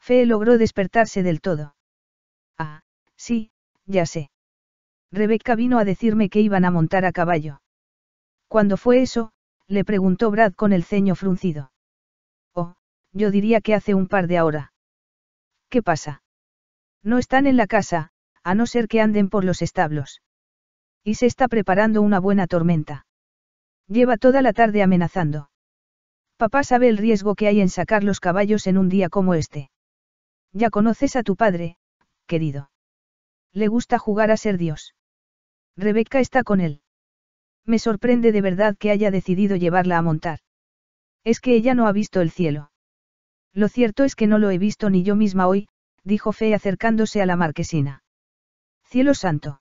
Fe logró despertarse del todo. Ah, sí, ya sé. Rebeca vino a decirme que iban a montar a caballo. ¿Cuándo fue eso? le preguntó Brad con el ceño fruncido. Oh, yo diría que hace un par de horas. ¿Qué pasa? No están en la casa, a no ser que anden por los establos. Y se está preparando una buena tormenta. Lleva toda la tarde amenazando. Papá sabe el riesgo que hay en sacar los caballos en un día como este. Ya conoces a tu padre, querido. Le gusta jugar a ser Dios. Rebeca está con él. Me sorprende de verdad que haya decidido llevarla a montar. Es que ella no ha visto el cielo. Lo cierto es que no lo he visto ni yo misma hoy, dijo Fe acercándose a la marquesina. Cielo santo.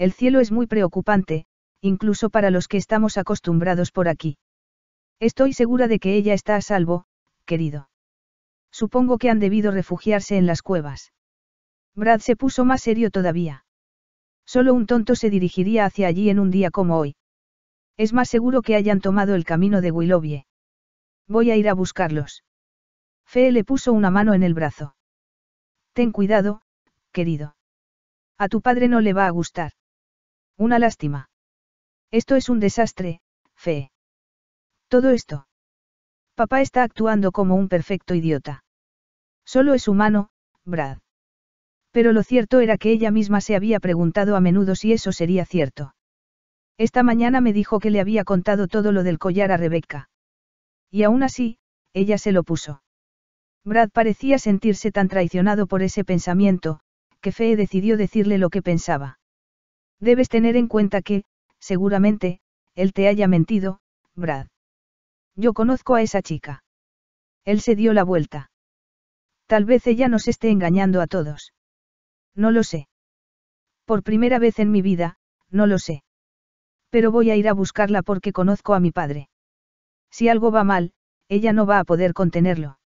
El cielo es muy preocupante, incluso para los que estamos acostumbrados por aquí. Estoy segura de que ella está a salvo, querido. Supongo que han debido refugiarse en las cuevas. Brad se puso más serio todavía. Solo un tonto se dirigiría hacia allí en un día como hoy. Es más seguro que hayan tomado el camino de Willoughby. Voy a ir a buscarlos. Fe le puso una mano en el brazo. Ten cuidado, querido. A tu padre no le va a gustar. Una lástima. Esto es un desastre, Fe. Todo esto. Papá está actuando como un perfecto idiota. Solo es humano, Brad. Pero lo cierto era que ella misma se había preguntado a menudo si eso sería cierto. Esta mañana me dijo que le había contado todo lo del collar a Rebecca. Y aún así, ella se lo puso. Brad parecía sentirse tan traicionado por ese pensamiento, que Fe decidió decirle lo que pensaba. Debes tener en cuenta que, seguramente, él te haya mentido, Brad. Yo conozco a esa chica. Él se dio la vuelta. Tal vez ella nos esté engañando a todos. No lo sé. Por primera vez en mi vida, no lo sé. Pero voy a ir a buscarla porque conozco a mi padre. Si algo va mal, ella no va a poder contenerlo.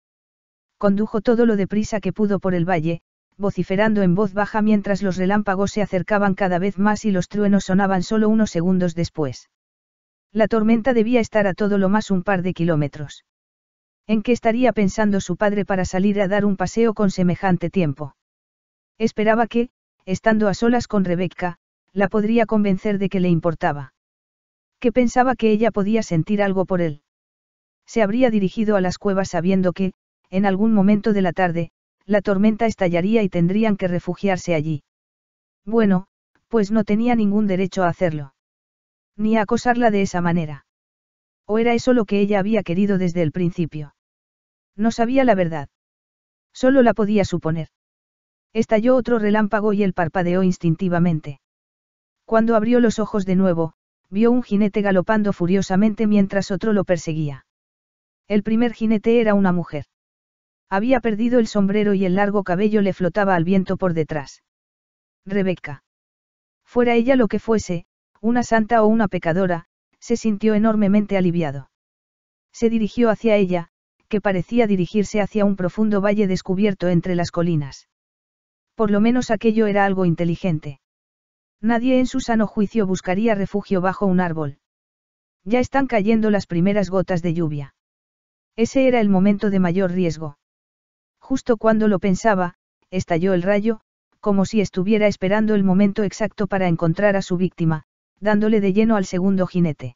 Condujo todo lo deprisa que pudo por el valle, vociferando en voz baja mientras los relámpagos se acercaban cada vez más y los truenos sonaban solo unos segundos después. La tormenta debía estar a todo lo más un par de kilómetros. ¿En qué estaría pensando su padre para salir a dar un paseo con semejante tiempo? Esperaba que, estando a solas con Rebecca, la podría convencer de que le importaba. Que pensaba que ella podía sentir algo por él. Se habría dirigido a las cuevas sabiendo que, en algún momento de la tarde, la tormenta estallaría y tendrían que refugiarse allí. Bueno, pues no tenía ningún derecho a hacerlo. Ni a acosarla de esa manera. ¿O era eso lo que ella había querido desde el principio? No sabía la verdad. Solo la podía suponer. Estalló otro relámpago y él parpadeó instintivamente. Cuando abrió los ojos de nuevo, vio un jinete galopando furiosamente mientras otro lo perseguía. El primer jinete era una mujer. Había perdido el sombrero y el largo cabello le flotaba al viento por detrás. Rebeca. Fuera ella lo que fuese, una santa o una pecadora, se sintió enormemente aliviado. Se dirigió hacia ella, que parecía dirigirse hacia un profundo valle descubierto entre las colinas. Por lo menos aquello era algo inteligente. Nadie en su sano juicio buscaría refugio bajo un árbol. Ya están cayendo las primeras gotas de lluvia. Ese era el momento de mayor riesgo. Justo cuando lo pensaba, estalló el rayo, como si estuviera esperando el momento exacto para encontrar a su víctima, dándole de lleno al segundo jinete.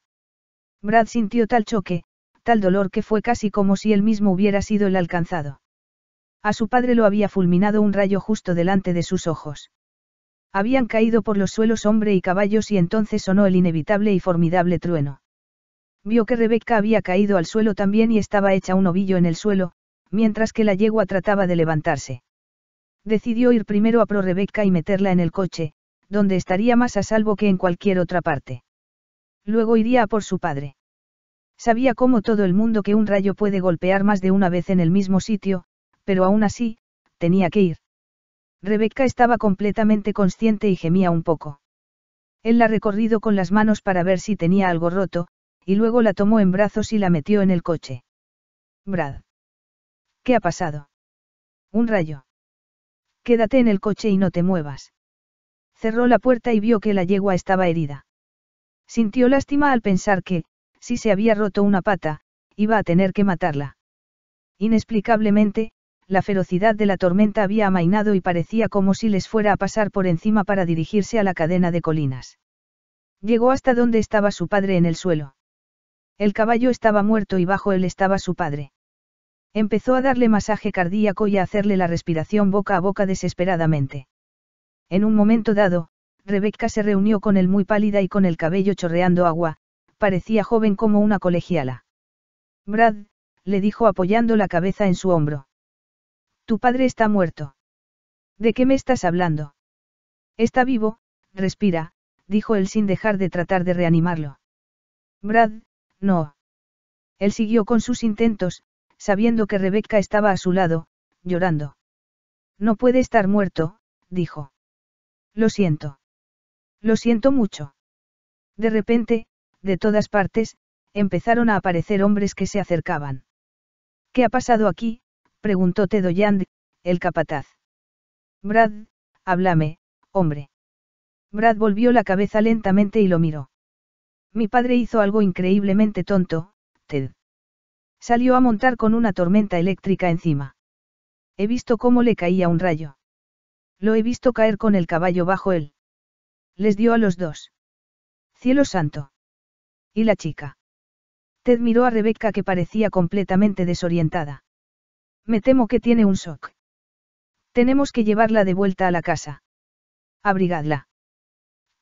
Brad sintió tal choque, tal dolor que fue casi como si él mismo hubiera sido el alcanzado. A su padre lo había fulminado un rayo justo delante de sus ojos. Habían caído por los suelos hombre y caballos y entonces sonó el inevitable y formidable trueno. Vio que Rebecca había caído al suelo también y estaba hecha un ovillo en el suelo, mientras que la yegua trataba de levantarse. Decidió ir primero a Pro Rebecca y meterla en el coche, donde estaría más a salvo que en cualquier otra parte. Luego iría a por su padre. Sabía como todo el mundo que un rayo puede golpear más de una vez en el mismo sitio, pero aún así, tenía que ir. Rebeca estaba completamente consciente y gemía un poco. Él la recorrido con las manos para ver si tenía algo roto, y luego la tomó en brazos y la metió en el coche. Brad. ¿Qué ha pasado? Un rayo. Quédate en el coche y no te muevas. Cerró la puerta y vio que la yegua estaba herida. Sintió lástima al pensar que, si se había roto una pata, iba a tener que matarla. Inexplicablemente, la ferocidad de la tormenta había amainado y parecía como si les fuera a pasar por encima para dirigirse a la cadena de colinas. Llegó hasta donde estaba su padre en el suelo. El caballo estaba muerto y bajo él estaba su padre. Empezó a darle masaje cardíaco y a hacerle la respiración boca a boca desesperadamente. En un momento dado, Rebecca se reunió con él muy pálida y con el cabello chorreando agua, parecía joven como una colegiala. Brad, le dijo apoyando la cabeza en su hombro. Tu padre está muerto. ¿De qué me estás hablando? Está vivo, respira, dijo él sin dejar de tratar de reanimarlo. Brad, no. Él siguió con sus intentos, sabiendo que Rebecca estaba a su lado, llorando. No puede estar muerto, dijo. Lo siento. Lo siento mucho. De repente, de todas partes, empezaron a aparecer hombres que se acercaban. ¿Qué ha pasado aquí? preguntó Ted el capataz. Brad, háblame, hombre. Brad volvió la cabeza lentamente y lo miró. Mi padre hizo algo increíblemente tonto, Ted. Salió a montar con una tormenta eléctrica encima. He visto cómo le caía un rayo. Lo he visto caer con el caballo bajo él. Les dio a los dos. Cielo santo. ¿Y la chica? Ted miró a Rebeca que parecía completamente desorientada. Me temo que tiene un shock. Tenemos que llevarla de vuelta a la casa. Abrigadla.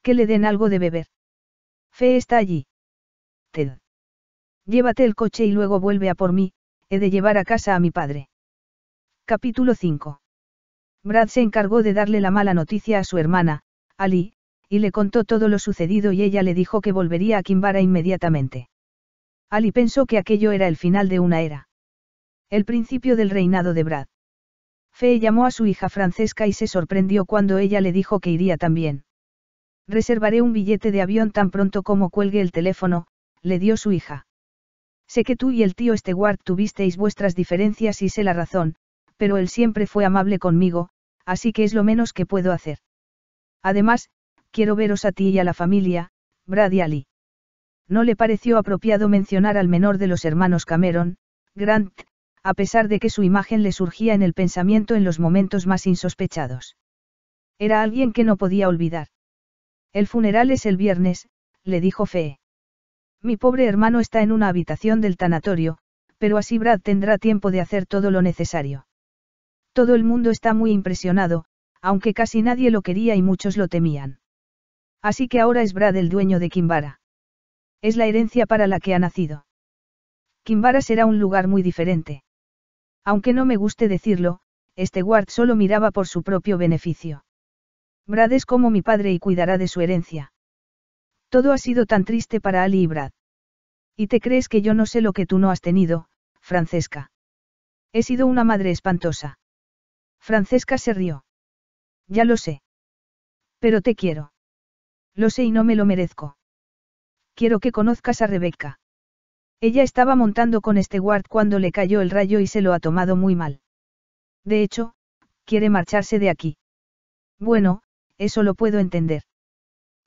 Que le den algo de beber. Fe está allí. Ted. Llévate el coche y luego vuelve a por mí, he de llevar a casa a mi padre. Capítulo 5. Brad se encargó de darle la mala noticia a su hermana, Ali, y le contó todo lo sucedido y ella le dijo que volvería a Kimbara inmediatamente. Ali pensó que aquello era el final de una era. El principio del reinado de Brad. Fe llamó a su hija Francesca y se sorprendió cuando ella le dijo que iría también. Reservaré un billete de avión tan pronto como cuelgue el teléfono, le dio su hija. Sé que tú y el tío Stewart tuvisteis vuestras diferencias y sé la razón, pero él siempre fue amable conmigo, así que es lo menos que puedo hacer. Además, quiero veros a ti y a la familia, Brad y Ali. No le pareció apropiado mencionar al menor de los hermanos Cameron, Grant, a pesar de que su imagen le surgía en el pensamiento en los momentos más insospechados. Era alguien que no podía olvidar. El funeral es el viernes, le dijo Fee. Mi pobre hermano está en una habitación del tanatorio, pero así Brad tendrá tiempo de hacer todo lo necesario. Todo el mundo está muy impresionado, aunque casi nadie lo quería y muchos lo temían. Así que ahora es Brad el dueño de Kimbara. Es la herencia para la que ha nacido. Kimbara será un lugar muy diferente. Aunque no me guste decirlo, este guard solo miraba por su propio beneficio. Brad es como mi padre y cuidará de su herencia. Todo ha sido tan triste para Ali y Brad. Y te crees que yo no sé lo que tú no has tenido, Francesca. He sido una madre espantosa. Francesca se rió. Ya lo sé. Pero te quiero. Lo sé y no me lo merezco. Quiero que conozcas a Rebeca. Ella estaba montando con este guard cuando le cayó el rayo y se lo ha tomado muy mal. De hecho, quiere marcharse de aquí. Bueno, eso lo puedo entender.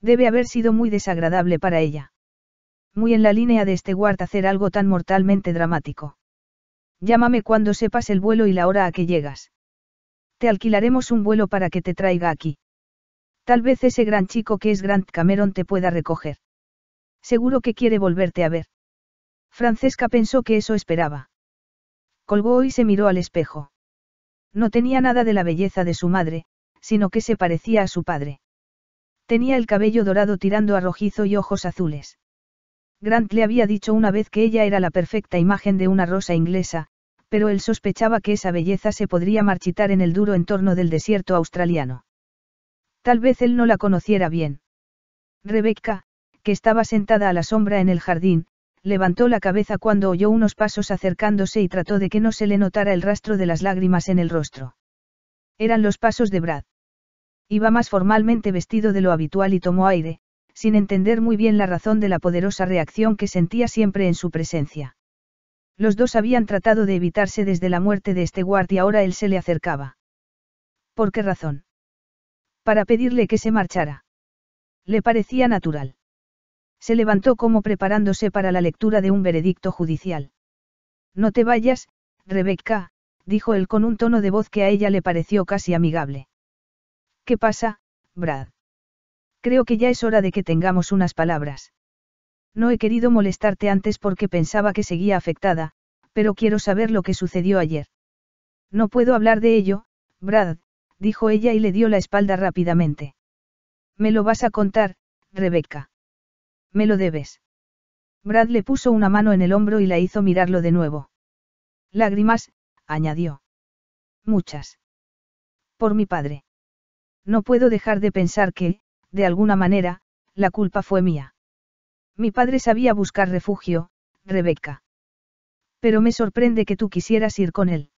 Debe haber sido muy desagradable para ella. Muy en la línea de este guard hacer algo tan mortalmente dramático. Llámame cuando sepas el vuelo y la hora a que llegas. Te alquilaremos un vuelo para que te traiga aquí. Tal vez ese gran chico que es Grant Cameron te pueda recoger. Seguro que quiere volverte a ver. Francesca pensó que eso esperaba. Colgó y se miró al espejo. No tenía nada de la belleza de su madre, sino que se parecía a su padre. Tenía el cabello dorado tirando a rojizo y ojos azules. Grant le había dicho una vez que ella era la perfecta imagen de una rosa inglesa, pero él sospechaba que esa belleza se podría marchitar en el duro entorno del desierto australiano. Tal vez él no la conociera bien. Rebecca, que estaba sentada a la sombra en el jardín, levantó la cabeza cuando oyó unos pasos acercándose y trató de que no se le notara el rastro de las lágrimas en el rostro. Eran los pasos de Brad. Iba más formalmente vestido de lo habitual y tomó aire, sin entender muy bien la razón de la poderosa reacción que sentía siempre en su presencia. Los dos habían tratado de evitarse desde la muerte de este guardia y ahora él se le acercaba. ¿Por qué razón? Para pedirle que se marchara. Le parecía natural. Se levantó como preparándose para la lectura de un veredicto judicial. No te vayas, Rebecca», dijo él con un tono de voz que a ella le pareció casi amigable. ¿Qué pasa, Brad? Creo que ya es hora de que tengamos unas palabras. No he querido molestarte antes porque pensaba que seguía afectada, pero quiero saber lo que sucedió ayer. No puedo hablar de ello, Brad, dijo ella y le dio la espalda rápidamente. Me lo vas a contar, Rebecca. Me lo debes. Brad le puso una mano en el hombro y la hizo mirarlo de nuevo. Lágrimas, añadió. Muchas. Por mi padre. No puedo dejar de pensar que, de alguna manera, la culpa fue mía. Mi padre sabía buscar refugio, Rebeca. Pero me sorprende que tú quisieras ir con él.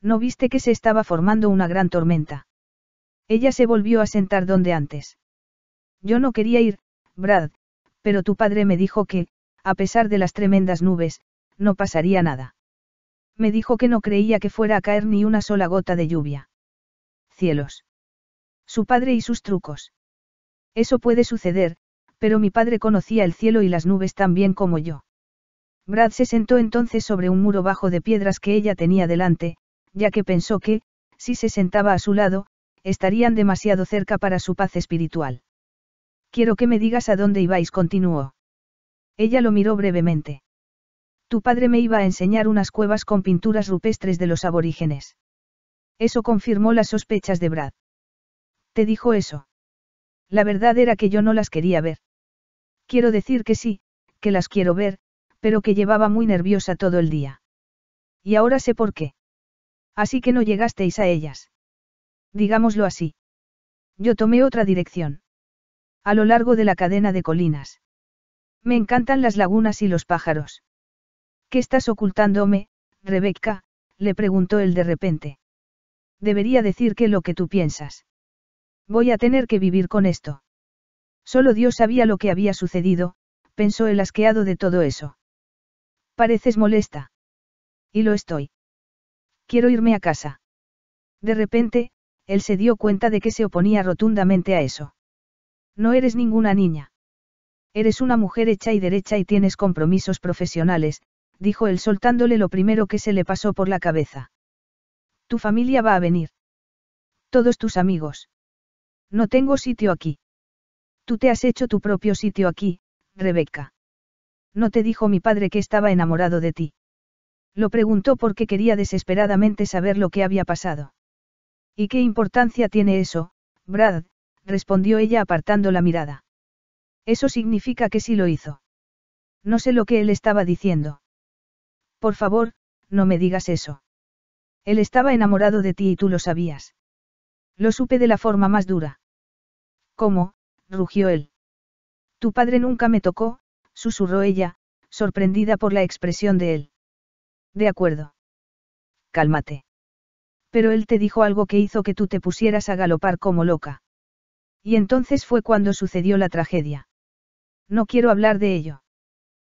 ¿No viste que se estaba formando una gran tormenta? Ella se volvió a sentar donde antes. Yo no quería ir, Brad, pero tu padre me dijo que, a pesar de las tremendas nubes, no pasaría nada. Me dijo que no creía que fuera a caer ni una sola gota de lluvia. Cielos. Su padre y sus trucos. Eso puede suceder, pero mi padre conocía el cielo y las nubes tan bien como yo. Brad se sentó entonces sobre un muro bajo de piedras que ella tenía delante, ya que pensó que, si se sentaba a su lado, estarían demasiado cerca para su paz espiritual. Quiero que me digas a dónde ibais, continuó. Ella lo miró brevemente. Tu padre me iba a enseñar unas cuevas con pinturas rupestres de los aborígenes. Eso confirmó las sospechas de Brad. ¿Te dijo eso? La verdad era que yo no las quería ver. Quiero decir que sí, que las quiero ver, pero que llevaba muy nerviosa todo el día. Y ahora sé por qué. Así que no llegasteis a ellas. Digámoslo así. Yo tomé otra dirección. A lo largo de la cadena de colinas. Me encantan las lagunas y los pájaros. ¿Qué estás ocultándome, Rebecca? le preguntó él de repente. Debería decir que lo que tú piensas. Voy a tener que vivir con esto. Solo Dios sabía lo que había sucedido, pensó el asqueado de todo eso. Pareces molesta. Y lo estoy. Quiero irme a casa. De repente, él se dio cuenta de que se oponía rotundamente a eso. No eres ninguna niña. Eres una mujer hecha y derecha y tienes compromisos profesionales, dijo él soltándole lo primero que se le pasó por la cabeza. Tu familia va a venir. Todos tus amigos. No tengo sitio aquí. Tú te has hecho tu propio sitio aquí, Rebeca. No te dijo mi padre que estaba enamorado de ti. Lo preguntó porque quería desesperadamente saber lo que había pasado. ¿Y qué importancia tiene eso, Brad? respondió ella apartando la mirada. Eso significa que sí lo hizo. No sé lo que él estaba diciendo. Por favor, no me digas eso. Él estaba enamorado de ti y tú lo sabías. Lo supe de la forma más dura. ¿Cómo? rugió él. Tu padre nunca me tocó, susurró ella, sorprendida por la expresión de él. De acuerdo. Cálmate. Pero él te dijo algo que hizo que tú te pusieras a galopar como loca. Y entonces fue cuando sucedió la tragedia. No quiero hablar de ello.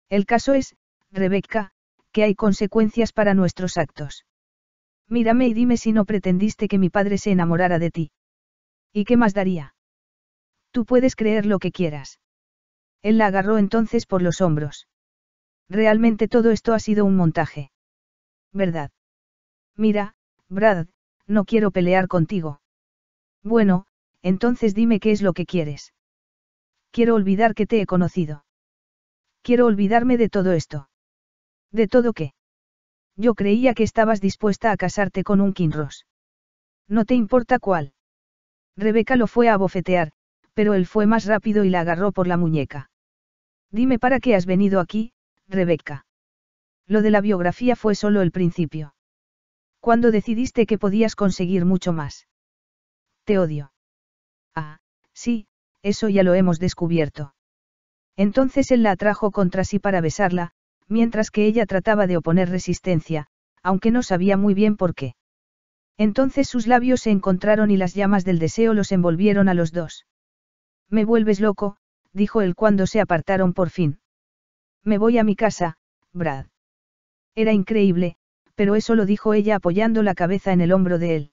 El caso es, Rebeca, que hay consecuencias para nuestros actos. Mírame y dime si no pretendiste que mi padre se enamorara de ti. ¿Y qué más daría? Tú puedes creer lo que quieras. Él la agarró entonces por los hombros. Realmente todo esto ha sido un montaje. ¿Verdad? Mira, Brad, no quiero pelear contigo. Bueno, entonces dime qué es lo que quieres. Quiero olvidar que te he conocido. Quiero olvidarme de todo esto. ¿De todo qué? Yo creía que estabas dispuesta a casarte con un Kinross. No te importa cuál. Rebeca lo fue a bofetear, pero él fue más rápido y la agarró por la muñeca. Dime para qué has venido aquí, Rebeca. Lo de la biografía fue solo el principio. Cuando decidiste que podías conseguir mucho más. Te odio. Ah, sí, eso ya lo hemos descubierto. Entonces él la atrajo contra sí para besarla, mientras que ella trataba de oponer resistencia, aunque no sabía muy bien por qué. Entonces sus labios se encontraron y las llamas del deseo los envolvieron a los dos. Me vuelves loco, dijo él cuando se apartaron por fin. Me voy a mi casa, Brad. Era increíble, pero eso lo dijo ella apoyando la cabeza en el hombro de él.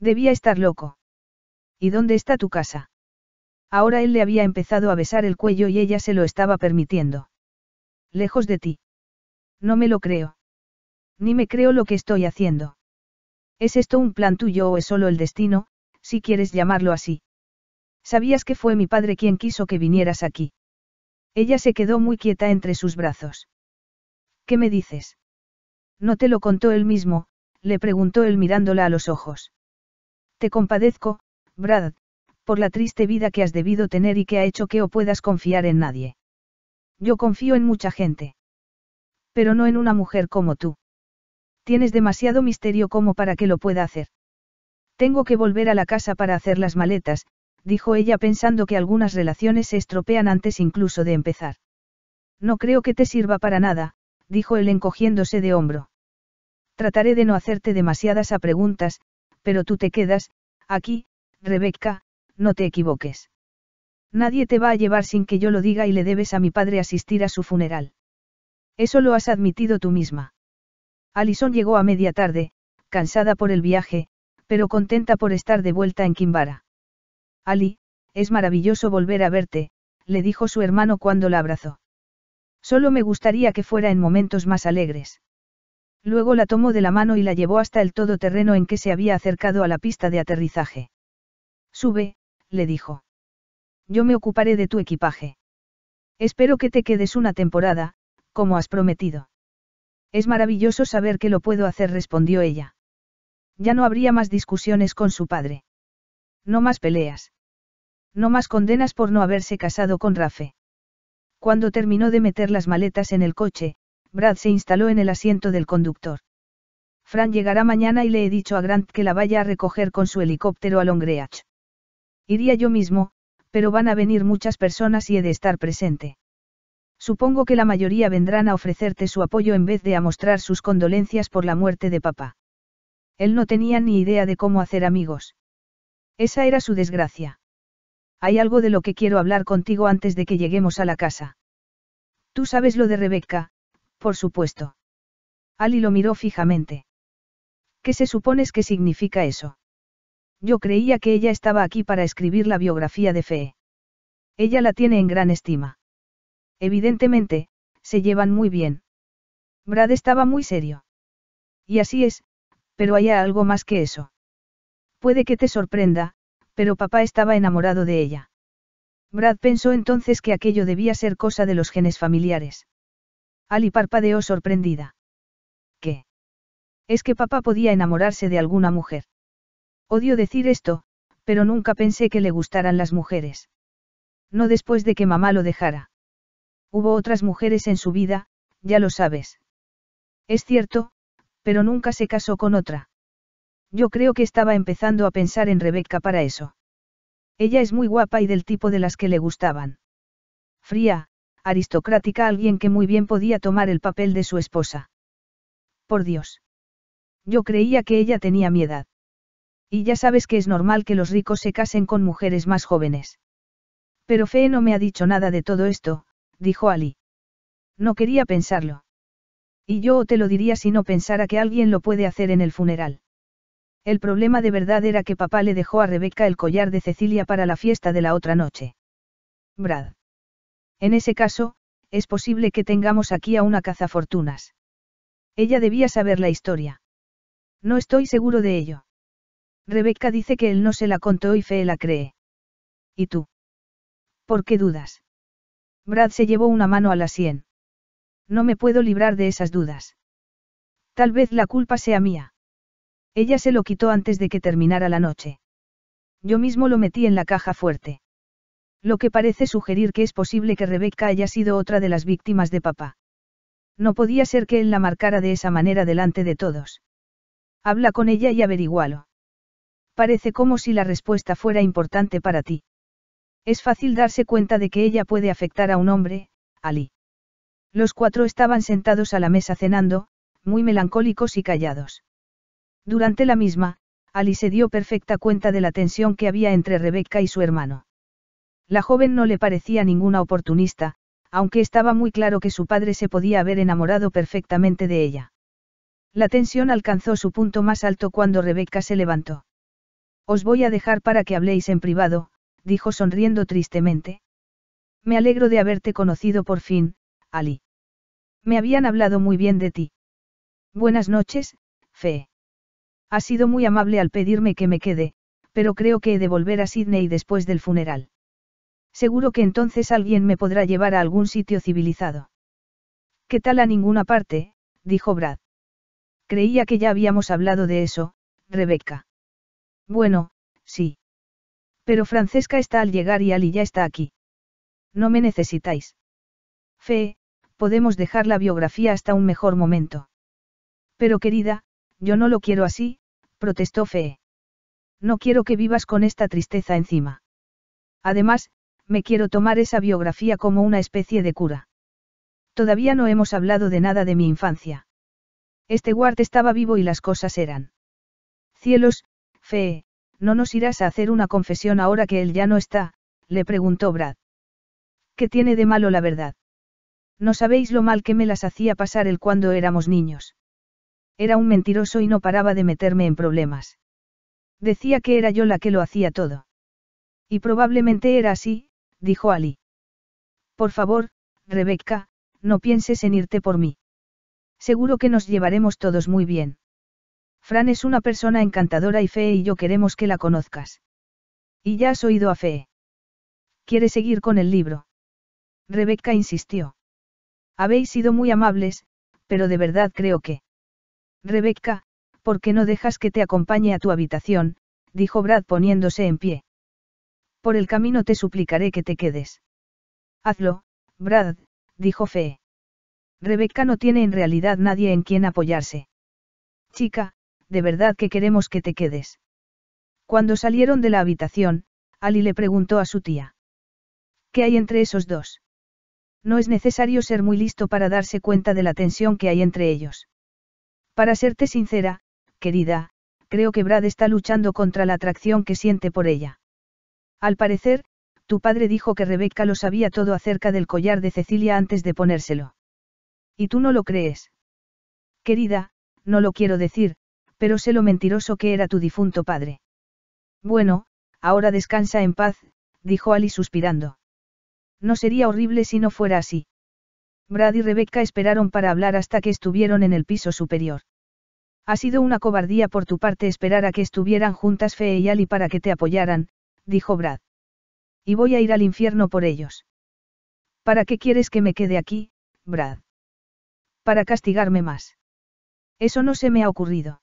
Debía estar loco. ¿Y dónde está tu casa? Ahora él le había empezado a besar el cuello y ella se lo estaba permitiendo. Lejos de ti. No me lo creo. Ni me creo lo que estoy haciendo. ¿Es esto un plan tuyo o es solo el destino, si quieres llamarlo así? Sabías que fue mi padre quien quiso que vinieras aquí. Ella se quedó muy quieta entre sus brazos. ¿Qué me dices? No te lo contó él mismo, le preguntó él mirándola a los ojos. Te compadezco, Brad, por la triste vida que has debido tener y que ha hecho que o puedas confiar en nadie. Yo confío en mucha gente. Pero no en una mujer como tú. Tienes demasiado misterio como para que lo pueda hacer. Tengo que volver a la casa para hacer las maletas, dijo ella pensando que algunas relaciones se estropean antes incluso de empezar. No creo que te sirva para nada, dijo él encogiéndose de hombro. Trataré de no hacerte demasiadas a preguntas, pero tú te quedas, aquí, Rebecca, no te equivoques. Nadie te va a llevar sin que yo lo diga y le debes a mi padre asistir a su funeral. Eso lo has admitido tú misma. Alison llegó a media tarde, cansada por el viaje, pero contenta por estar de vuelta en Kimbara. Ali, es maravilloso volver a verte, le dijo su hermano cuando la abrazó. Solo me gustaría que fuera en momentos más alegres. Luego la tomó de la mano y la llevó hasta el todoterreno en que se había acercado a la pista de aterrizaje. Sube, le dijo yo me ocuparé de tu equipaje. Espero que te quedes una temporada, como has prometido. Es maravilloso saber que lo puedo hacer, respondió ella. Ya no habría más discusiones con su padre. No más peleas. No más condenas por no haberse casado con Rafe. Cuando terminó de meter las maletas en el coche, Brad se instaló en el asiento del conductor. Fran llegará mañana y le he dicho a Grant que la vaya a recoger con su helicóptero a Longreach. Iría yo mismo, pero van a venir muchas personas y he de estar presente. Supongo que la mayoría vendrán a ofrecerte su apoyo en vez de a mostrar sus condolencias por la muerte de papá. Él no tenía ni idea de cómo hacer amigos. Esa era su desgracia. Hay algo de lo que quiero hablar contigo antes de que lleguemos a la casa. Tú sabes lo de Rebecca? por supuesto. Ali lo miró fijamente. ¿Qué se supones que significa eso? Yo creía que ella estaba aquí para escribir la biografía de F.E. Ella la tiene en gran estima. Evidentemente, se llevan muy bien. Brad estaba muy serio. Y así es, pero hay algo más que eso. Puede que te sorprenda, pero papá estaba enamorado de ella. Brad pensó entonces que aquello debía ser cosa de los genes familiares. Ali parpadeó sorprendida. ¿Qué? Es que papá podía enamorarse de alguna mujer. Odio decir esto, pero nunca pensé que le gustaran las mujeres. No después de que mamá lo dejara. Hubo otras mujeres en su vida, ya lo sabes. Es cierto, pero nunca se casó con otra. Yo creo que estaba empezando a pensar en Rebeca para eso. Ella es muy guapa y del tipo de las que le gustaban. Fría, aristocrática, alguien que muy bien podía tomar el papel de su esposa. Por Dios. Yo creía que ella tenía mi edad. Y ya sabes que es normal que los ricos se casen con mujeres más jóvenes. Pero Fe no me ha dicho nada de todo esto, dijo Ali. No quería pensarlo. Y yo te lo diría si no pensara que alguien lo puede hacer en el funeral. El problema de verdad era que papá le dejó a Rebeca el collar de Cecilia para la fiesta de la otra noche. Brad. En ese caso, es posible que tengamos aquí a una cazafortunas. Ella debía saber la historia. No estoy seguro de ello. Rebecca dice que él no se la contó y F.E. la cree. ¿Y tú? ¿Por qué dudas? Brad se llevó una mano a la sien. No me puedo librar de esas dudas. Tal vez la culpa sea mía. Ella se lo quitó antes de que terminara la noche. Yo mismo lo metí en la caja fuerte. Lo que parece sugerir que es posible que Rebeca haya sido otra de las víctimas de papá. No podía ser que él la marcara de esa manera delante de todos. Habla con ella y averigualo. Parece como si la respuesta fuera importante para ti. Es fácil darse cuenta de que ella puede afectar a un hombre, Ali. Los cuatro estaban sentados a la mesa cenando, muy melancólicos y callados. Durante la misma, Ali se dio perfecta cuenta de la tensión que había entre Rebeca y su hermano. La joven no le parecía ninguna oportunista, aunque estaba muy claro que su padre se podía haber enamorado perfectamente de ella. La tensión alcanzó su punto más alto cuando Rebeca se levantó. Os voy a dejar para que habléis en privado, dijo sonriendo tristemente. Me alegro de haberte conocido por fin, Ali. Me habían hablado muy bien de ti. Buenas noches, Fe. Ha sido muy amable al pedirme que me quede, pero creo que he de volver a Sydney después del funeral. Seguro que entonces alguien me podrá llevar a algún sitio civilizado. ¿Qué tal a ninguna parte? dijo Brad. Creía que ya habíamos hablado de eso, Rebecca." Bueno, sí. Pero Francesca está al llegar y Ali ya está aquí. No me necesitáis. Fe, podemos dejar la biografía hasta un mejor momento. Pero querida, yo no lo quiero así, protestó Fe. No quiero que vivas con esta tristeza encima. Además, me quiero tomar esa biografía como una especie de cura. Todavía no hemos hablado de nada de mi infancia. Este guard estaba vivo y las cosas eran. Cielos, Fe, ¿no nos irás a hacer una confesión ahora que él ya no está? le preguntó Brad. ¿Qué tiene de malo la verdad? No sabéis lo mal que me las hacía pasar él cuando éramos niños. Era un mentiroso y no paraba de meterme en problemas. Decía que era yo la que lo hacía todo. Y probablemente era así, dijo Ali. Por favor, Rebecca, no pienses en irte por mí. Seguro que nos llevaremos todos muy bien. Fran es una persona encantadora y Fe y yo queremos que la conozcas. Y ya has oído a Fe. ¿Quiere seguir con el libro? Rebecca insistió. Habéis sido muy amables, pero de verdad creo que. Rebecca, ¿por qué no dejas que te acompañe a tu habitación? dijo Brad poniéndose en pie. Por el camino te suplicaré que te quedes. Hazlo, Brad, dijo Fe. Rebecca no tiene en realidad nadie en quien apoyarse. Chica, de verdad que queremos que te quedes. Cuando salieron de la habitación, Ali le preguntó a su tía. ¿Qué hay entre esos dos? No es necesario ser muy listo para darse cuenta de la tensión que hay entre ellos. Para serte sincera, querida, creo que Brad está luchando contra la atracción que siente por ella. Al parecer, tu padre dijo que Rebecca lo sabía todo acerca del collar de Cecilia antes de ponérselo. ¿Y tú no lo crees? Querida, no lo quiero decir, pero sé lo mentiroso que era tu difunto padre. Bueno, ahora descansa en paz, dijo Ali suspirando. No sería horrible si no fuera así. Brad y Rebecca esperaron para hablar hasta que estuvieron en el piso superior. Ha sido una cobardía por tu parte esperar a que estuvieran juntas Fe y Ali para que te apoyaran, dijo Brad. Y voy a ir al infierno por ellos. ¿Para qué quieres que me quede aquí, Brad? Para castigarme más. Eso no se me ha ocurrido.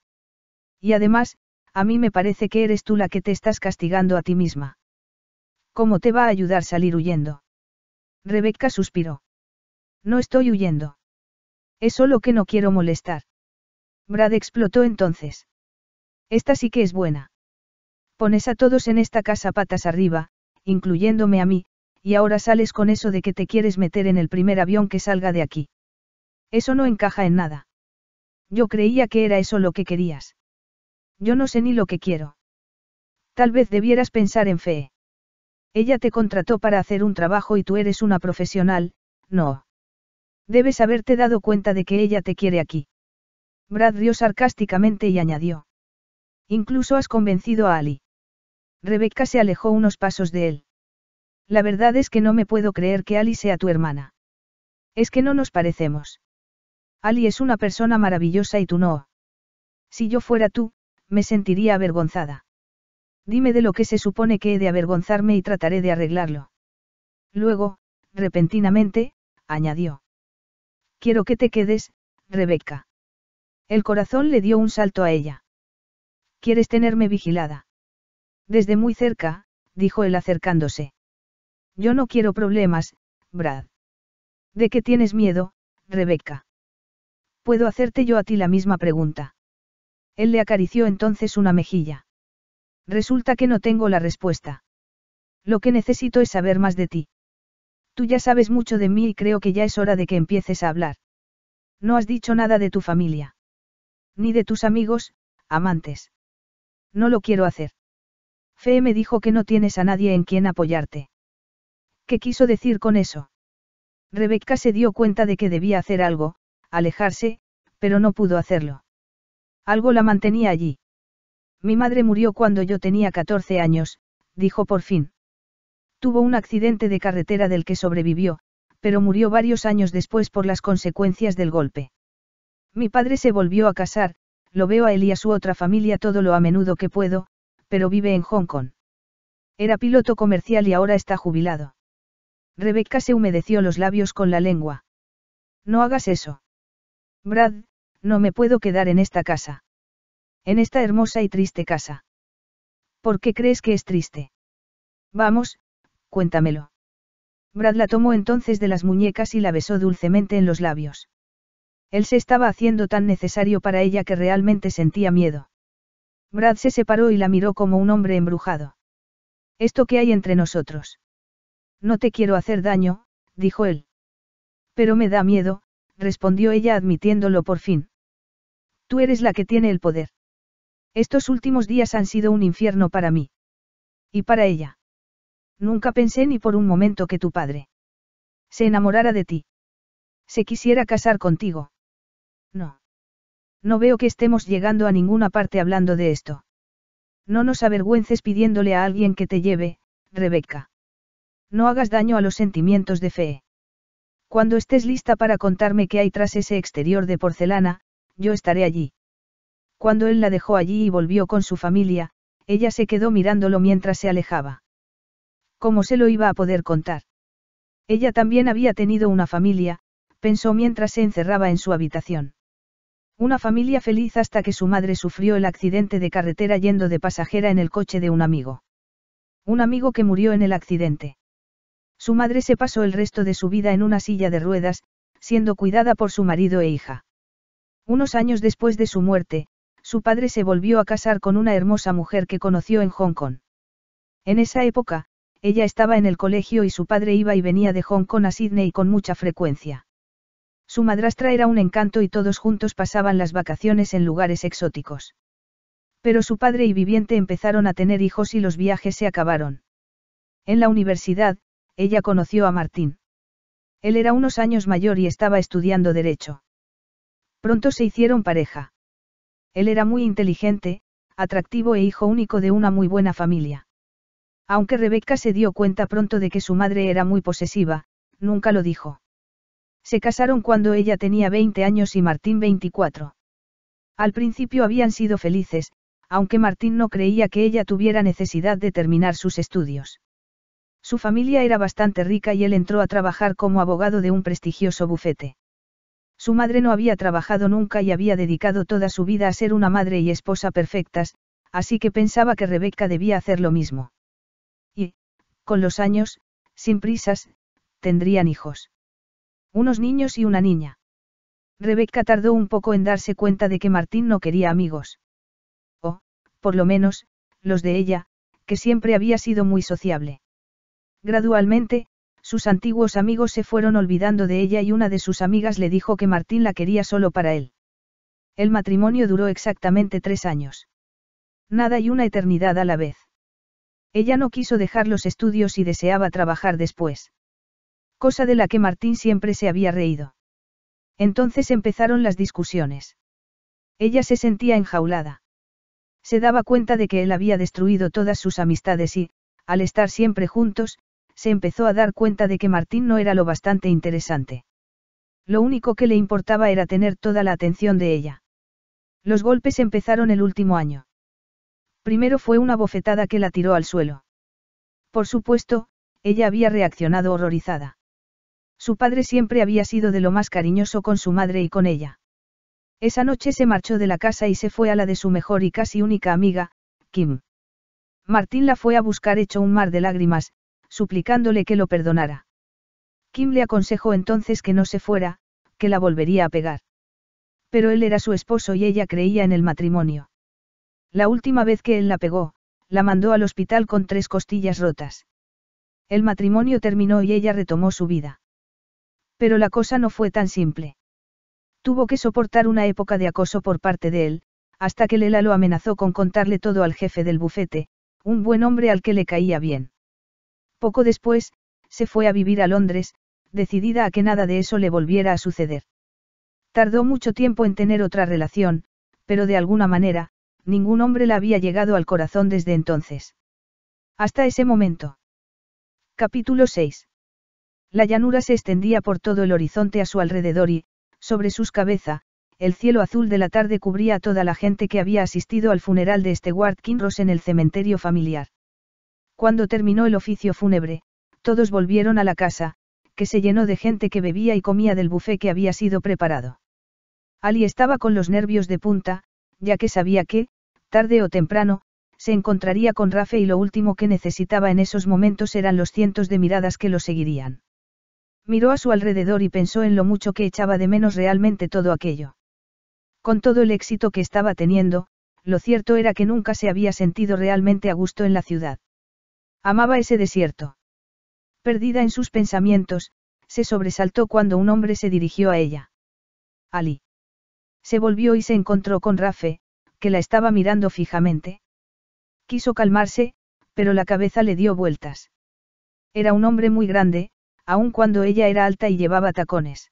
Y además, a mí me parece que eres tú la que te estás castigando a ti misma. ¿Cómo te va a ayudar salir huyendo? Rebecca suspiró. No estoy huyendo. Es solo que no quiero molestar. Brad explotó entonces. Esta sí que es buena. Pones a todos en esta casa patas arriba, incluyéndome a mí, y ahora sales con eso de que te quieres meter en el primer avión que salga de aquí. Eso no encaja en nada. Yo creía que era eso lo que querías. Yo no sé ni lo que quiero. Tal vez debieras pensar en fe. Ella te contrató para hacer un trabajo y tú eres una profesional, no. Debes haberte dado cuenta de que ella te quiere aquí. Brad rió sarcásticamente y añadió. Incluso has convencido a Ali. Rebecca se alejó unos pasos de él. La verdad es que no me puedo creer que Ali sea tu hermana. Es que no nos parecemos. Ali es una persona maravillosa y tú no. Si yo fuera tú, me sentiría avergonzada. Dime de lo que se supone que he de avergonzarme y trataré de arreglarlo. Luego, repentinamente, añadió. Quiero que te quedes, Rebeca. El corazón le dio un salto a ella. ¿Quieres tenerme vigilada? Desde muy cerca, dijo él acercándose. Yo no quiero problemas, Brad. ¿De qué tienes miedo, Rebeca? Puedo hacerte yo a ti la misma pregunta. Él le acarició entonces una mejilla. Resulta que no tengo la respuesta. Lo que necesito es saber más de ti. Tú ya sabes mucho de mí y creo que ya es hora de que empieces a hablar. No has dicho nada de tu familia. Ni de tus amigos, amantes. No lo quiero hacer. Fe me dijo que no tienes a nadie en quien apoyarte. ¿Qué quiso decir con eso? Rebeca se dio cuenta de que debía hacer algo, alejarse, pero no pudo hacerlo. Algo la mantenía allí. Mi madre murió cuando yo tenía 14 años, dijo por fin. Tuvo un accidente de carretera del que sobrevivió, pero murió varios años después por las consecuencias del golpe. Mi padre se volvió a casar, lo veo a él y a su otra familia todo lo a menudo que puedo, pero vive en Hong Kong. Era piloto comercial y ahora está jubilado. Rebecca se humedeció los labios con la lengua. No hagas eso. Brad, no me puedo quedar en esta casa. En esta hermosa y triste casa. ¿Por qué crees que es triste? Vamos, cuéntamelo. Brad la tomó entonces de las muñecas y la besó dulcemente en los labios. Él se estaba haciendo tan necesario para ella que realmente sentía miedo. Brad se separó y la miró como un hombre embrujado. Esto que hay entre nosotros. No te quiero hacer daño, dijo él. Pero me da miedo, respondió ella admitiéndolo por fin. Tú eres la que tiene el poder. Estos últimos días han sido un infierno para mí. Y para ella. Nunca pensé ni por un momento que tu padre se enamorara de ti. Se quisiera casar contigo. No. No veo que estemos llegando a ninguna parte hablando de esto. No nos avergüences pidiéndole a alguien que te lleve, Rebeca. No hagas daño a los sentimientos de fe. Cuando estés lista para contarme qué hay tras ese exterior de porcelana, yo estaré allí. Cuando él la dejó allí y volvió con su familia, ella se quedó mirándolo mientras se alejaba. ¿Cómo se lo iba a poder contar? Ella también había tenido una familia, pensó mientras se encerraba en su habitación. Una familia feliz hasta que su madre sufrió el accidente de carretera yendo de pasajera en el coche de un amigo. Un amigo que murió en el accidente. Su madre se pasó el resto de su vida en una silla de ruedas, siendo cuidada por su marido e hija. Unos años después de su muerte, su padre se volvió a casar con una hermosa mujer que conoció en Hong Kong. En esa época, ella estaba en el colegio y su padre iba y venía de Hong Kong a Sydney con mucha frecuencia. Su madrastra era un encanto y todos juntos pasaban las vacaciones en lugares exóticos. Pero su padre y viviente empezaron a tener hijos y los viajes se acabaron. En la universidad, ella conoció a Martín. Él era unos años mayor y estaba estudiando derecho. Pronto se hicieron pareja. Él era muy inteligente, atractivo e hijo único de una muy buena familia. Aunque Rebeca se dio cuenta pronto de que su madre era muy posesiva, nunca lo dijo. Se casaron cuando ella tenía 20 años y Martín 24. Al principio habían sido felices, aunque Martín no creía que ella tuviera necesidad de terminar sus estudios. Su familia era bastante rica y él entró a trabajar como abogado de un prestigioso bufete. Su madre no había trabajado nunca y había dedicado toda su vida a ser una madre y esposa perfectas, así que pensaba que Rebeca debía hacer lo mismo. Y, con los años, sin prisas, tendrían hijos. Unos niños y una niña. Rebeca tardó un poco en darse cuenta de que Martín no quería amigos. O, por lo menos, los de ella, que siempre había sido muy sociable. Gradualmente, sus antiguos amigos se fueron olvidando de ella y una de sus amigas le dijo que Martín la quería solo para él. El matrimonio duró exactamente tres años. Nada y una eternidad a la vez. Ella no quiso dejar los estudios y deseaba trabajar después. Cosa de la que Martín siempre se había reído. Entonces empezaron las discusiones. Ella se sentía enjaulada. Se daba cuenta de que él había destruido todas sus amistades y, al estar siempre juntos, se empezó a dar cuenta de que Martín no era lo bastante interesante. Lo único que le importaba era tener toda la atención de ella. Los golpes empezaron el último año. Primero fue una bofetada que la tiró al suelo. Por supuesto, ella había reaccionado horrorizada. Su padre siempre había sido de lo más cariñoso con su madre y con ella. Esa noche se marchó de la casa y se fue a la de su mejor y casi única amiga, Kim. Martín la fue a buscar hecho un mar de lágrimas, suplicándole que lo perdonara. Kim le aconsejó entonces que no se fuera, que la volvería a pegar. Pero él era su esposo y ella creía en el matrimonio. La última vez que él la pegó, la mandó al hospital con tres costillas rotas. El matrimonio terminó y ella retomó su vida. Pero la cosa no fue tan simple. Tuvo que soportar una época de acoso por parte de él, hasta que Lela lo amenazó con contarle todo al jefe del bufete, un buen hombre al que le caía bien. Poco después, se fue a vivir a Londres, decidida a que nada de eso le volviera a suceder. Tardó mucho tiempo en tener otra relación, pero de alguna manera, ningún hombre la había llegado al corazón desde entonces. Hasta ese momento. Capítulo 6. La llanura se extendía por todo el horizonte a su alrededor y, sobre sus cabezas, el cielo azul de la tarde cubría a toda la gente que había asistido al funeral de Stewart Kinross en el cementerio familiar. Cuando terminó el oficio fúnebre, todos volvieron a la casa, que se llenó de gente que bebía y comía del bufé que había sido preparado. Ali estaba con los nervios de punta, ya que sabía que, tarde o temprano, se encontraría con Rafe y lo último que necesitaba en esos momentos eran los cientos de miradas que lo seguirían. Miró a su alrededor y pensó en lo mucho que echaba de menos realmente todo aquello. Con todo el éxito que estaba teniendo, lo cierto era que nunca se había sentido realmente a gusto en la ciudad. Amaba ese desierto. Perdida en sus pensamientos, se sobresaltó cuando un hombre se dirigió a ella. Ali. Se volvió y se encontró con Rafe, que la estaba mirando fijamente. Quiso calmarse, pero la cabeza le dio vueltas. Era un hombre muy grande, aun cuando ella era alta y llevaba tacones.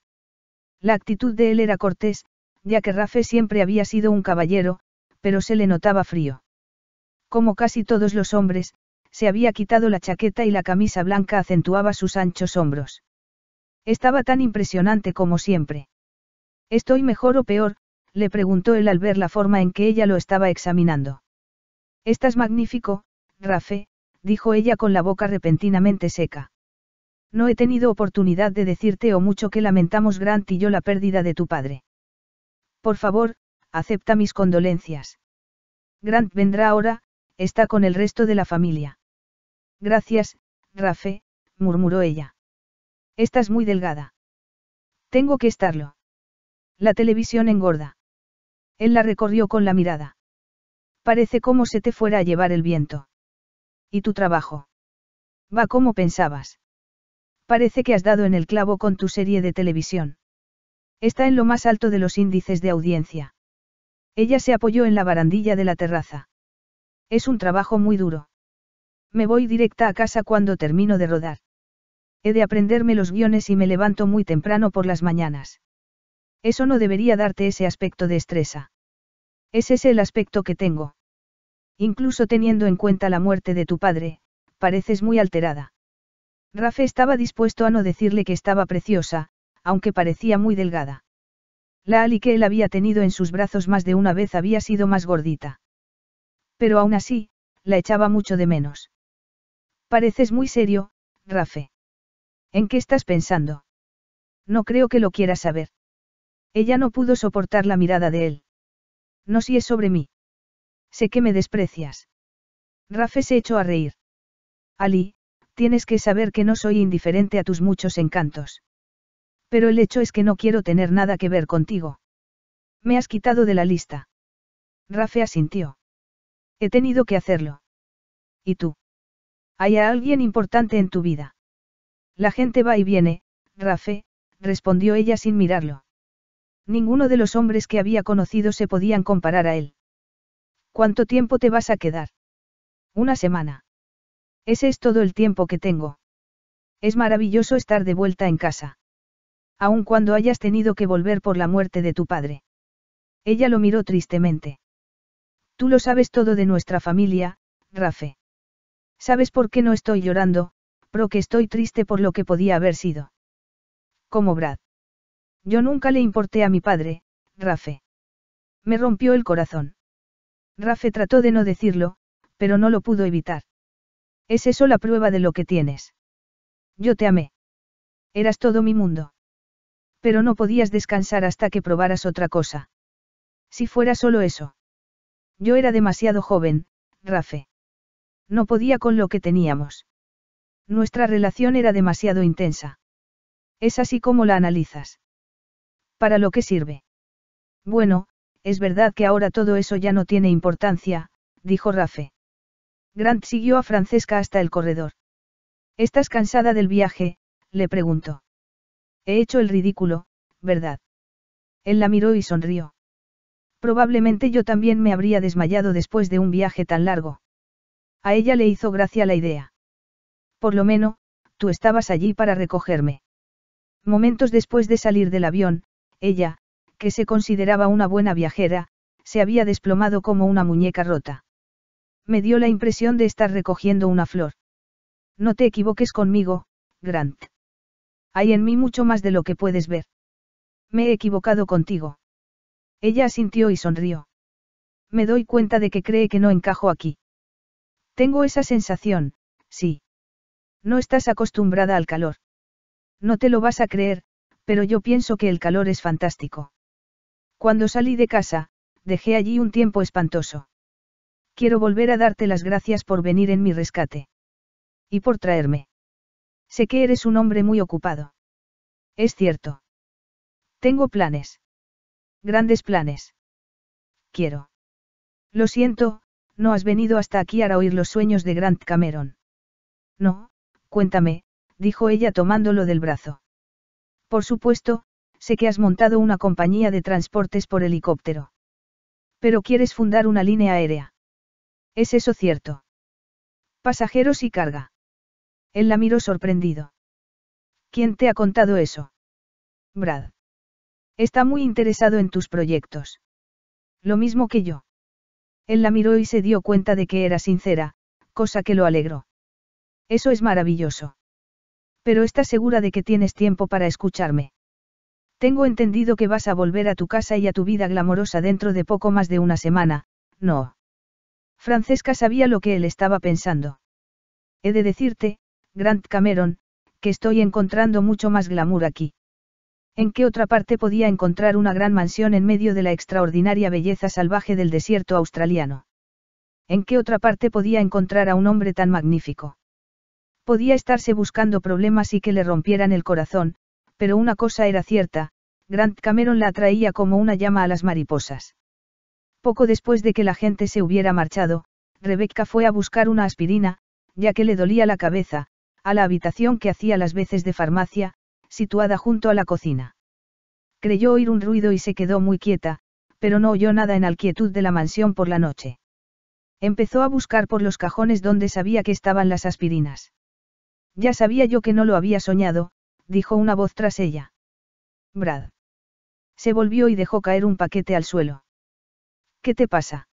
La actitud de él era cortés, ya que Rafe siempre había sido un caballero, pero se le notaba frío. Como casi todos los hombres, se había quitado la chaqueta y la camisa blanca acentuaba sus anchos hombros. Estaba tan impresionante como siempre. ¿Estoy mejor o peor? le preguntó él al ver la forma en que ella lo estaba examinando. Estás magnífico, Rafe, dijo ella con la boca repentinamente seca. No he tenido oportunidad de decirte o mucho que lamentamos Grant y yo la pérdida de tu padre. Por favor, acepta mis condolencias. Grant vendrá ahora, está con el resto de la familia. Gracias, Rafe, murmuró ella. Estás muy delgada. Tengo que estarlo. La televisión engorda. Él la recorrió con la mirada. Parece como se te fuera a llevar el viento. ¿Y tu trabajo? Va como pensabas. Parece que has dado en el clavo con tu serie de televisión. Está en lo más alto de los índices de audiencia. Ella se apoyó en la barandilla de la terraza. Es un trabajo muy duro. Me voy directa a casa cuando termino de rodar. He de aprenderme los guiones y me levanto muy temprano por las mañanas. Eso no debería darte ese aspecto de estresa. Es el aspecto que tengo. Incluso teniendo en cuenta la muerte de tu padre, pareces muy alterada. Rafe estaba dispuesto a no decirle que estaba preciosa, aunque parecía muy delgada. La Ali que él había tenido en sus brazos más de una vez había sido más gordita. Pero aún así, la echaba mucho de menos. Pareces muy serio, Rafe. ¿En qué estás pensando? No creo que lo quieras saber. Ella no pudo soportar la mirada de él. No si es sobre mí. Sé que me desprecias. Rafe se echó a reír. Ali, tienes que saber que no soy indiferente a tus muchos encantos. Pero el hecho es que no quiero tener nada que ver contigo. Me has quitado de la lista. Rafe asintió. He tenido que hacerlo. ¿Y tú? Hay a alguien importante en tu vida. La gente va y viene, Rafe, respondió ella sin mirarlo. Ninguno de los hombres que había conocido se podían comparar a él. ¿Cuánto tiempo te vas a quedar? Una semana. Ese es todo el tiempo que tengo. Es maravilloso estar de vuelta en casa. Aun cuando hayas tenido que volver por la muerte de tu padre. Ella lo miró tristemente. Tú lo sabes todo de nuestra familia, Rafe. ¿Sabes por qué no estoy llorando, pro que estoy triste por lo que podía haber sido? Como Brad. Yo nunca le importé a mi padre, Rafe. Me rompió el corazón. Rafe trató de no decirlo, pero no lo pudo evitar. ¿Es eso la prueba de lo que tienes? Yo te amé. Eras todo mi mundo. Pero no podías descansar hasta que probaras otra cosa. Si fuera solo eso. Yo era demasiado joven, Rafe. No podía con lo que teníamos. Nuestra relación era demasiado intensa. Es así como la analizas. ¿Para lo que sirve? Bueno, es verdad que ahora todo eso ya no tiene importancia, dijo Rafe. Grant siguió a Francesca hasta el corredor. ¿Estás cansada del viaje? le preguntó. He hecho el ridículo, ¿verdad? Él la miró y sonrió. Probablemente yo también me habría desmayado después de un viaje tan largo. A ella le hizo gracia la idea. Por lo menos, tú estabas allí para recogerme. Momentos después de salir del avión, ella, que se consideraba una buena viajera, se había desplomado como una muñeca rota. Me dio la impresión de estar recogiendo una flor. No te equivoques conmigo, Grant. Hay en mí mucho más de lo que puedes ver. Me he equivocado contigo. Ella asintió y sonrió. Me doy cuenta de que cree que no encajo aquí. Tengo esa sensación, sí. No estás acostumbrada al calor. No te lo vas a creer, pero yo pienso que el calor es fantástico. Cuando salí de casa, dejé allí un tiempo espantoso. Quiero volver a darte las gracias por venir en mi rescate. Y por traerme. Sé que eres un hombre muy ocupado. Es cierto. Tengo planes. Grandes planes. Quiero. Lo siento, no has venido hasta aquí a oír los sueños de Grant Cameron. No, cuéntame, dijo ella tomándolo del brazo. Por supuesto, sé que has montado una compañía de transportes por helicóptero. Pero quieres fundar una línea aérea. ¿Es eso cierto? Pasajeros y carga. Él la miró sorprendido. ¿Quién te ha contado eso? Brad. Está muy interesado en tus proyectos. Lo mismo que yo. Él la miró y se dio cuenta de que era sincera, cosa que lo alegró. Eso es maravilloso. Pero estás segura de que tienes tiempo para escucharme. Tengo entendido que vas a volver a tu casa y a tu vida glamorosa dentro de poco más de una semana, no. Francesca sabía lo que él estaba pensando. He de decirte, Grant Cameron, que estoy encontrando mucho más glamour aquí. ¿En qué otra parte podía encontrar una gran mansión en medio de la extraordinaria belleza salvaje del desierto australiano? ¿En qué otra parte podía encontrar a un hombre tan magnífico? Podía estarse buscando problemas y que le rompieran el corazón, pero una cosa era cierta, Grant Cameron la atraía como una llama a las mariposas. Poco después de que la gente se hubiera marchado, Rebecca fue a buscar una aspirina, ya que le dolía la cabeza, a la habitación que hacía las veces de farmacia, situada junto a la cocina. Creyó oír un ruido y se quedó muy quieta, pero no oyó nada en la quietud de la mansión por la noche. Empezó a buscar por los cajones donde sabía que estaban las aspirinas. Ya sabía yo que no lo había soñado, dijo una voz tras ella. Brad. Se volvió y dejó caer un paquete al suelo. ¿Qué te pasa?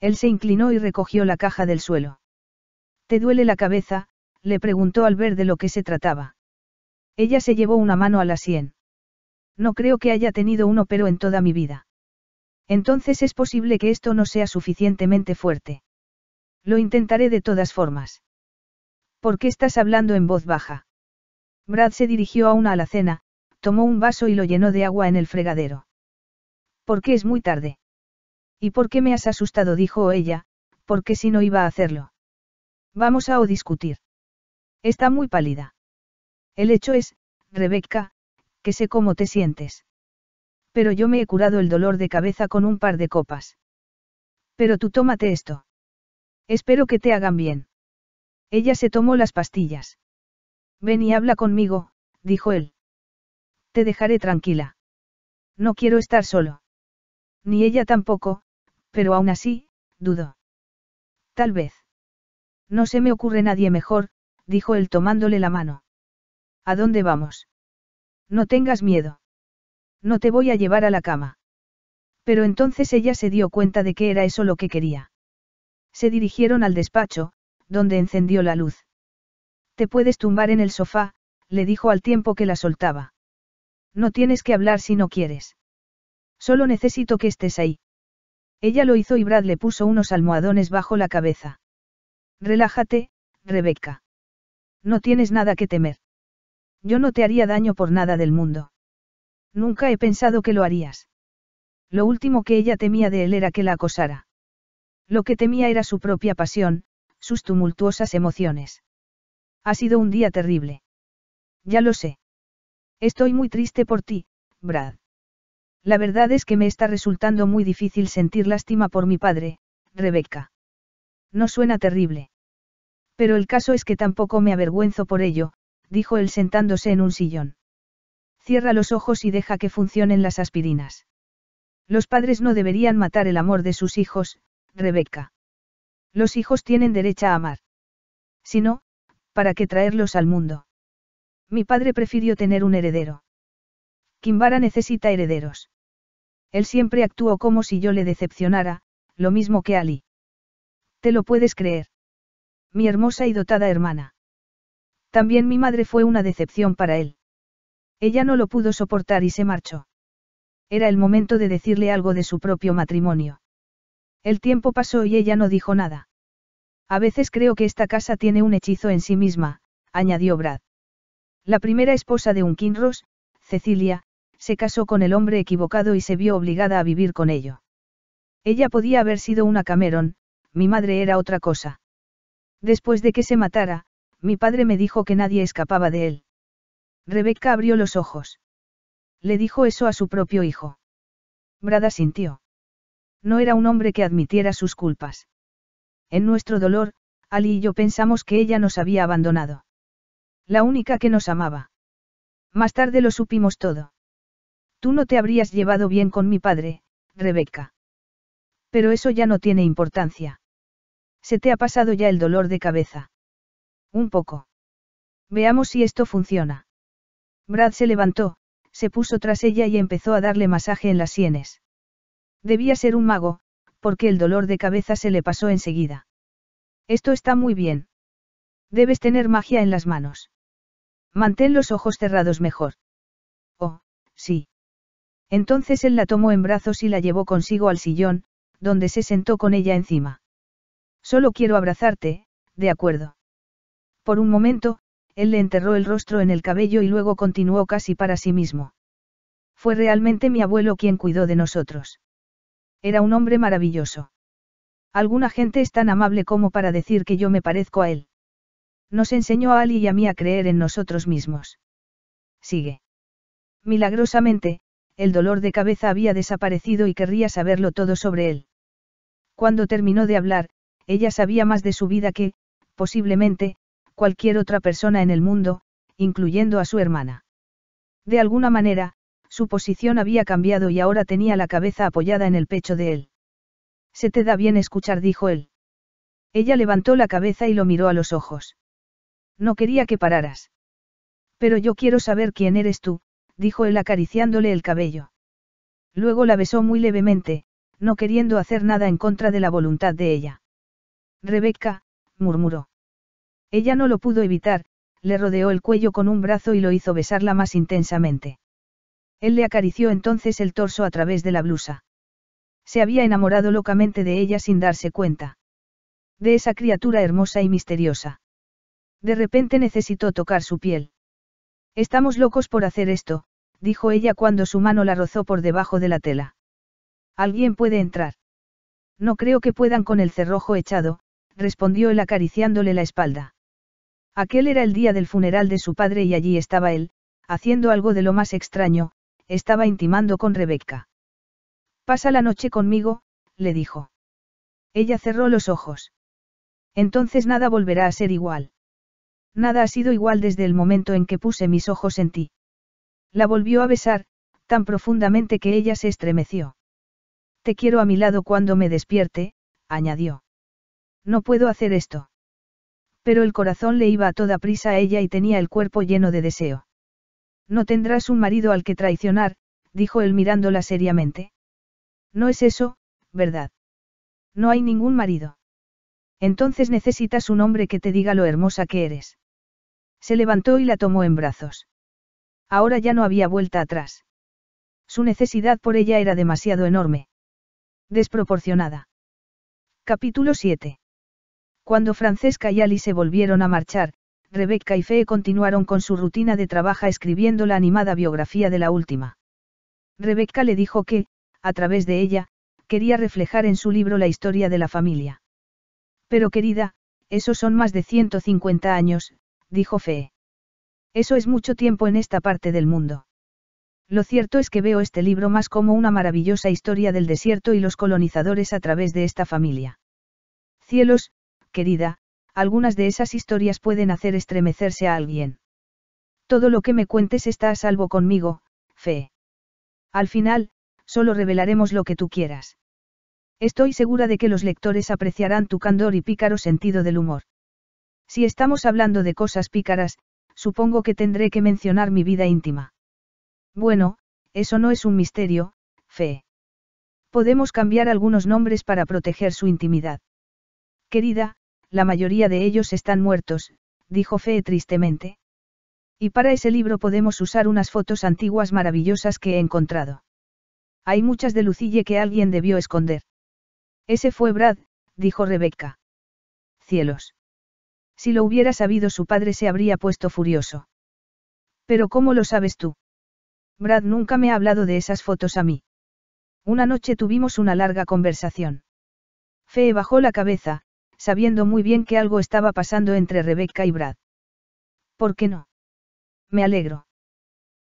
Él se inclinó y recogió la caja del suelo. ¿Te duele la cabeza? le preguntó al ver de lo que se trataba. Ella se llevó una mano a la sien. No creo que haya tenido uno pero en toda mi vida. Entonces es posible que esto no sea suficientemente fuerte. Lo intentaré de todas formas. ¿Por qué estás hablando en voz baja? Brad se dirigió a una alacena, tomó un vaso y lo llenó de agua en el fregadero. ¿Por qué es muy tarde? ¿Y por qué me has asustado? dijo ella, porque si no iba a hacerlo. Vamos a o discutir. Está muy pálida. El hecho es, Rebecca, que sé cómo te sientes. Pero yo me he curado el dolor de cabeza con un par de copas. Pero tú tómate esto. Espero que te hagan bien. Ella se tomó las pastillas. Ven y habla conmigo, dijo él. Te dejaré tranquila. No quiero estar solo. Ni ella tampoco, pero aún así, dudo. Tal vez. No se me ocurre nadie mejor, dijo él tomándole la mano. ¿A dónde vamos? No tengas miedo. No te voy a llevar a la cama. Pero entonces ella se dio cuenta de que era eso lo que quería. Se dirigieron al despacho, donde encendió la luz. Te puedes tumbar en el sofá, le dijo al tiempo que la soltaba. No tienes que hablar si no quieres. Solo necesito que estés ahí. Ella lo hizo y Brad le puso unos almohadones bajo la cabeza. Relájate, Rebeca. No tienes nada que temer. Yo no te haría daño por nada del mundo. Nunca he pensado que lo harías. Lo último que ella temía de él era que la acosara. Lo que temía era su propia pasión, sus tumultuosas emociones. Ha sido un día terrible. Ya lo sé. Estoy muy triste por ti, Brad. La verdad es que me está resultando muy difícil sentir lástima por mi padre, Rebecca. No suena terrible. Pero el caso es que tampoco me avergüenzo por ello, dijo él sentándose en un sillón. Cierra los ojos y deja que funcionen las aspirinas. Los padres no deberían matar el amor de sus hijos, Rebeca. Los hijos tienen derecho a amar. Si no, ¿para qué traerlos al mundo? Mi padre prefirió tener un heredero. Kimbara necesita herederos. Él siempre actuó como si yo le decepcionara, lo mismo que Ali. ¿Te lo puedes creer? Mi hermosa y dotada hermana. También mi madre fue una decepción para él. Ella no lo pudo soportar y se marchó. Era el momento de decirle algo de su propio matrimonio. El tiempo pasó y ella no dijo nada. A veces creo que esta casa tiene un hechizo en sí misma, añadió Brad. La primera esposa de un Kinross, Cecilia, se casó con el hombre equivocado y se vio obligada a vivir con ello. Ella podía haber sido una Cameron, mi madre era otra cosa. Después de que se matara, mi padre me dijo que nadie escapaba de él. Rebeca abrió los ojos. Le dijo eso a su propio hijo. Brada sintió. No era un hombre que admitiera sus culpas. En nuestro dolor, Ali y yo pensamos que ella nos había abandonado. La única que nos amaba. Más tarde lo supimos todo. Tú no te habrías llevado bien con mi padre, Rebeca. Pero eso ya no tiene importancia. Se te ha pasado ya el dolor de cabeza. Un poco. Veamos si esto funciona. Brad se levantó, se puso tras ella y empezó a darle masaje en las sienes. Debía ser un mago, porque el dolor de cabeza se le pasó enseguida. Esto está muy bien. Debes tener magia en las manos. Mantén los ojos cerrados mejor. Oh, sí. Entonces él la tomó en brazos y la llevó consigo al sillón, donde se sentó con ella encima. Solo quiero abrazarte, de acuerdo. Por un momento, él le enterró el rostro en el cabello y luego continuó casi para sí mismo. Fue realmente mi abuelo quien cuidó de nosotros. Era un hombre maravilloso. Alguna gente es tan amable como para decir que yo me parezco a él. Nos enseñó a Ali y a mí a creer en nosotros mismos. Sigue. Milagrosamente, el dolor de cabeza había desaparecido y querría saberlo todo sobre él. Cuando terminó de hablar, ella sabía más de su vida que, posiblemente, cualquier otra persona en el mundo, incluyendo a su hermana. De alguna manera, su posición había cambiado y ahora tenía la cabeza apoyada en el pecho de él. Se te da bien escuchar, dijo él. Ella levantó la cabeza y lo miró a los ojos. No quería que pararas. Pero yo quiero saber quién eres tú, dijo él acariciándole el cabello. Luego la besó muy levemente, no queriendo hacer nada en contra de la voluntad de ella. Rebeca, murmuró. Ella no lo pudo evitar, le rodeó el cuello con un brazo y lo hizo besarla más intensamente. Él le acarició entonces el torso a través de la blusa. Se había enamorado locamente de ella sin darse cuenta. De esa criatura hermosa y misteriosa. De repente necesitó tocar su piel. Estamos locos por hacer esto, dijo ella cuando su mano la rozó por debajo de la tela. ¿Alguien puede entrar? No creo que puedan con el cerrojo echado, respondió él acariciándole la espalda. Aquel era el día del funeral de su padre y allí estaba él, haciendo algo de lo más extraño, estaba intimando con Rebeca. Pasa la noche conmigo, le dijo. Ella cerró los ojos. Entonces nada volverá a ser igual. Nada ha sido igual desde el momento en que puse mis ojos en ti. La volvió a besar, tan profundamente que ella se estremeció. Te quiero a mi lado cuando me despierte, añadió. No puedo hacer esto pero el corazón le iba a toda prisa a ella y tenía el cuerpo lleno de deseo. No tendrás un marido al que traicionar, dijo él mirándola seriamente. No es eso, ¿verdad? No hay ningún marido. Entonces necesitas un hombre que te diga lo hermosa que eres. Se levantó y la tomó en brazos. Ahora ya no había vuelta atrás. Su necesidad por ella era demasiado enorme. Desproporcionada. Capítulo 7. Cuando Francesca y Ali se volvieron a marchar, Rebecca y Fee continuaron con su rutina de trabajo escribiendo la animada biografía de la última. Rebecca le dijo que, a través de ella, quería reflejar en su libro la historia de la familia. Pero querida, esos son más de 150 años, dijo Fee. Eso es mucho tiempo en esta parte del mundo. Lo cierto es que veo este libro más como una maravillosa historia del desierto y los colonizadores a través de esta familia. Cielos, querida, algunas de esas historias pueden hacer estremecerse a alguien. Todo lo que me cuentes está a salvo conmigo, Fe. Al final, solo revelaremos lo que tú quieras. Estoy segura de que los lectores apreciarán tu candor y pícaro sentido del humor. Si estamos hablando de cosas pícaras, supongo que tendré que mencionar mi vida íntima. Bueno, eso no es un misterio, Fe. Podemos cambiar algunos nombres para proteger su intimidad. Querida, la mayoría de ellos están muertos, dijo Fe tristemente. Y para ese libro podemos usar unas fotos antiguas maravillosas que he encontrado. Hay muchas de Lucille que alguien debió esconder. Ese fue Brad, dijo Rebecca. Cielos. Si lo hubiera sabido su padre se habría puesto furioso. Pero ¿cómo lo sabes tú? Brad nunca me ha hablado de esas fotos a mí. Una noche tuvimos una larga conversación. Fe bajó la cabeza, sabiendo muy bien que algo estaba pasando entre Rebecca y Brad. ¿Por qué no? Me alegro.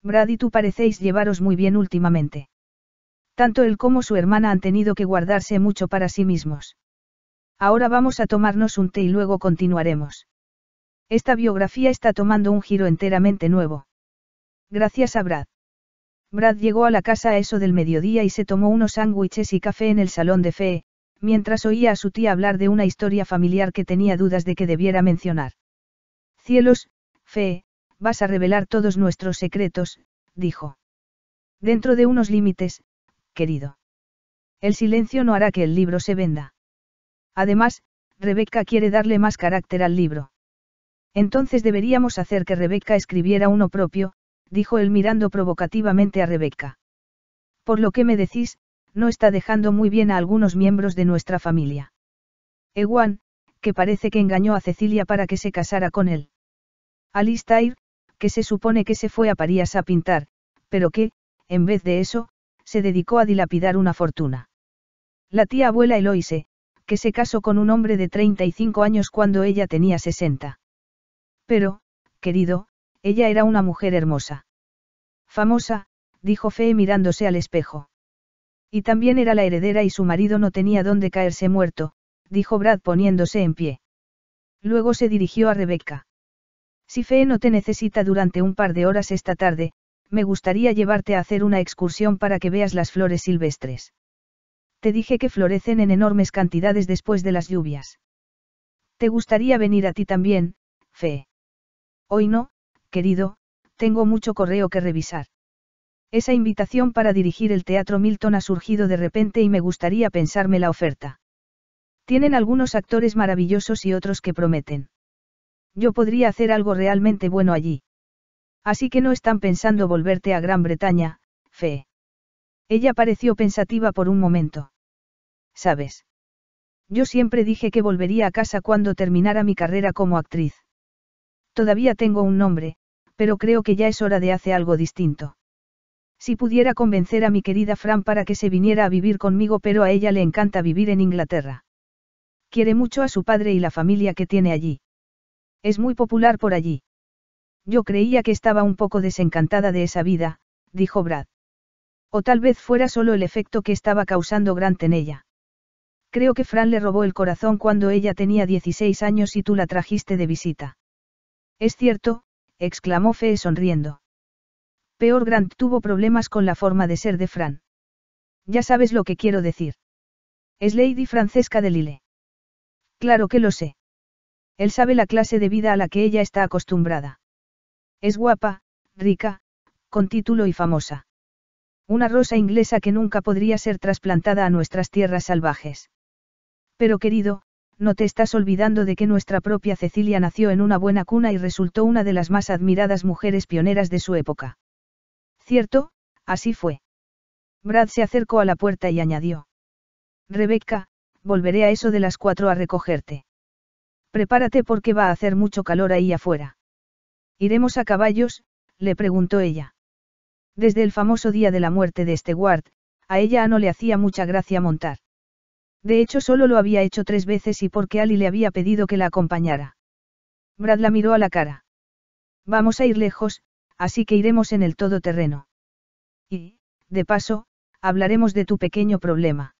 Brad y tú parecéis llevaros muy bien últimamente. Tanto él como su hermana han tenido que guardarse mucho para sí mismos. Ahora vamos a tomarnos un té y luego continuaremos. Esta biografía está tomando un giro enteramente nuevo. Gracias a Brad. Brad llegó a la casa a eso del mediodía y se tomó unos sándwiches y café en el salón de fe, mientras oía a su tía hablar de una historia familiar que tenía dudas de que debiera mencionar. Cielos, Fe, vas a revelar todos nuestros secretos, dijo. Dentro de unos límites, querido. El silencio no hará que el libro se venda. Además, Rebeca quiere darle más carácter al libro. Entonces deberíamos hacer que Rebeca escribiera uno propio, dijo él mirando provocativamente a Rebeca. Por lo que me decís, no está dejando muy bien a algunos miembros de nuestra familia. Ewan, que parece que engañó a Cecilia para que se casara con él. Alistair, que se supone que se fue a París a pintar, pero que, en vez de eso, se dedicó a dilapidar una fortuna. La tía abuela Eloise, que se casó con un hombre de 35 años cuando ella tenía 60. Pero, querido, ella era una mujer hermosa. Famosa, dijo Fe mirándose al espejo. Y también era la heredera y su marido no tenía dónde caerse muerto, dijo Brad poniéndose en pie. Luego se dirigió a Rebeca. Si Fe no te necesita durante un par de horas esta tarde, me gustaría llevarte a hacer una excursión para que veas las flores silvestres. Te dije que florecen en enormes cantidades después de las lluvias. ¿Te gustaría venir a ti también, Fe? Hoy no, querido, tengo mucho correo que revisar. Esa invitación para dirigir el Teatro Milton ha surgido de repente y me gustaría pensarme la oferta. Tienen algunos actores maravillosos y otros que prometen. Yo podría hacer algo realmente bueno allí. Así que no están pensando volverte a Gran Bretaña, Fe. Ella pareció pensativa por un momento. Sabes. Yo siempre dije que volvería a casa cuando terminara mi carrera como actriz. Todavía tengo un nombre, pero creo que ya es hora de hacer algo distinto. Si pudiera convencer a mi querida Fran para que se viniera a vivir conmigo, pero a ella le encanta vivir en Inglaterra. Quiere mucho a su padre y la familia que tiene allí. Es muy popular por allí. Yo creía que estaba un poco desencantada de esa vida, dijo Brad. O tal vez fuera solo el efecto que estaba causando Grant en ella. Creo que Fran le robó el corazón cuando ella tenía 16 años y tú la trajiste de visita. Es cierto, exclamó Fe sonriendo. Peor Grant tuvo problemas con la forma de ser de Fran. Ya sabes lo que quiero decir. Es Lady Francesca de Lille. Claro que lo sé. Él sabe la clase de vida a la que ella está acostumbrada. Es guapa, rica, con título y famosa. Una rosa inglesa que nunca podría ser trasplantada a nuestras tierras salvajes. Pero querido, no te estás olvidando de que nuestra propia Cecilia nació en una buena cuna y resultó una de las más admiradas mujeres pioneras de su época. Cierto, así fue. Brad se acercó a la puerta y añadió. «Rebecca, volveré a eso de las cuatro a recogerte. Prepárate porque va a hacer mucho calor ahí afuera. ¿Iremos a caballos? le preguntó ella. Desde el famoso día de la muerte de Stewart, a ella no le hacía mucha gracia montar. De hecho, solo lo había hecho tres veces y porque Ali le había pedido que la acompañara. Brad la miró a la cara. Vamos a ir lejos, así que iremos en el todoterreno. Y, de paso, hablaremos de tu pequeño problema.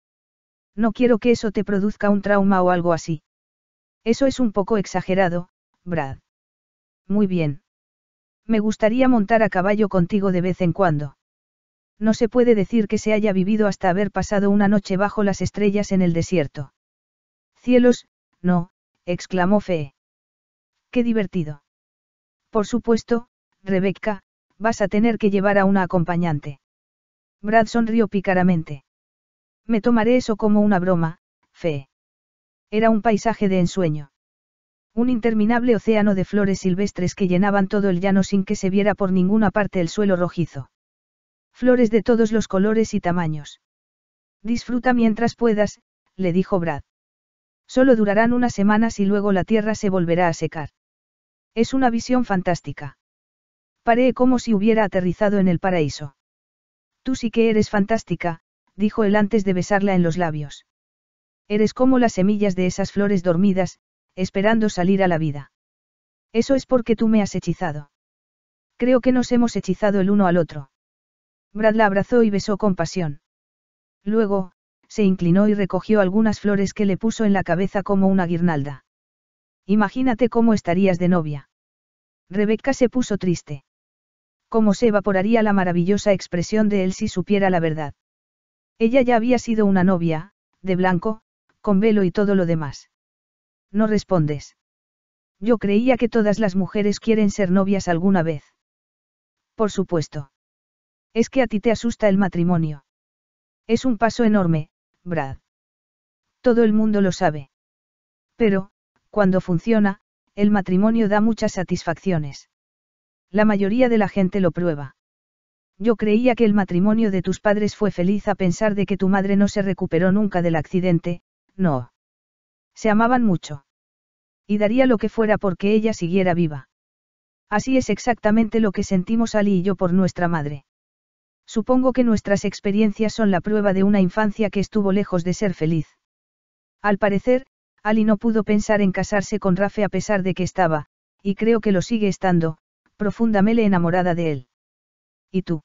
No quiero que eso te produzca un trauma o algo así. Eso es un poco exagerado, Brad. Muy bien. Me gustaría montar a caballo contigo de vez en cuando. No se puede decir que se haya vivido hasta haber pasado una noche bajo las estrellas en el desierto. Cielos, no, exclamó Fe. Qué divertido. Por supuesto, Rebecca, vas a tener que llevar a una acompañante. Brad sonrió pícaramente. Me tomaré eso como una broma, Fe. Era un paisaje de ensueño. Un interminable océano de flores silvestres que llenaban todo el llano sin que se viera por ninguna parte el suelo rojizo. Flores de todos los colores y tamaños. Disfruta mientras puedas, le dijo Brad. Solo durarán unas semanas y luego la tierra se volverá a secar. Es una visión fantástica. Paré como si hubiera aterrizado en el paraíso. Tú sí que eres fantástica, dijo él antes de besarla en los labios. Eres como las semillas de esas flores dormidas, esperando salir a la vida. Eso es porque tú me has hechizado. Creo que nos hemos hechizado el uno al otro. Brad la abrazó y besó con pasión. Luego, se inclinó y recogió algunas flores que le puso en la cabeza como una guirnalda. Imagínate cómo estarías de novia. Rebeca se puso triste cómo se evaporaría la maravillosa expresión de él si supiera la verdad. Ella ya había sido una novia, de blanco, con velo y todo lo demás. No respondes. Yo creía que todas las mujeres quieren ser novias alguna vez. Por supuesto. Es que a ti te asusta el matrimonio. Es un paso enorme, Brad. Todo el mundo lo sabe. Pero, cuando funciona, el matrimonio da muchas satisfacciones. La mayoría de la gente lo prueba. Yo creía que el matrimonio de tus padres fue feliz a pensar de que tu madre no se recuperó nunca del accidente, no. Se amaban mucho. Y daría lo que fuera porque ella siguiera viva. Así es exactamente lo que sentimos Ali y yo por nuestra madre. Supongo que nuestras experiencias son la prueba de una infancia que estuvo lejos de ser feliz. Al parecer, Ali no pudo pensar en casarse con Rafe a pesar de que estaba, y creo que lo sigue estando, profundamente enamorada de él. ¿Y tú?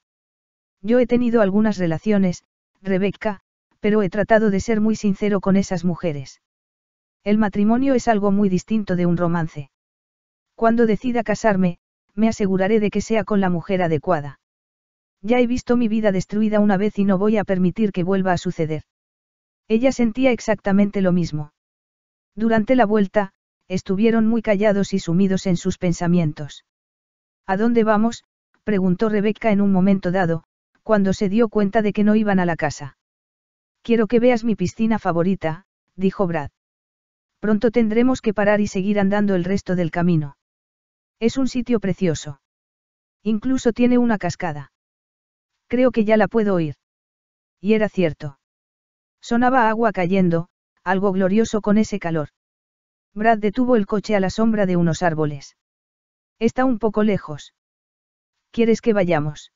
Yo he tenido algunas relaciones, Rebecca, pero he tratado de ser muy sincero con esas mujeres. El matrimonio es algo muy distinto de un romance. Cuando decida casarme, me aseguraré de que sea con la mujer adecuada. Ya he visto mi vida destruida una vez y no voy a permitir que vuelva a suceder. Ella sentía exactamente lo mismo. Durante la vuelta, estuvieron muy callados y sumidos en sus pensamientos. ¿A dónde vamos? preguntó Rebeca en un momento dado, cuando se dio cuenta de que no iban a la casa. Quiero que veas mi piscina favorita, dijo Brad. Pronto tendremos que parar y seguir andando el resto del camino. Es un sitio precioso. Incluso tiene una cascada. Creo que ya la puedo oír. Y era cierto. Sonaba agua cayendo, algo glorioso con ese calor. Brad detuvo el coche a la sombra de unos árboles. Está un poco lejos. ¿Quieres que vayamos?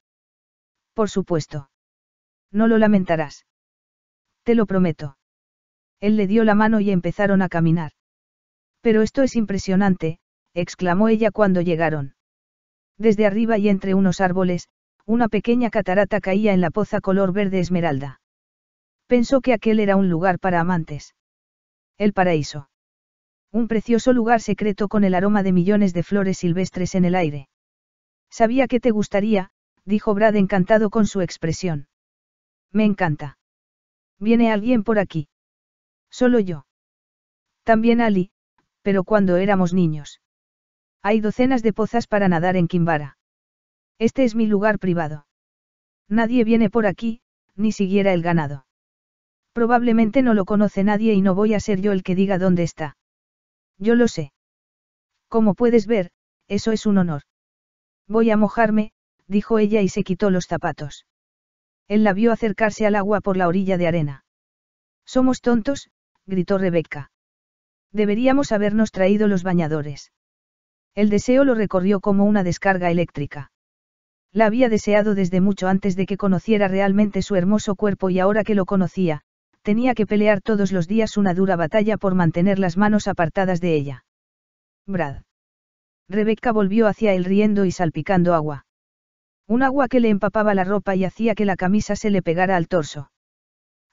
Por supuesto. No lo lamentarás. Te lo prometo. Él le dio la mano y empezaron a caminar. Pero esto es impresionante, exclamó ella cuando llegaron. Desde arriba y entre unos árboles, una pequeña catarata caía en la poza color verde esmeralda. Pensó que aquel era un lugar para amantes. El paraíso. Un precioso lugar secreto con el aroma de millones de flores silvestres en el aire. Sabía que te gustaría, dijo Brad encantado con su expresión. Me encanta. ¿Viene alguien por aquí? Solo yo. También Ali, pero cuando éramos niños. Hay docenas de pozas para nadar en Kimbara. Este es mi lugar privado. Nadie viene por aquí, ni siquiera el ganado. Probablemente no lo conoce nadie y no voy a ser yo el que diga dónde está. Yo lo sé. Como puedes ver, eso es un honor. Voy a mojarme, dijo ella y se quitó los zapatos. Él la vio acercarse al agua por la orilla de arena. Somos tontos, gritó Rebeca. Deberíamos habernos traído los bañadores. El deseo lo recorrió como una descarga eléctrica. La había deseado desde mucho antes de que conociera realmente su hermoso cuerpo y ahora que lo conocía, tenía que pelear todos los días una dura batalla por mantener las manos apartadas de ella. Brad. Rebecca volvió hacia él riendo y salpicando agua. Un agua que le empapaba la ropa y hacía que la camisa se le pegara al torso.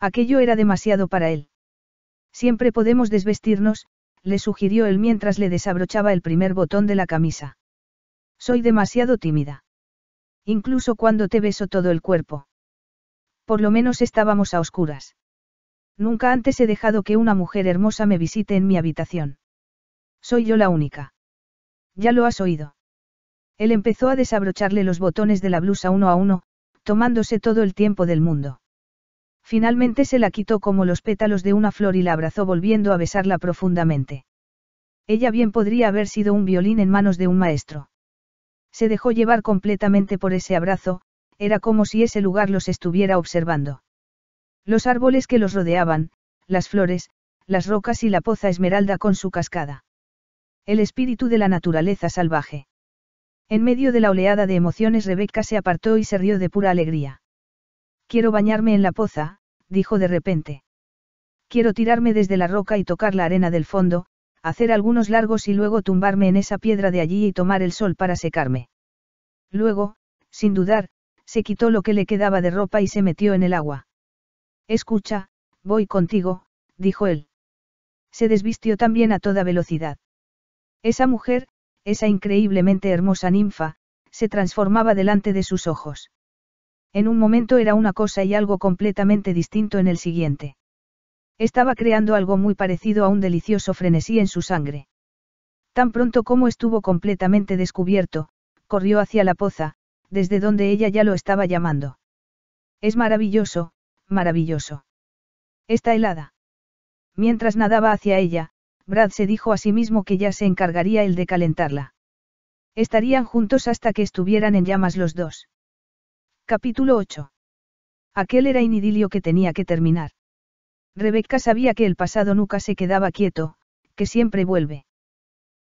Aquello era demasiado para él. Siempre podemos desvestirnos, le sugirió él mientras le desabrochaba el primer botón de la camisa. Soy demasiado tímida. Incluso cuando te beso todo el cuerpo. Por lo menos estábamos a oscuras. Nunca antes he dejado que una mujer hermosa me visite en mi habitación. Soy yo la única. Ya lo has oído. Él empezó a desabrocharle los botones de la blusa uno a uno, tomándose todo el tiempo del mundo. Finalmente se la quitó como los pétalos de una flor y la abrazó volviendo a besarla profundamente. Ella bien podría haber sido un violín en manos de un maestro. Se dejó llevar completamente por ese abrazo, era como si ese lugar los estuviera observando. Los árboles que los rodeaban, las flores, las rocas y la poza esmeralda con su cascada. El espíritu de la naturaleza salvaje. En medio de la oleada de emociones Rebeca se apartó y se rió de pura alegría. Quiero bañarme en la poza, dijo de repente. Quiero tirarme desde la roca y tocar la arena del fondo, hacer algunos largos y luego tumbarme en esa piedra de allí y tomar el sol para secarme. Luego, sin dudar, se quitó lo que le quedaba de ropa y se metió en el agua. Escucha, voy contigo, dijo él. Se desvistió también a toda velocidad. Esa mujer, esa increíblemente hermosa ninfa, se transformaba delante de sus ojos. En un momento era una cosa y algo completamente distinto en el siguiente. Estaba creando algo muy parecido a un delicioso frenesí en su sangre. Tan pronto como estuvo completamente descubierto, corrió hacia la poza, desde donde ella ya lo estaba llamando. Es maravilloso, maravilloso. Está helada. Mientras nadaba hacia ella, Brad se dijo a sí mismo que ya se encargaría él de calentarla. Estarían juntos hasta que estuvieran en llamas los dos. Capítulo 8. Aquel era inidilio que tenía que terminar. Rebecca sabía que el pasado nunca se quedaba quieto, que siempre vuelve.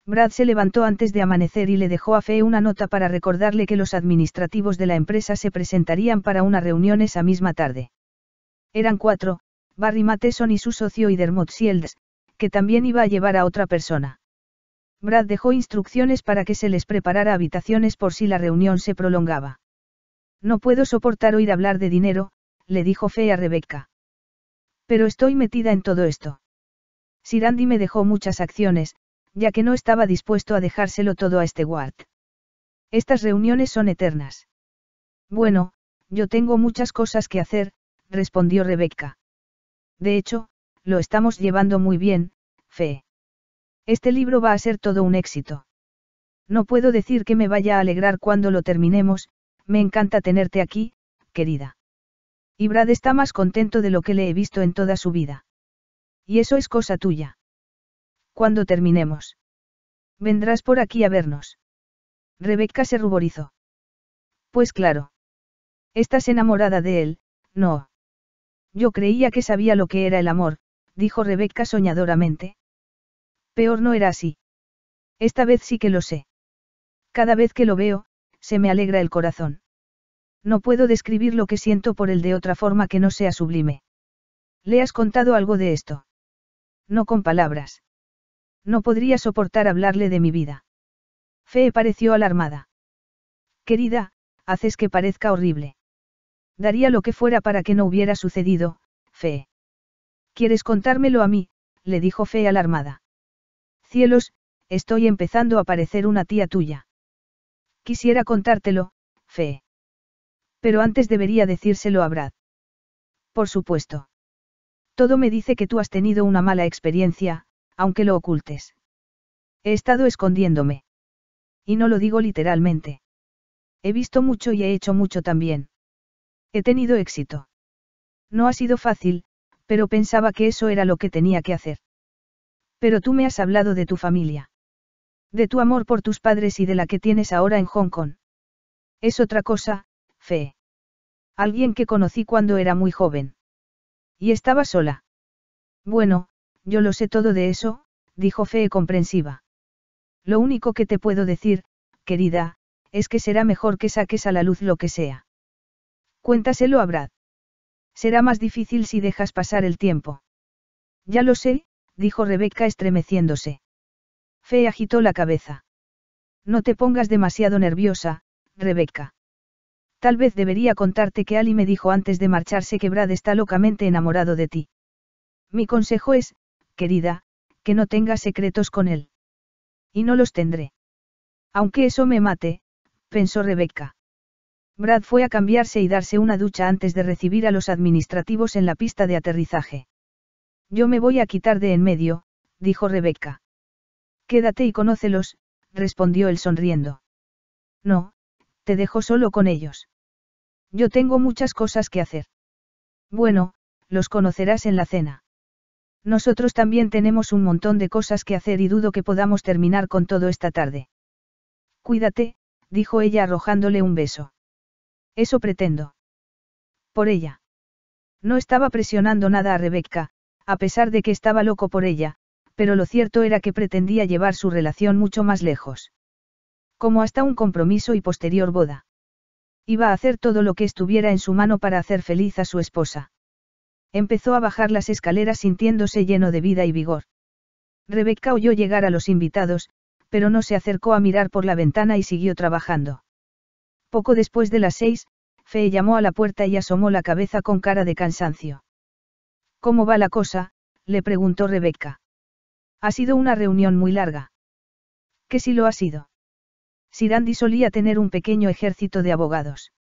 Brad se levantó antes de amanecer y le dejó a Fe una nota para recordarle que los administrativos de la empresa se presentarían para una reunión esa misma tarde. Eran cuatro, Barry Matheson y su socio y Dermot Shields, que también iba a llevar a otra persona. Brad dejó instrucciones para que se les preparara habitaciones por si la reunión se prolongaba. No puedo soportar oír hablar de dinero, le dijo Fea a Rebecca. Pero estoy metida en todo esto. Sirandi me dejó muchas acciones, ya que no estaba dispuesto a dejárselo todo a este Ward. Estas reuniones son eternas. Bueno, yo tengo muchas cosas que hacer, respondió Rebecca. De hecho, lo estamos llevando muy bien, Fe. Este libro va a ser todo un éxito. No puedo decir que me vaya a alegrar cuando lo terminemos, me encanta tenerte aquí, querida. Y Brad está más contento de lo que le he visto en toda su vida. Y eso es cosa tuya. Cuando terminemos. Vendrás por aquí a vernos. Rebecca se ruborizó. Pues claro. Estás enamorada de él, no. Yo creía que sabía lo que era el amor, dijo Rebeca soñadoramente. Peor no era así. Esta vez sí que lo sé. Cada vez que lo veo, se me alegra el corazón. No puedo describir lo que siento por él de otra forma que no sea sublime. ¿Le has contado algo de esto? No con palabras. No podría soportar hablarle de mi vida. Fe pareció alarmada. Querida, haces que parezca horrible. Daría lo que fuera para que no hubiera sucedido, Fe. ¿Quieres contármelo a mí? le dijo Fe alarmada. Cielos, estoy empezando a parecer una tía tuya. Quisiera contártelo, Fe, Pero antes debería decírselo a Brad. Por supuesto. Todo me dice que tú has tenido una mala experiencia, aunque lo ocultes. He estado escondiéndome. Y no lo digo literalmente. He visto mucho y he hecho mucho también. He tenido éxito. No ha sido fácil, pero pensaba que eso era lo que tenía que hacer. Pero tú me has hablado de tu familia. De tu amor por tus padres y de la que tienes ahora en Hong Kong. Es otra cosa, Fe. Alguien que conocí cuando era muy joven. Y estaba sola. Bueno, yo lo sé todo de eso, dijo Fe comprensiva. Lo único que te puedo decir, querida, es que será mejor que saques a la luz lo que sea. Cuéntaselo a Brad. Será más difícil si dejas pasar el tiempo. Ya lo sé, dijo Rebeca estremeciéndose. Fe agitó la cabeza. No te pongas demasiado nerviosa, Rebeca. Tal vez debería contarte que Ali me dijo antes de marcharse que Brad está locamente enamorado de ti. Mi consejo es, querida, que no tengas secretos con él. Y no los tendré. Aunque eso me mate, pensó Rebeca. Brad fue a cambiarse y darse una ducha antes de recibir a los administrativos en la pista de aterrizaje. Yo me voy a quitar de en medio, dijo Rebeca. Quédate y conócelos, respondió él sonriendo. No, te dejo solo con ellos. Yo tengo muchas cosas que hacer. Bueno, los conocerás en la cena. Nosotros también tenemos un montón de cosas que hacer y dudo que podamos terminar con todo esta tarde. Cuídate, dijo ella arrojándole un beso. Eso pretendo. Por ella. No estaba presionando nada a Rebecca, a pesar de que estaba loco por ella, pero lo cierto era que pretendía llevar su relación mucho más lejos. Como hasta un compromiso y posterior boda. Iba a hacer todo lo que estuviera en su mano para hacer feliz a su esposa. Empezó a bajar las escaleras sintiéndose lleno de vida y vigor. Rebecca oyó llegar a los invitados, pero no se acercó a mirar por la ventana y siguió trabajando. Poco después de las seis, Fe llamó a la puerta y asomó la cabeza con cara de cansancio. ¿Cómo va la cosa? le preguntó Rebecca. Ha sido una reunión muy larga. ¿Qué si lo ha sido? Sirandi solía tener un pequeño ejército de abogados.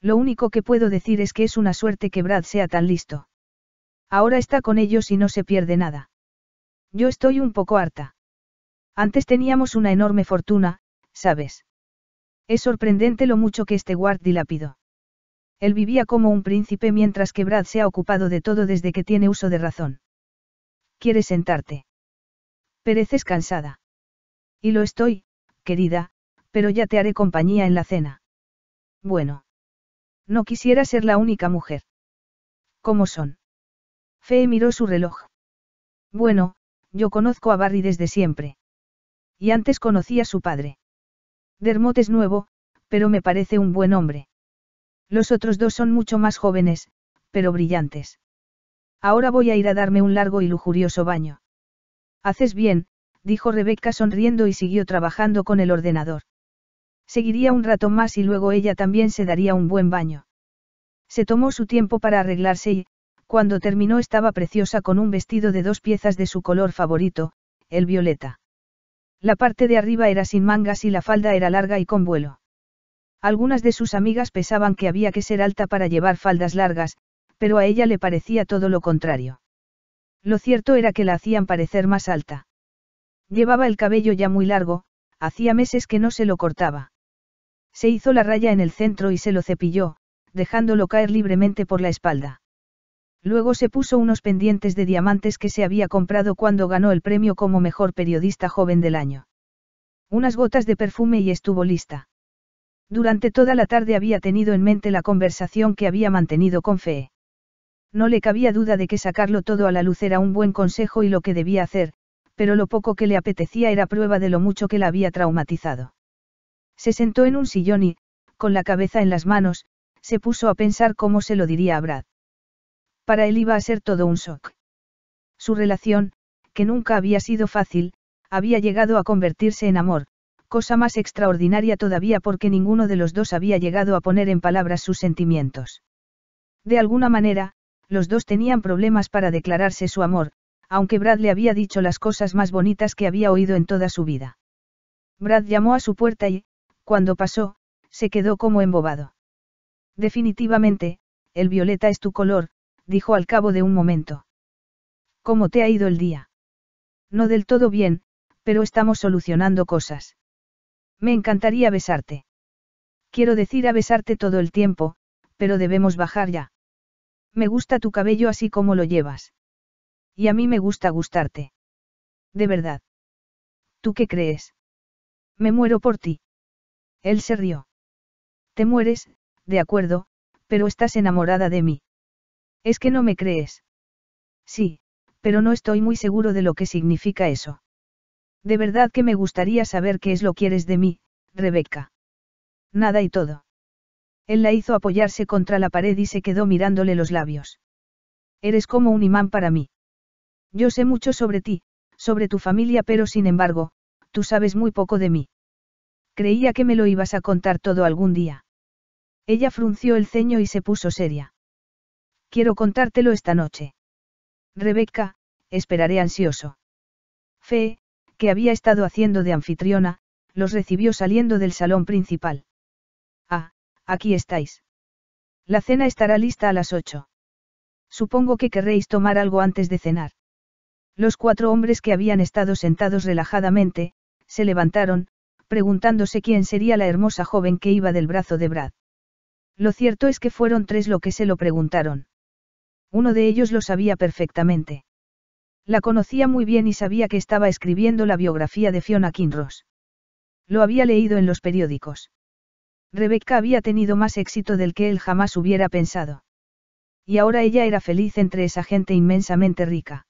Lo único que puedo decir es que es una suerte que Brad sea tan listo. Ahora está con ellos y no se pierde nada. Yo estoy un poco harta. Antes teníamos una enorme fortuna, ¿sabes? Es sorprendente lo mucho que este Ward dilapidó. Él vivía como un príncipe mientras que Brad se ha ocupado de todo desde que tiene uso de razón. ¿Quieres sentarte? Pereces cansada. Y lo estoy, querida, pero ya te haré compañía en la cena. Bueno. No quisiera ser la única mujer. ¿Cómo son? Fe miró su reloj. Bueno, yo conozco a Barry desde siempre. Y antes conocí a su padre. Dermot es nuevo, pero me parece un buen hombre. Los otros dos son mucho más jóvenes, pero brillantes. Ahora voy a ir a darme un largo y lujurioso baño. Haces bien, dijo Rebeca sonriendo y siguió trabajando con el ordenador. Seguiría un rato más y luego ella también se daría un buen baño. Se tomó su tiempo para arreglarse y, cuando terminó estaba preciosa con un vestido de dos piezas de su color favorito, el violeta. La parte de arriba era sin mangas y la falda era larga y con vuelo. Algunas de sus amigas pensaban que había que ser alta para llevar faldas largas, pero a ella le parecía todo lo contrario. Lo cierto era que la hacían parecer más alta. Llevaba el cabello ya muy largo, hacía meses que no se lo cortaba. Se hizo la raya en el centro y se lo cepilló, dejándolo caer libremente por la espalda. Luego se puso unos pendientes de diamantes que se había comprado cuando ganó el premio como mejor periodista joven del año. Unas gotas de perfume y estuvo lista. Durante toda la tarde había tenido en mente la conversación que había mantenido con F.E. No le cabía duda de que sacarlo todo a la luz era un buen consejo y lo que debía hacer, pero lo poco que le apetecía era prueba de lo mucho que la había traumatizado. Se sentó en un sillón y, con la cabeza en las manos, se puso a pensar cómo se lo diría a Brad. Para él iba a ser todo un shock. Su relación, que nunca había sido fácil, había llegado a convertirse en amor, cosa más extraordinaria todavía porque ninguno de los dos había llegado a poner en palabras sus sentimientos. De alguna manera, los dos tenían problemas para declararse su amor, aunque Brad le había dicho las cosas más bonitas que había oído en toda su vida. Brad llamó a su puerta y, cuando pasó, se quedó como embobado. Definitivamente, el violeta es tu color, dijo al cabo de un momento. ¿Cómo te ha ido el día? No del todo bien, pero estamos solucionando cosas. Me encantaría besarte. Quiero decir a besarte todo el tiempo, pero debemos bajar ya. Me gusta tu cabello así como lo llevas. Y a mí me gusta gustarte. De verdad. ¿Tú qué crees? Me muero por ti. Él se rió. Te mueres, de acuerdo, pero estás enamorada de mí. ¿Es que no me crees? Sí, pero no estoy muy seguro de lo que significa eso. De verdad que me gustaría saber qué es lo quieres de mí, Rebeca. Nada y todo. Él la hizo apoyarse contra la pared y se quedó mirándole los labios. Eres como un imán para mí. Yo sé mucho sobre ti, sobre tu familia, pero sin embargo, tú sabes muy poco de mí. Creía que me lo ibas a contar todo algún día. Ella frunció el ceño y se puso seria. Quiero contártelo esta noche. Rebeca, esperaré ansioso. Fe, que había estado haciendo de anfitriona, los recibió saliendo del salón principal. Ah, aquí estáis. La cena estará lista a las ocho. Supongo que querréis tomar algo antes de cenar. Los cuatro hombres que habían estado sentados relajadamente, se levantaron, preguntándose quién sería la hermosa joven que iba del brazo de Brad. Lo cierto es que fueron tres lo que se lo preguntaron. Uno de ellos lo sabía perfectamente. La conocía muy bien y sabía que estaba escribiendo la biografía de Fiona Kinross. Lo había leído en los periódicos. Rebecca había tenido más éxito del que él jamás hubiera pensado. Y ahora ella era feliz entre esa gente inmensamente rica.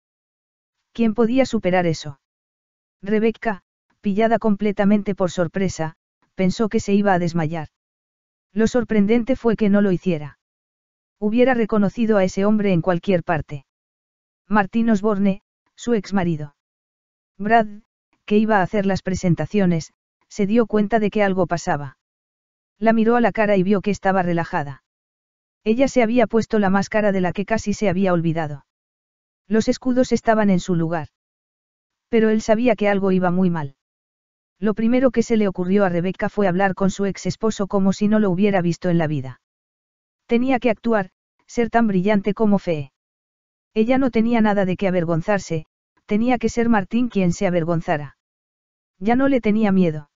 ¿Quién podía superar eso? Rebecca, pillada completamente por sorpresa, pensó que se iba a desmayar. Lo sorprendente fue que no lo hiciera. Hubiera reconocido a ese hombre en cualquier parte. Martín Osborne, su exmarido. Brad, que iba a hacer las presentaciones, se dio cuenta de que algo pasaba. La miró a la cara y vio que estaba relajada. Ella se había puesto la máscara de la que casi se había olvidado. Los escudos estaban en su lugar. Pero él sabía que algo iba muy mal. Lo primero que se le ocurrió a Rebeca fue hablar con su ex esposo como si no lo hubiera visto en la vida. Tenía que actuar, ser tan brillante como fe. Ella no tenía nada de qué avergonzarse, tenía que ser Martín quien se avergonzara. Ya no le tenía miedo.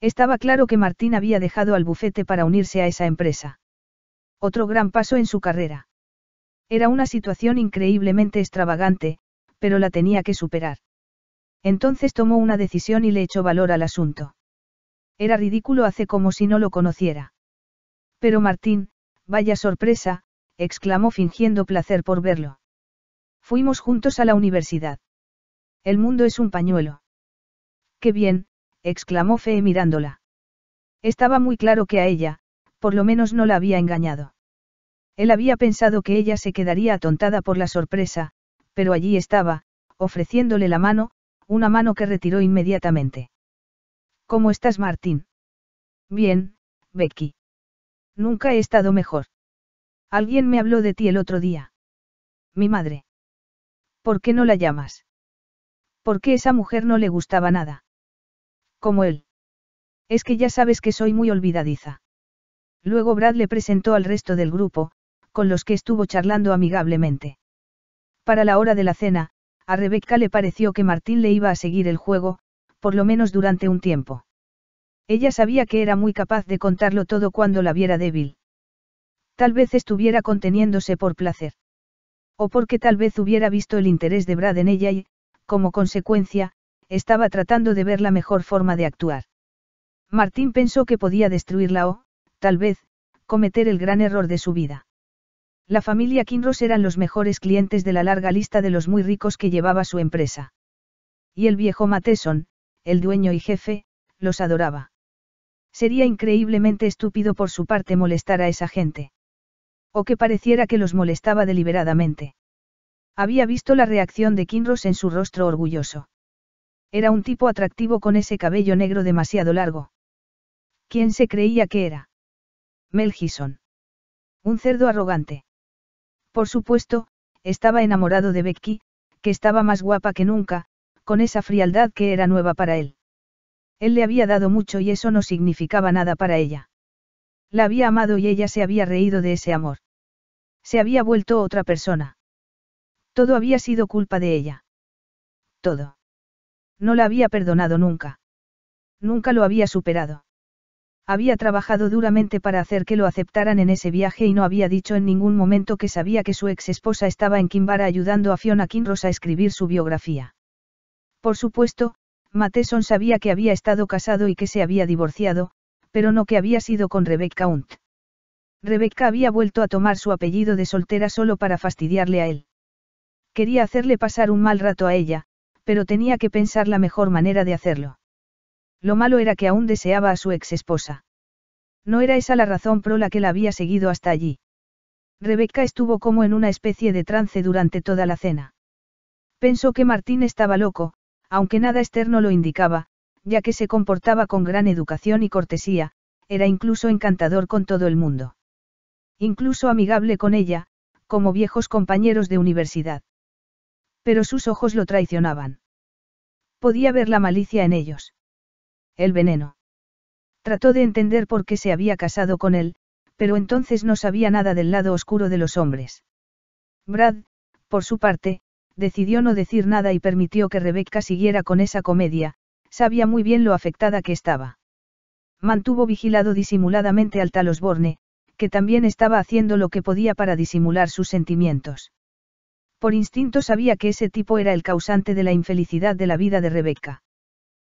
Estaba claro que Martín había dejado al bufete para unirse a esa empresa. Otro gran paso en su carrera. Era una situación increíblemente extravagante, pero la tenía que superar. Entonces tomó una decisión y le echó valor al asunto. Era ridículo hace como si no lo conociera. Pero Martín, Vaya sorpresa, exclamó fingiendo placer por verlo. Fuimos juntos a la universidad. El mundo es un pañuelo. Qué bien, exclamó Fe mirándola. Estaba muy claro que a ella, por lo menos no la había engañado. Él había pensado que ella se quedaría atontada por la sorpresa, pero allí estaba, ofreciéndole la mano, una mano que retiró inmediatamente. ¿Cómo estás, Martín? Bien, Becky. Nunca he estado mejor. Alguien me habló de ti el otro día. Mi madre. ¿Por qué no la llamas? Porque esa mujer no le gustaba nada? Como él. Es que ya sabes que soy muy olvidadiza. Luego Brad le presentó al resto del grupo, con los que estuvo charlando amigablemente. Para la hora de la cena, a Rebecca le pareció que Martín le iba a seguir el juego, por lo menos durante un tiempo. Ella sabía que era muy capaz de contarlo todo cuando la viera débil. Tal vez estuviera conteniéndose por placer. O porque tal vez hubiera visto el interés de Brad en ella y, como consecuencia, estaba tratando de ver la mejor forma de actuar. Martín pensó que podía destruirla o, tal vez, cometer el gran error de su vida. La familia Kinross eran los mejores clientes de la larga lista de los muy ricos que llevaba su empresa. Y el viejo Mateson, el dueño y jefe, los adoraba. Sería increíblemente estúpido por su parte molestar a esa gente. O que pareciera que los molestaba deliberadamente. Había visto la reacción de Kinross en su rostro orgulloso. Era un tipo atractivo con ese cabello negro demasiado largo. ¿Quién se creía que era? Mel Un cerdo arrogante. Por supuesto, estaba enamorado de Becky, que estaba más guapa que nunca, con esa frialdad que era nueva para él. Él le había dado mucho y eso no significaba nada para ella. La había amado y ella se había reído de ese amor. Se había vuelto otra persona. Todo había sido culpa de ella. Todo. No la había perdonado nunca. Nunca lo había superado. Había trabajado duramente para hacer que lo aceptaran en ese viaje y no había dicho en ningún momento que sabía que su ex esposa estaba en Kimbara ayudando a Fiona Kinross a escribir su biografía. Por supuesto, Matheson sabía que había estado casado y que se había divorciado, pero no que había sido con Rebecca Hunt. Rebecca había vuelto a tomar su apellido de soltera solo para fastidiarle a él. Quería hacerle pasar un mal rato a ella, pero tenía que pensar la mejor manera de hacerlo. Lo malo era que aún deseaba a su ex esposa. No era esa la razón pro la que la había seguido hasta allí. Rebecca estuvo como en una especie de trance durante toda la cena. Pensó que Martín estaba loco, aunque nada externo lo indicaba, ya que se comportaba con gran educación y cortesía, era incluso encantador con todo el mundo. Incluso amigable con ella, como viejos compañeros de universidad. Pero sus ojos lo traicionaban. Podía ver la malicia en ellos. El veneno. Trató de entender por qué se había casado con él, pero entonces no sabía nada del lado oscuro de los hombres. Brad, por su parte, decidió no decir nada y permitió que Rebecca siguiera con esa comedia, sabía muy bien lo afectada que estaba. Mantuvo vigilado disimuladamente al tal Osborne, que también estaba haciendo lo que podía para disimular sus sentimientos. Por instinto sabía que ese tipo era el causante de la infelicidad de la vida de Rebecca.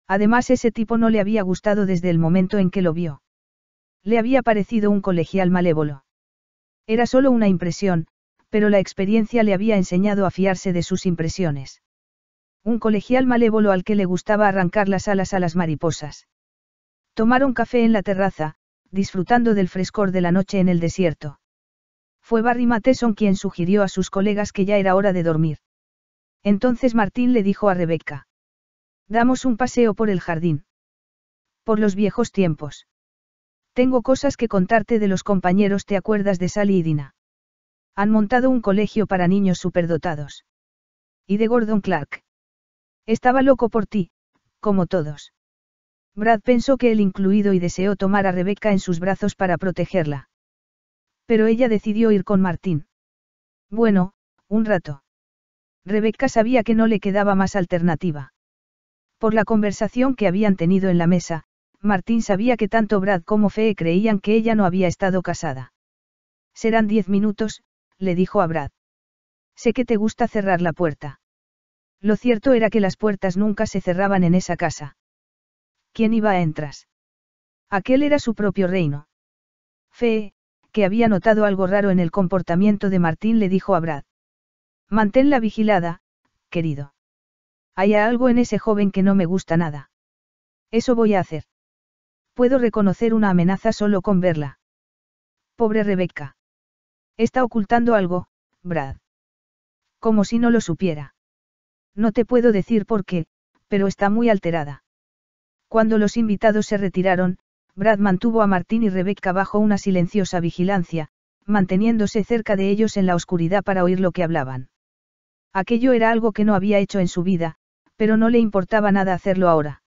Además ese tipo no le había gustado desde el momento en que lo vio. Le había parecido un colegial malévolo. Era solo una impresión, pero la experiencia le había enseñado a fiarse de sus impresiones. Un colegial malévolo al que le gustaba arrancar las alas a las mariposas. Tomaron café en la terraza, disfrutando del frescor de la noche en el desierto. Fue Barry Mateson quien sugirió a sus colegas que ya era hora de dormir. Entonces Martín le dijo a Rebeca. Damos un paseo por el jardín. Por los viejos tiempos. Tengo cosas que contarte de los compañeros, ¿te acuerdas de Sally y Dina? Han montado un colegio para niños superdotados. Y de Gordon Clark. Estaba loco por ti, como todos. Brad pensó que él incluido y deseó tomar a Rebeca en sus brazos para protegerla. Pero ella decidió ir con Martín. Bueno, un rato. Rebecca sabía que no le quedaba más alternativa. Por la conversación que habían tenido en la mesa, Martín sabía que tanto Brad como Fe creían que ella no había estado casada. Serán diez minutos, le dijo a Brad. Sé que te gusta cerrar la puerta. Lo cierto era que las puertas nunca se cerraban en esa casa. ¿Quién iba a entras? Aquel era su propio reino. Fe, que había notado algo raro en el comportamiento de Martín, le dijo a Brad. Manténla vigilada, querido. Hay algo en ese joven que no me gusta nada. Eso voy a hacer. Puedo reconocer una amenaza solo con verla. Pobre Rebeca. Está ocultando algo, Brad. Como si no lo supiera. No te puedo decir por qué, pero está muy alterada. Cuando los invitados se retiraron, Brad mantuvo a Martín y Rebecca bajo una silenciosa vigilancia, manteniéndose cerca de ellos en la oscuridad para oír lo que hablaban. Aquello era algo que no había hecho en su vida, pero no le importaba nada hacerlo ahora.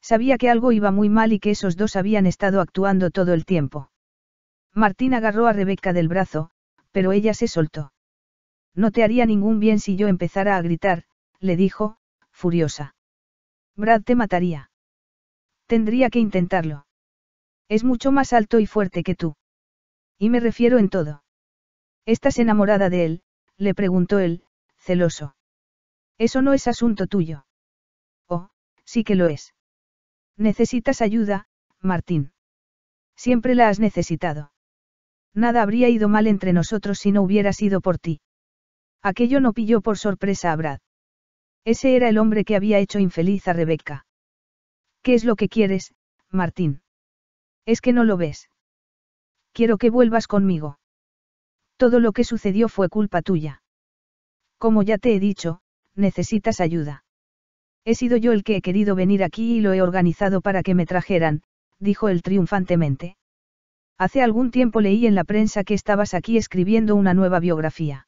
Sabía que algo iba muy mal y que esos dos habían estado actuando todo el tiempo. Martín agarró a Rebeca del brazo, pero ella se soltó. No te haría ningún bien si yo empezara a gritar, le dijo, furiosa. Brad te mataría. Tendría que intentarlo. Es mucho más alto y fuerte que tú. Y me refiero en todo. ¿Estás enamorada de él? le preguntó él, celoso. Eso no es asunto tuyo. Oh, sí que lo es. Necesitas ayuda, Martín. Siempre la has necesitado. Nada habría ido mal entre nosotros si no hubiera sido por ti. Aquello no pilló por sorpresa a Brad. Ese era el hombre que había hecho infeliz a Rebeca. ¿Qué es lo que quieres, Martín? Es que no lo ves. Quiero que vuelvas conmigo. Todo lo que sucedió fue culpa tuya. Como ya te he dicho, necesitas ayuda. He sido yo el que he querido venir aquí y lo he organizado para que me trajeran, dijo él triunfantemente. Hace algún tiempo leí en la prensa que estabas aquí escribiendo una nueva biografía.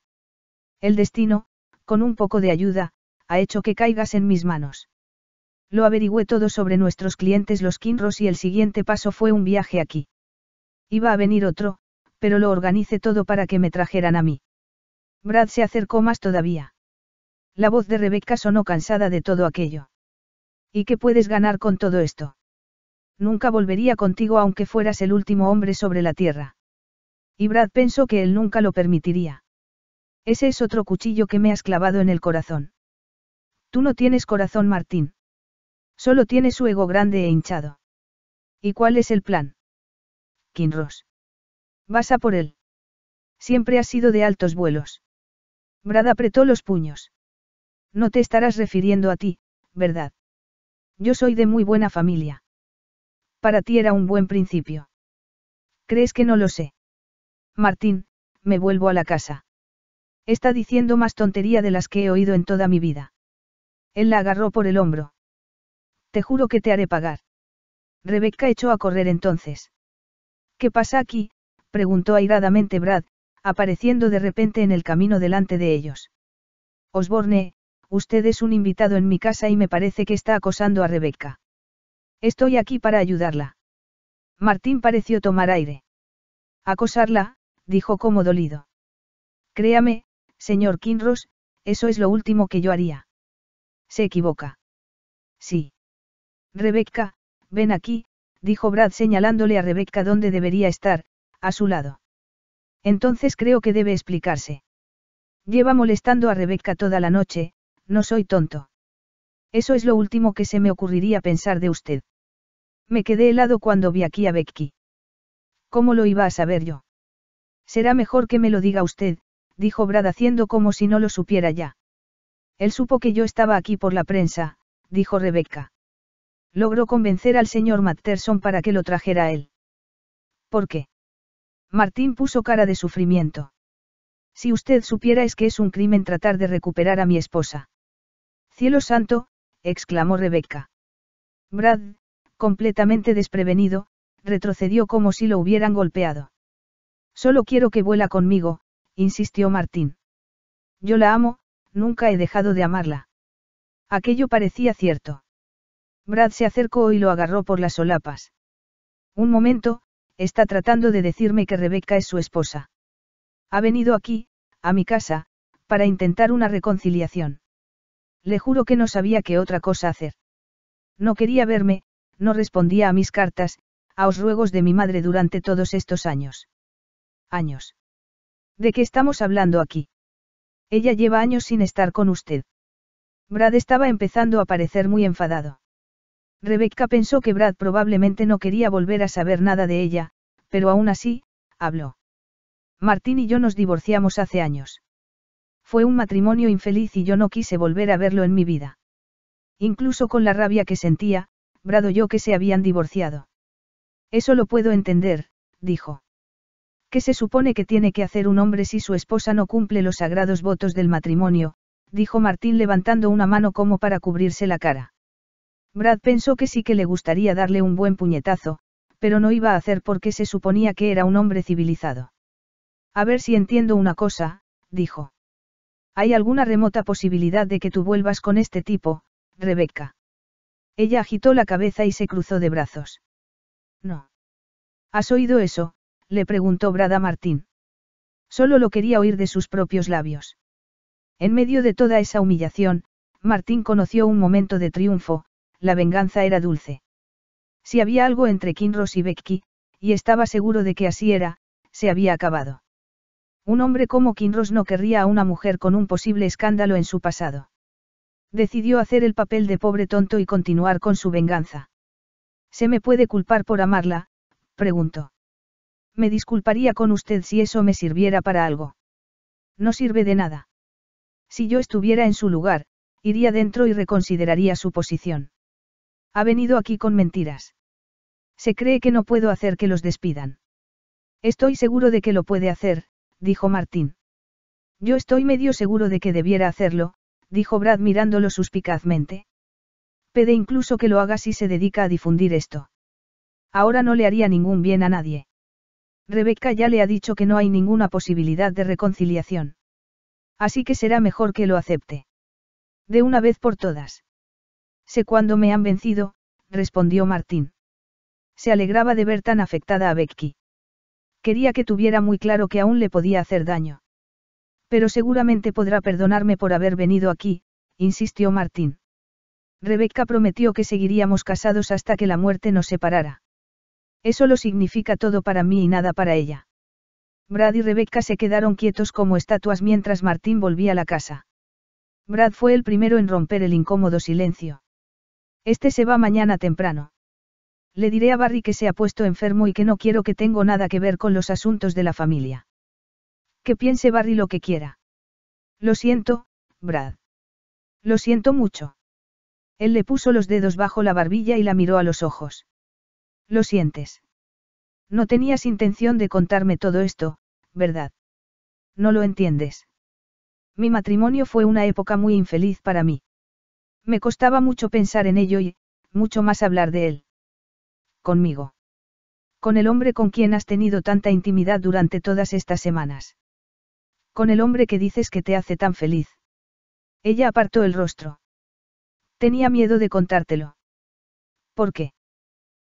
El destino, con un poco de ayuda, ha hecho que caigas en mis manos. Lo averigüé todo sobre nuestros clientes los Kinross y el siguiente paso fue un viaje aquí. Iba a venir otro, pero lo organicé todo para que me trajeran a mí. Brad se acercó más todavía. La voz de Rebeca sonó cansada de todo aquello. ¿Y qué puedes ganar con todo esto? nunca volvería contigo aunque fueras el último hombre sobre la tierra. Y Brad pensó que él nunca lo permitiría. Ese es otro cuchillo que me has clavado en el corazón. Tú no tienes corazón, Martín. Solo tienes su ego grande e hinchado. ¿Y cuál es el plan? Kinross. Vas a por él. Siempre has sido de altos vuelos. Brad apretó los puños. No te estarás refiriendo a ti, ¿verdad? Yo soy de muy buena familia. Para ti era un buen principio. ¿Crees que no lo sé? Martín, me vuelvo a la casa. Está diciendo más tontería de las que he oído en toda mi vida. Él la agarró por el hombro. Te juro que te haré pagar. Rebeca echó a correr entonces. ¿Qué pasa aquí? preguntó airadamente Brad, apareciendo de repente en el camino delante de ellos. Osborne, usted es un invitado en mi casa y me parece que está acosando a Rebeca. Estoy aquí para ayudarla. Martín pareció tomar aire. Acosarla, dijo como dolido. Créame, señor Kinross, eso es lo último que yo haría. Se equivoca. Sí. Rebecca, ven aquí, dijo Brad señalándole a Rebecca dónde debería estar, a su lado. Entonces creo que debe explicarse. Lleva molestando a Rebecca toda la noche, no soy tonto. Eso es lo último que se me ocurriría pensar de usted. Me quedé helado cuando vi aquí a Becky. ¿Cómo lo iba a saber yo? Será mejor que me lo diga usted, dijo Brad haciendo como si no lo supiera ya. Él supo que yo estaba aquí por la prensa, dijo Rebecca. Logró convencer al señor Matterson para que lo trajera a él. ¿Por qué? Martín puso cara de sufrimiento. Si usted supiera es que es un crimen tratar de recuperar a mi esposa. Cielo santo, exclamó Rebeca. Brad, completamente desprevenido, retrocedió como si lo hubieran golpeado. Solo quiero que vuela conmigo, insistió Martín. Yo la amo, nunca he dejado de amarla. Aquello parecía cierto. Brad se acercó y lo agarró por las solapas. Un momento, está tratando de decirme que Rebeca es su esposa. Ha venido aquí, a mi casa, para intentar una reconciliación. Le juro que no sabía qué otra cosa hacer. No quería verme, no respondía a mis cartas, a los ruegos de mi madre durante todos estos años. Años. ¿De qué estamos hablando aquí? Ella lleva años sin estar con usted. Brad estaba empezando a parecer muy enfadado. Rebecca pensó que Brad probablemente no quería volver a saber nada de ella, pero aún así, habló. Martín y yo nos divorciamos hace años. Fue un matrimonio infeliz y yo no quise volver a verlo en mi vida. Incluso con la rabia que sentía, Brad yo que se habían divorciado. Eso lo puedo entender, dijo. ¿Qué se supone que tiene que hacer un hombre si su esposa no cumple los sagrados votos del matrimonio? dijo Martín levantando una mano como para cubrirse la cara. Brad pensó que sí que le gustaría darle un buen puñetazo, pero no iba a hacer porque se suponía que era un hombre civilizado. A ver si entiendo una cosa, dijo. Hay alguna remota posibilidad de que tú vuelvas con este tipo, Rebeca. Ella agitó la cabeza y se cruzó de brazos. No. ¿Has oído eso? le preguntó Brada Martín. Solo lo quería oír de sus propios labios. En medio de toda esa humillación, Martín conoció un momento de triunfo, la venganza era dulce. Si había algo entre Kinross y Becky, y estaba seguro de que así era, se había acabado. Un hombre como Kinross no querría a una mujer con un posible escándalo en su pasado. Decidió hacer el papel de pobre tonto y continuar con su venganza. ¿Se me puede culpar por amarla? preguntó. Me disculparía con usted si eso me sirviera para algo. No sirve de nada. Si yo estuviera en su lugar, iría dentro y reconsideraría su posición. Ha venido aquí con mentiras. Se cree que no puedo hacer que los despidan. Estoy seguro de que lo puede hacer, dijo Martín. Yo estoy medio seguro de que debiera hacerlo, dijo Brad mirándolo suspicazmente. Pede incluso que lo haga si se dedica a difundir esto. Ahora no le haría ningún bien a nadie. Rebeca ya le ha dicho que no hay ninguna posibilidad de reconciliación. Así que será mejor que lo acepte. De una vez por todas. Sé cuándo me han vencido, respondió Martín. Se alegraba de ver tan afectada a Becky. Quería que tuviera muy claro que aún le podía hacer daño. Pero seguramente podrá perdonarme por haber venido aquí, insistió Martín. Rebecca prometió que seguiríamos casados hasta que la muerte nos separara. Eso lo significa todo para mí y nada para ella. Brad y Rebecca se quedaron quietos como estatuas mientras Martín volvía a la casa. Brad fue el primero en romper el incómodo silencio. Este se va mañana temprano. Le diré a Barry que se ha puesto enfermo y que no quiero que tengo nada que ver con los asuntos de la familia. Que piense Barry lo que quiera. Lo siento, Brad. Lo siento mucho. Él le puso los dedos bajo la barbilla y la miró a los ojos. Lo sientes. No tenías intención de contarme todo esto, ¿verdad? No lo entiendes. Mi matrimonio fue una época muy infeliz para mí. Me costaba mucho pensar en ello y, mucho más hablar de él conmigo. Con el hombre con quien has tenido tanta intimidad durante todas estas semanas. Con el hombre que dices que te hace tan feliz. Ella apartó el rostro. Tenía miedo de contártelo. ¿Por qué?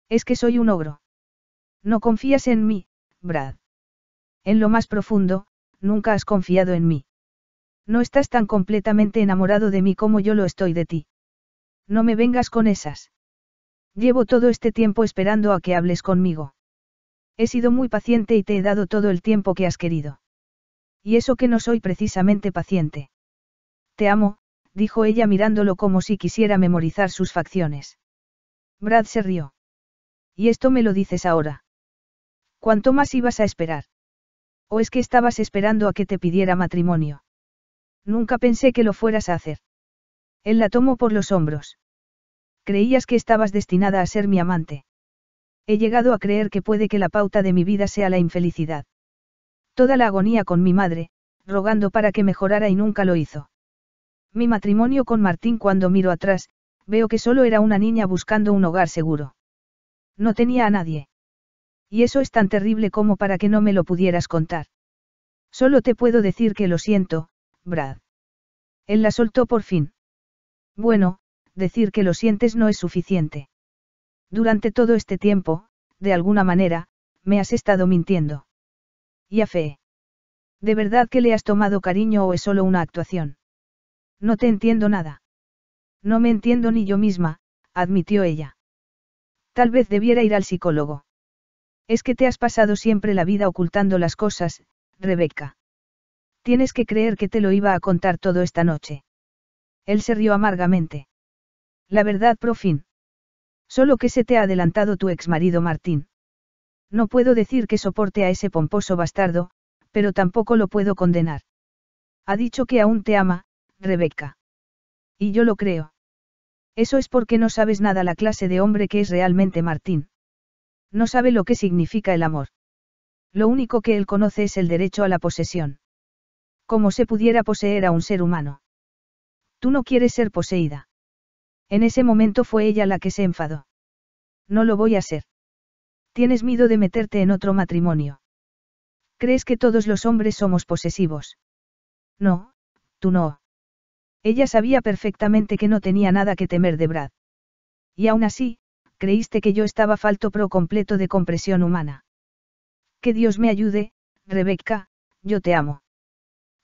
Es que soy un ogro. No confías en mí, Brad. En lo más profundo, nunca has confiado en mí. No estás tan completamente enamorado de mí como yo lo estoy de ti. No me vengas con esas. Llevo todo este tiempo esperando a que hables conmigo. He sido muy paciente y te he dado todo el tiempo que has querido. Y eso que no soy precisamente paciente. Te amo, dijo ella mirándolo como si quisiera memorizar sus facciones. Brad se rió. Y esto me lo dices ahora. ¿Cuánto más ibas a esperar? ¿O es que estabas esperando a que te pidiera matrimonio? Nunca pensé que lo fueras a hacer. Él la tomó por los hombros. Creías que estabas destinada a ser mi amante. He llegado a creer que puede que la pauta de mi vida sea la infelicidad. Toda la agonía con mi madre, rogando para que mejorara y nunca lo hizo. Mi matrimonio con Martín cuando miro atrás, veo que solo era una niña buscando un hogar seguro. No tenía a nadie. Y eso es tan terrible como para que no me lo pudieras contar. Solo te puedo decir que lo siento, Brad. Él la soltó por fin. Bueno, decir que lo sientes no es suficiente. Durante todo este tiempo, de alguna manera, me has estado mintiendo. Y a fe. ¿De verdad que le has tomado cariño o es solo una actuación? No te entiendo nada. No me entiendo ni yo misma, admitió ella. Tal vez debiera ir al psicólogo. Es que te has pasado siempre la vida ocultando las cosas, Rebeca. Tienes que creer que te lo iba a contar todo esta noche. Él se rió amargamente. La verdad, profín. Solo que se te ha adelantado tu exmarido Martín. No puedo decir que soporte a ese pomposo bastardo, pero tampoco lo puedo condenar. Ha dicho que aún te ama, Rebeca. Y yo lo creo. Eso es porque no sabes nada la clase de hombre que es realmente Martín. No sabe lo que significa el amor. Lo único que él conoce es el derecho a la posesión. Como se pudiera poseer a un ser humano. Tú no quieres ser poseída. En ese momento fue ella la que se enfadó. No lo voy a hacer. Tienes miedo de meterte en otro matrimonio. ¿Crees que todos los hombres somos posesivos? No, tú no. Ella sabía perfectamente que no tenía nada que temer de Brad. Y aún así, creíste que yo estaba falto pro completo de compresión humana. Que Dios me ayude, Rebecca, yo te amo.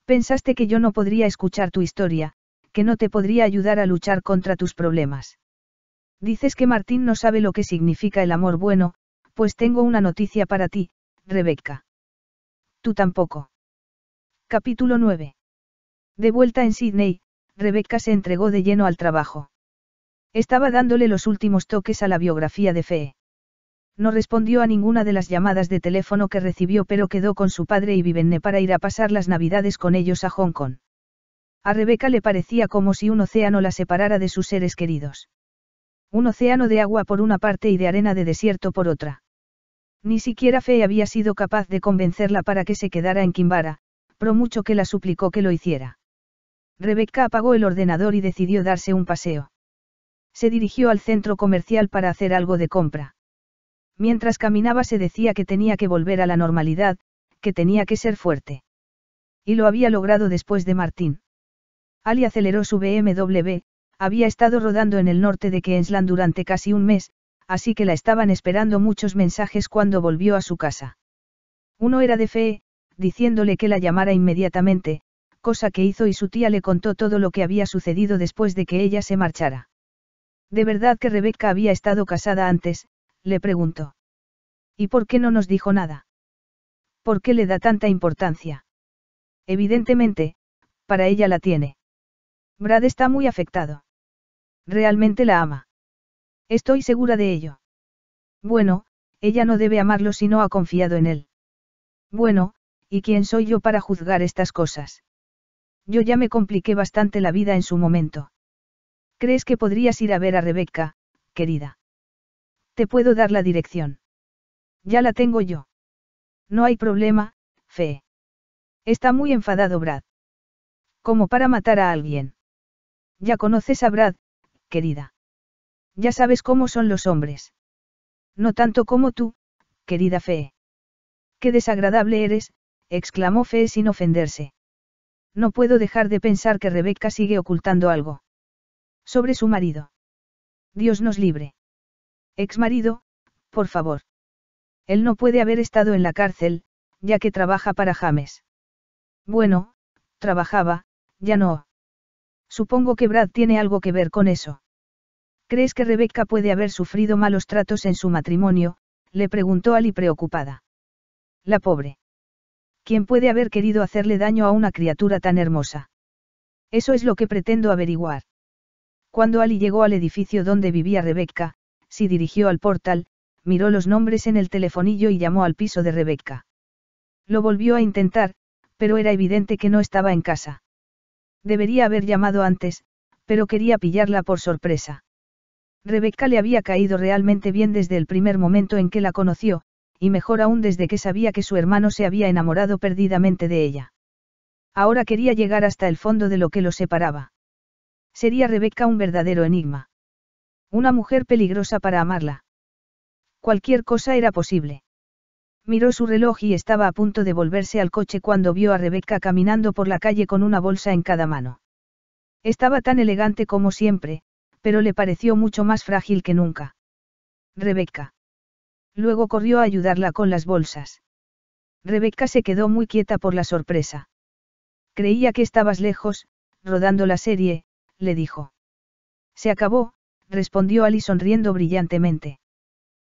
Pensaste que yo no podría escuchar tu historia, que no te podría ayudar a luchar contra tus problemas. Dices que Martín no sabe lo que significa el amor bueno, pues tengo una noticia para ti, Rebecca. Tú tampoco. Capítulo 9. De vuelta en Sydney, Rebecca se entregó de lleno al trabajo. Estaba dándole los últimos toques a la biografía de Fe. No respondió a ninguna de las llamadas de teléfono que recibió, pero quedó con su padre y Vivenne para ir a pasar las Navidades con ellos a Hong Kong. A Rebeca le parecía como si un océano la separara de sus seres queridos. Un océano de agua por una parte y de arena de desierto por otra. Ni siquiera Fe había sido capaz de convencerla para que se quedara en Kimbara, pro mucho que la suplicó que lo hiciera. Rebeca apagó el ordenador y decidió darse un paseo. Se dirigió al centro comercial para hacer algo de compra. Mientras caminaba se decía que tenía que volver a la normalidad, que tenía que ser fuerte. Y lo había logrado después de Martín. Ali aceleró su BMW, había estado rodando en el norte de Queensland durante casi un mes, así que la estaban esperando muchos mensajes cuando volvió a su casa. Uno era de fe, diciéndole que la llamara inmediatamente, cosa que hizo y su tía le contó todo lo que había sucedido después de que ella se marchara. ¿De verdad que Rebecca había estado casada antes? le preguntó. ¿Y por qué no nos dijo nada? ¿Por qué le da tanta importancia? Evidentemente, para ella la tiene. Brad está muy afectado. Realmente la ama. Estoy segura de ello. Bueno, ella no debe amarlo si no ha confiado en él. Bueno, ¿y quién soy yo para juzgar estas cosas? Yo ya me compliqué bastante la vida en su momento. ¿Crees que podrías ir a ver a Rebecca, querida? Te puedo dar la dirección. Ya la tengo yo. No hay problema, Fe. Está muy enfadado Brad. Como para matar a alguien. Ya conoces a Brad, querida. Ya sabes cómo son los hombres. No tanto como tú, querida Fe. Qué desagradable eres, exclamó Fe sin ofenderse. No puedo dejar de pensar que Rebeca sigue ocultando algo. Sobre su marido. Dios nos libre. Ex marido, por favor. Él no puede haber estado en la cárcel, ya que trabaja para James. Bueno, trabajaba, ya no. Supongo que Brad tiene algo que ver con eso. ¿Crees que Rebecca puede haber sufrido malos tratos en su matrimonio? le preguntó Ali preocupada. La pobre. ¿Quién puede haber querido hacerle daño a una criatura tan hermosa? Eso es lo que pretendo averiguar. Cuando Ali llegó al edificio donde vivía Rebecca, se dirigió al portal, miró los nombres en el telefonillo y llamó al piso de Rebecca. Lo volvió a intentar, pero era evidente que no estaba en casa. Debería haber llamado antes, pero quería pillarla por sorpresa. Rebeca le había caído realmente bien desde el primer momento en que la conoció, y mejor aún desde que sabía que su hermano se había enamorado perdidamente de ella. Ahora quería llegar hasta el fondo de lo que lo separaba. Sería Rebeca un verdadero enigma. Una mujer peligrosa para amarla. Cualquier cosa era posible. Miró su reloj y estaba a punto de volverse al coche cuando vio a Rebeca caminando por la calle con una bolsa en cada mano. Estaba tan elegante como siempre, pero le pareció mucho más frágil que nunca. Rebeca. Luego corrió a ayudarla con las bolsas. Rebeca se quedó muy quieta por la sorpresa. Creía que estabas lejos, rodando la serie, le dijo. Se acabó, respondió Ali sonriendo brillantemente.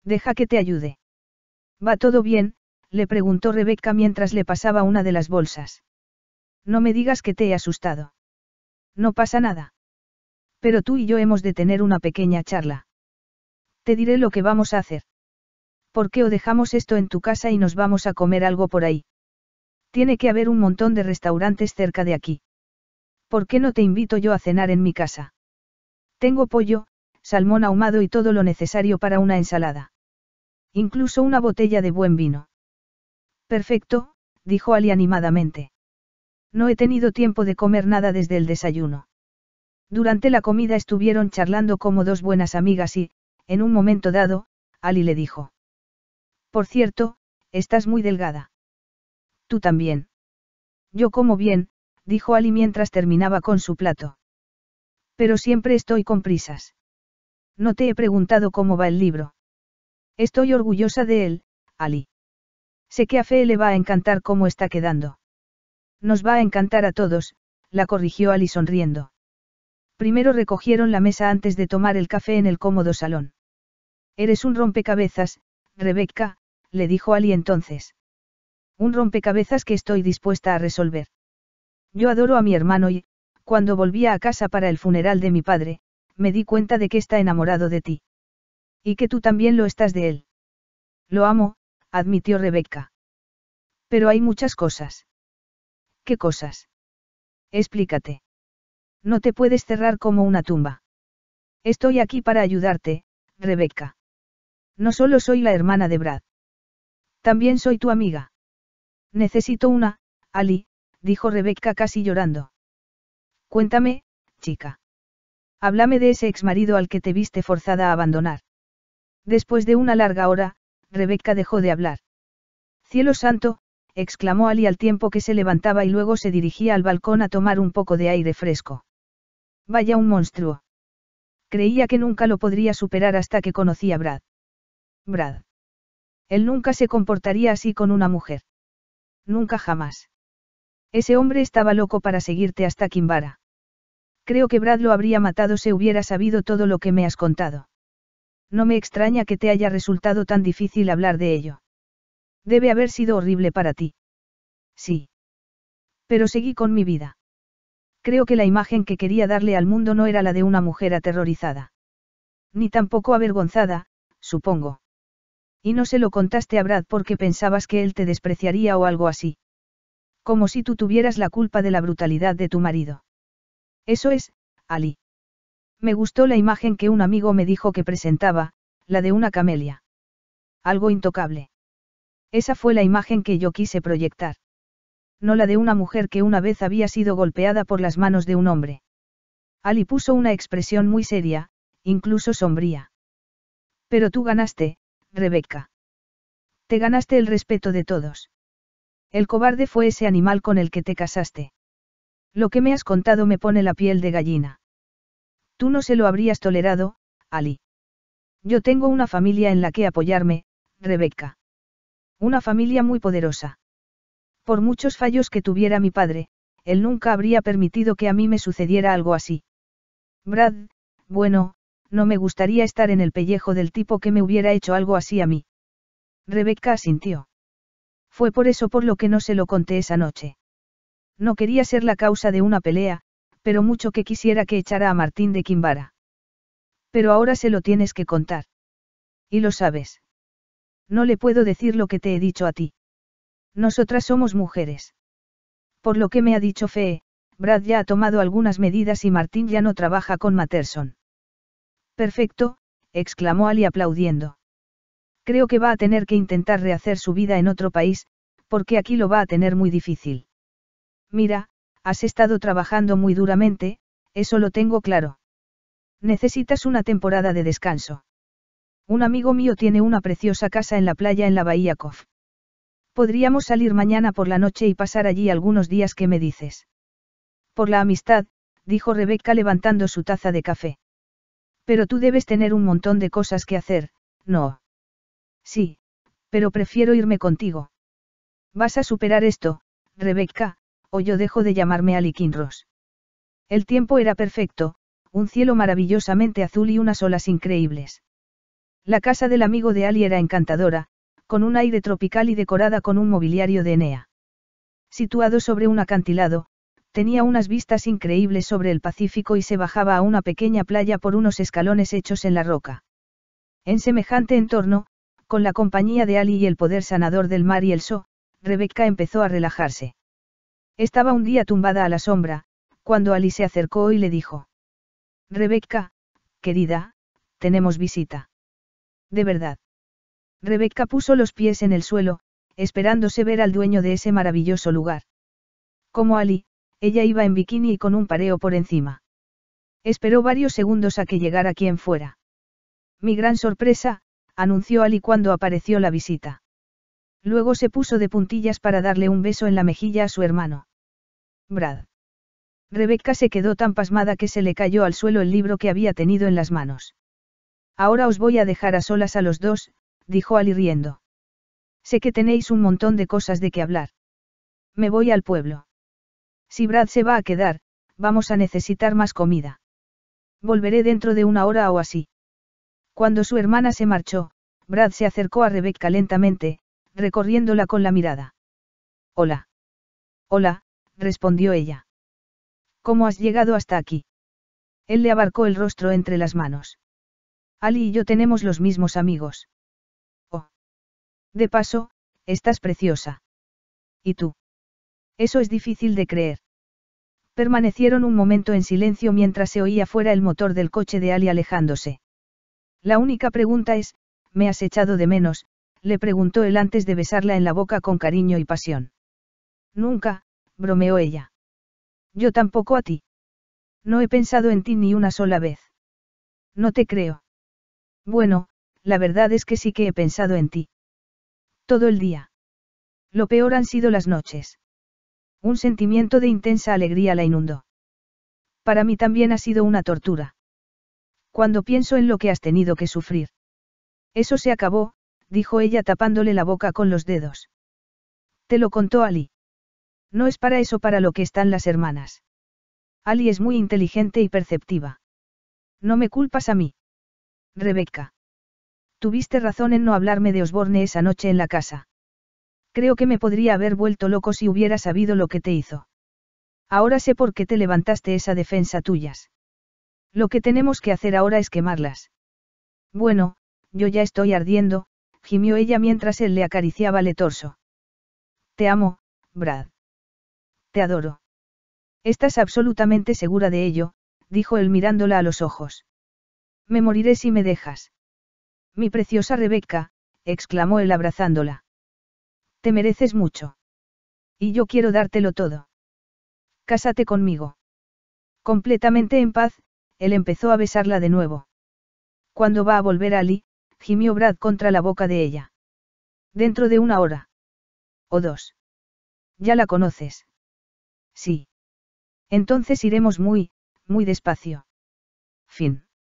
Deja que te ayude. ¿Va todo bien? le preguntó Rebecca mientras le pasaba una de las bolsas. No me digas que te he asustado. No pasa nada. Pero tú y yo hemos de tener una pequeña charla. Te diré lo que vamos a hacer. ¿Por qué o dejamos esto en tu casa y nos vamos a comer algo por ahí? Tiene que haber un montón de restaurantes cerca de aquí. ¿Por qué no te invito yo a cenar en mi casa? Tengo pollo, salmón ahumado y todo lo necesario para una ensalada. Incluso una botella de buen vino. Perfecto, dijo Ali animadamente. No he tenido tiempo de comer nada desde el desayuno. Durante la comida estuvieron charlando como dos buenas amigas y, en un momento dado, Ali le dijo. Por cierto, estás muy delgada. Tú también. Yo como bien, dijo Ali mientras terminaba con su plato. Pero siempre estoy con prisas. No te he preguntado cómo va el libro. Estoy orgullosa de él, Ali. Sé que a Fe le va a encantar cómo está quedando. Nos va a encantar a todos, la corrigió Ali sonriendo. Primero recogieron la mesa antes de tomar el café en el cómodo salón. Eres un rompecabezas, Rebecca, le dijo Ali entonces. Un rompecabezas que estoy dispuesta a resolver. Yo adoro a mi hermano y, cuando volví a casa para el funeral de mi padre, me di cuenta de que está enamorado de ti. Y que tú también lo estás de él. Lo amo, admitió Rebecca. Pero hay muchas cosas. ¿Qué cosas? Explícate. No te puedes cerrar como una tumba. Estoy aquí para ayudarte, Rebecca. No solo soy la hermana de Brad. También soy tu amiga. Necesito una, Ali, dijo Rebecca casi llorando. Cuéntame, chica. Háblame de ese exmarido al que te viste forzada a abandonar. Después de una larga hora, Rebecca dejó de hablar. Cielo santo, exclamó Ali al tiempo que se levantaba y luego se dirigía al balcón a tomar un poco de aire fresco. Vaya un monstruo. Creía que nunca lo podría superar hasta que conocí a Brad. Brad. Él nunca se comportaría así con una mujer. Nunca jamás. Ese hombre estaba loco para seguirte hasta Kimbara. Creo que Brad lo habría matado si hubiera sabido todo lo que me has contado. No me extraña que te haya resultado tan difícil hablar de ello. Debe haber sido horrible para ti. Sí. Pero seguí con mi vida. Creo que la imagen que quería darle al mundo no era la de una mujer aterrorizada. Ni tampoco avergonzada, supongo. Y no se lo contaste a Brad porque pensabas que él te despreciaría o algo así. Como si tú tuvieras la culpa de la brutalidad de tu marido. Eso es, Ali. Me gustó la imagen que un amigo me dijo que presentaba, la de una camelia. Algo intocable. Esa fue la imagen que yo quise proyectar. No la de una mujer que una vez había sido golpeada por las manos de un hombre. Ali puso una expresión muy seria, incluso sombría. Pero tú ganaste, Rebeca. Te ganaste el respeto de todos. El cobarde fue ese animal con el que te casaste. Lo que me has contado me pone la piel de gallina. Tú no se lo habrías tolerado, Ali. Yo tengo una familia en la que apoyarme, Rebecca. Una familia muy poderosa. Por muchos fallos que tuviera mi padre, él nunca habría permitido que a mí me sucediera algo así. Brad, bueno, no me gustaría estar en el pellejo del tipo que me hubiera hecho algo así a mí. Rebecca asintió. Fue por eso por lo que no se lo conté esa noche. No quería ser la causa de una pelea, pero mucho que quisiera que echara a Martín de Kimbara. Pero ahora se lo tienes que contar. Y lo sabes. No le puedo decir lo que te he dicho a ti. Nosotras somos mujeres. Por lo que me ha dicho Fee, Brad ya ha tomado algunas medidas y Martín ya no trabaja con Materson. Perfecto, exclamó Ali aplaudiendo. Creo que va a tener que intentar rehacer su vida en otro país, porque aquí lo va a tener muy difícil. Mira, Has estado trabajando muy duramente, eso lo tengo claro. Necesitas una temporada de descanso. Un amigo mío tiene una preciosa casa en la playa en la Bahía Kof. Podríamos salir mañana por la noche y pasar allí algunos días ¿qué me dices. Por la amistad, dijo Rebecca levantando su taza de café. Pero tú debes tener un montón de cosas que hacer, ¿no? Sí, pero prefiero irme contigo. Vas a superar esto, Rebecca o yo dejo de llamarme Ali Kinross. El tiempo era perfecto, un cielo maravillosamente azul y unas olas increíbles. La casa del amigo de Ali era encantadora, con un aire tropical y decorada con un mobiliario de Enea. Situado sobre un acantilado, tenía unas vistas increíbles sobre el Pacífico y se bajaba a una pequeña playa por unos escalones hechos en la roca. En semejante entorno, con la compañía de Ali y el poder sanador del mar y el So, Rebecca empezó a relajarse. Estaba un día tumbada a la sombra, cuando Ali se acercó y le dijo. Rebeca, querida, tenemos visita. De verdad. Rebeca puso los pies en el suelo, esperándose ver al dueño de ese maravilloso lugar. Como Ali, ella iba en bikini y con un pareo por encima. Esperó varios segundos a que llegara quien fuera. Mi gran sorpresa, anunció Ali cuando apareció la visita. Luego se puso de puntillas para darle un beso en la mejilla a su hermano. Brad. Rebecca se quedó tan pasmada que se le cayó al suelo el libro que había tenido en las manos. Ahora os voy a dejar a solas a los dos, dijo Ali riendo. Sé que tenéis un montón de cosas de que hablar. Me voy al pueblo. Si Brad se va a quedar, vamos a necesitar más comida. Volveré dentro de una hora o así. Cuando su hermana se marchó, Brad se acercó a Rebecca lentamente, recorriéndola con la mirada. Hola. Hola, respondió ella. ¿Cómo has llegado hasta aquí? Él le abarcó el rostro entre las manos. Ali y yo tenemos los mismos amigos. Oh. De paso, estás preciosa. ¿Y tú? Eso es difícil de creer. Permanecieron un momento en silencio mientras se oía fuera el motor del coche de Ali alejándose. La única pregunta es, ¿me has echado de menos, le preguntó él antes de besarla en la boca con cariño y pasión. Nunca, bromeó ella. Yo tampoco a ti. No he pensado en ti ni una sola vez. No te creo. Bueno, la verdad es que sí que he pensado en ti. Todo el día. Lo peor han sido las noches. Un sentimiento de intensa alegría la inundó. Para mí también ha sido una tortura. Cuando pienso en lo que has tenido que sufrir. Eso se acabó, dijo ella tapándole la boca con los dedos. Te lo contó Ali. No es para eso para lo que están las hermanas. Ali es muy inteligente y perceptiva. No me culpas a mí. Rebeca. Tuviste razón en no hablarme de Osborne esa noche en la casa. Creo que me podría haber vuelto loco si hubiera sabido lo que te hizo. Ahora sé por qué te levantaste esa defensa tuyas. Lo que tenemos que hacer ahora es quemarlas. Bueno, yo ya estoy ardiendo, gimió ella mientras él le acariciaba el torso. Te amo, Brad. Te adoro. Estás absolutamente segura de ello, dijo él mirándola a los ojos. Me moriré si me dejas. Mi preciosa Rebeca, exclamó él abrazándola. Te mereces mucho. Y yo quiero dártelo todo. Cásate conmigo. Completamente en paz, él empezó a besarla de nuevo. ¿Cuándo va a volver Ali? gimió Brad contra la boca de ella. Dentro de una hora. O dos. Ya la conoces. Sí. Entonces iremos muy, muy despacio. Fin.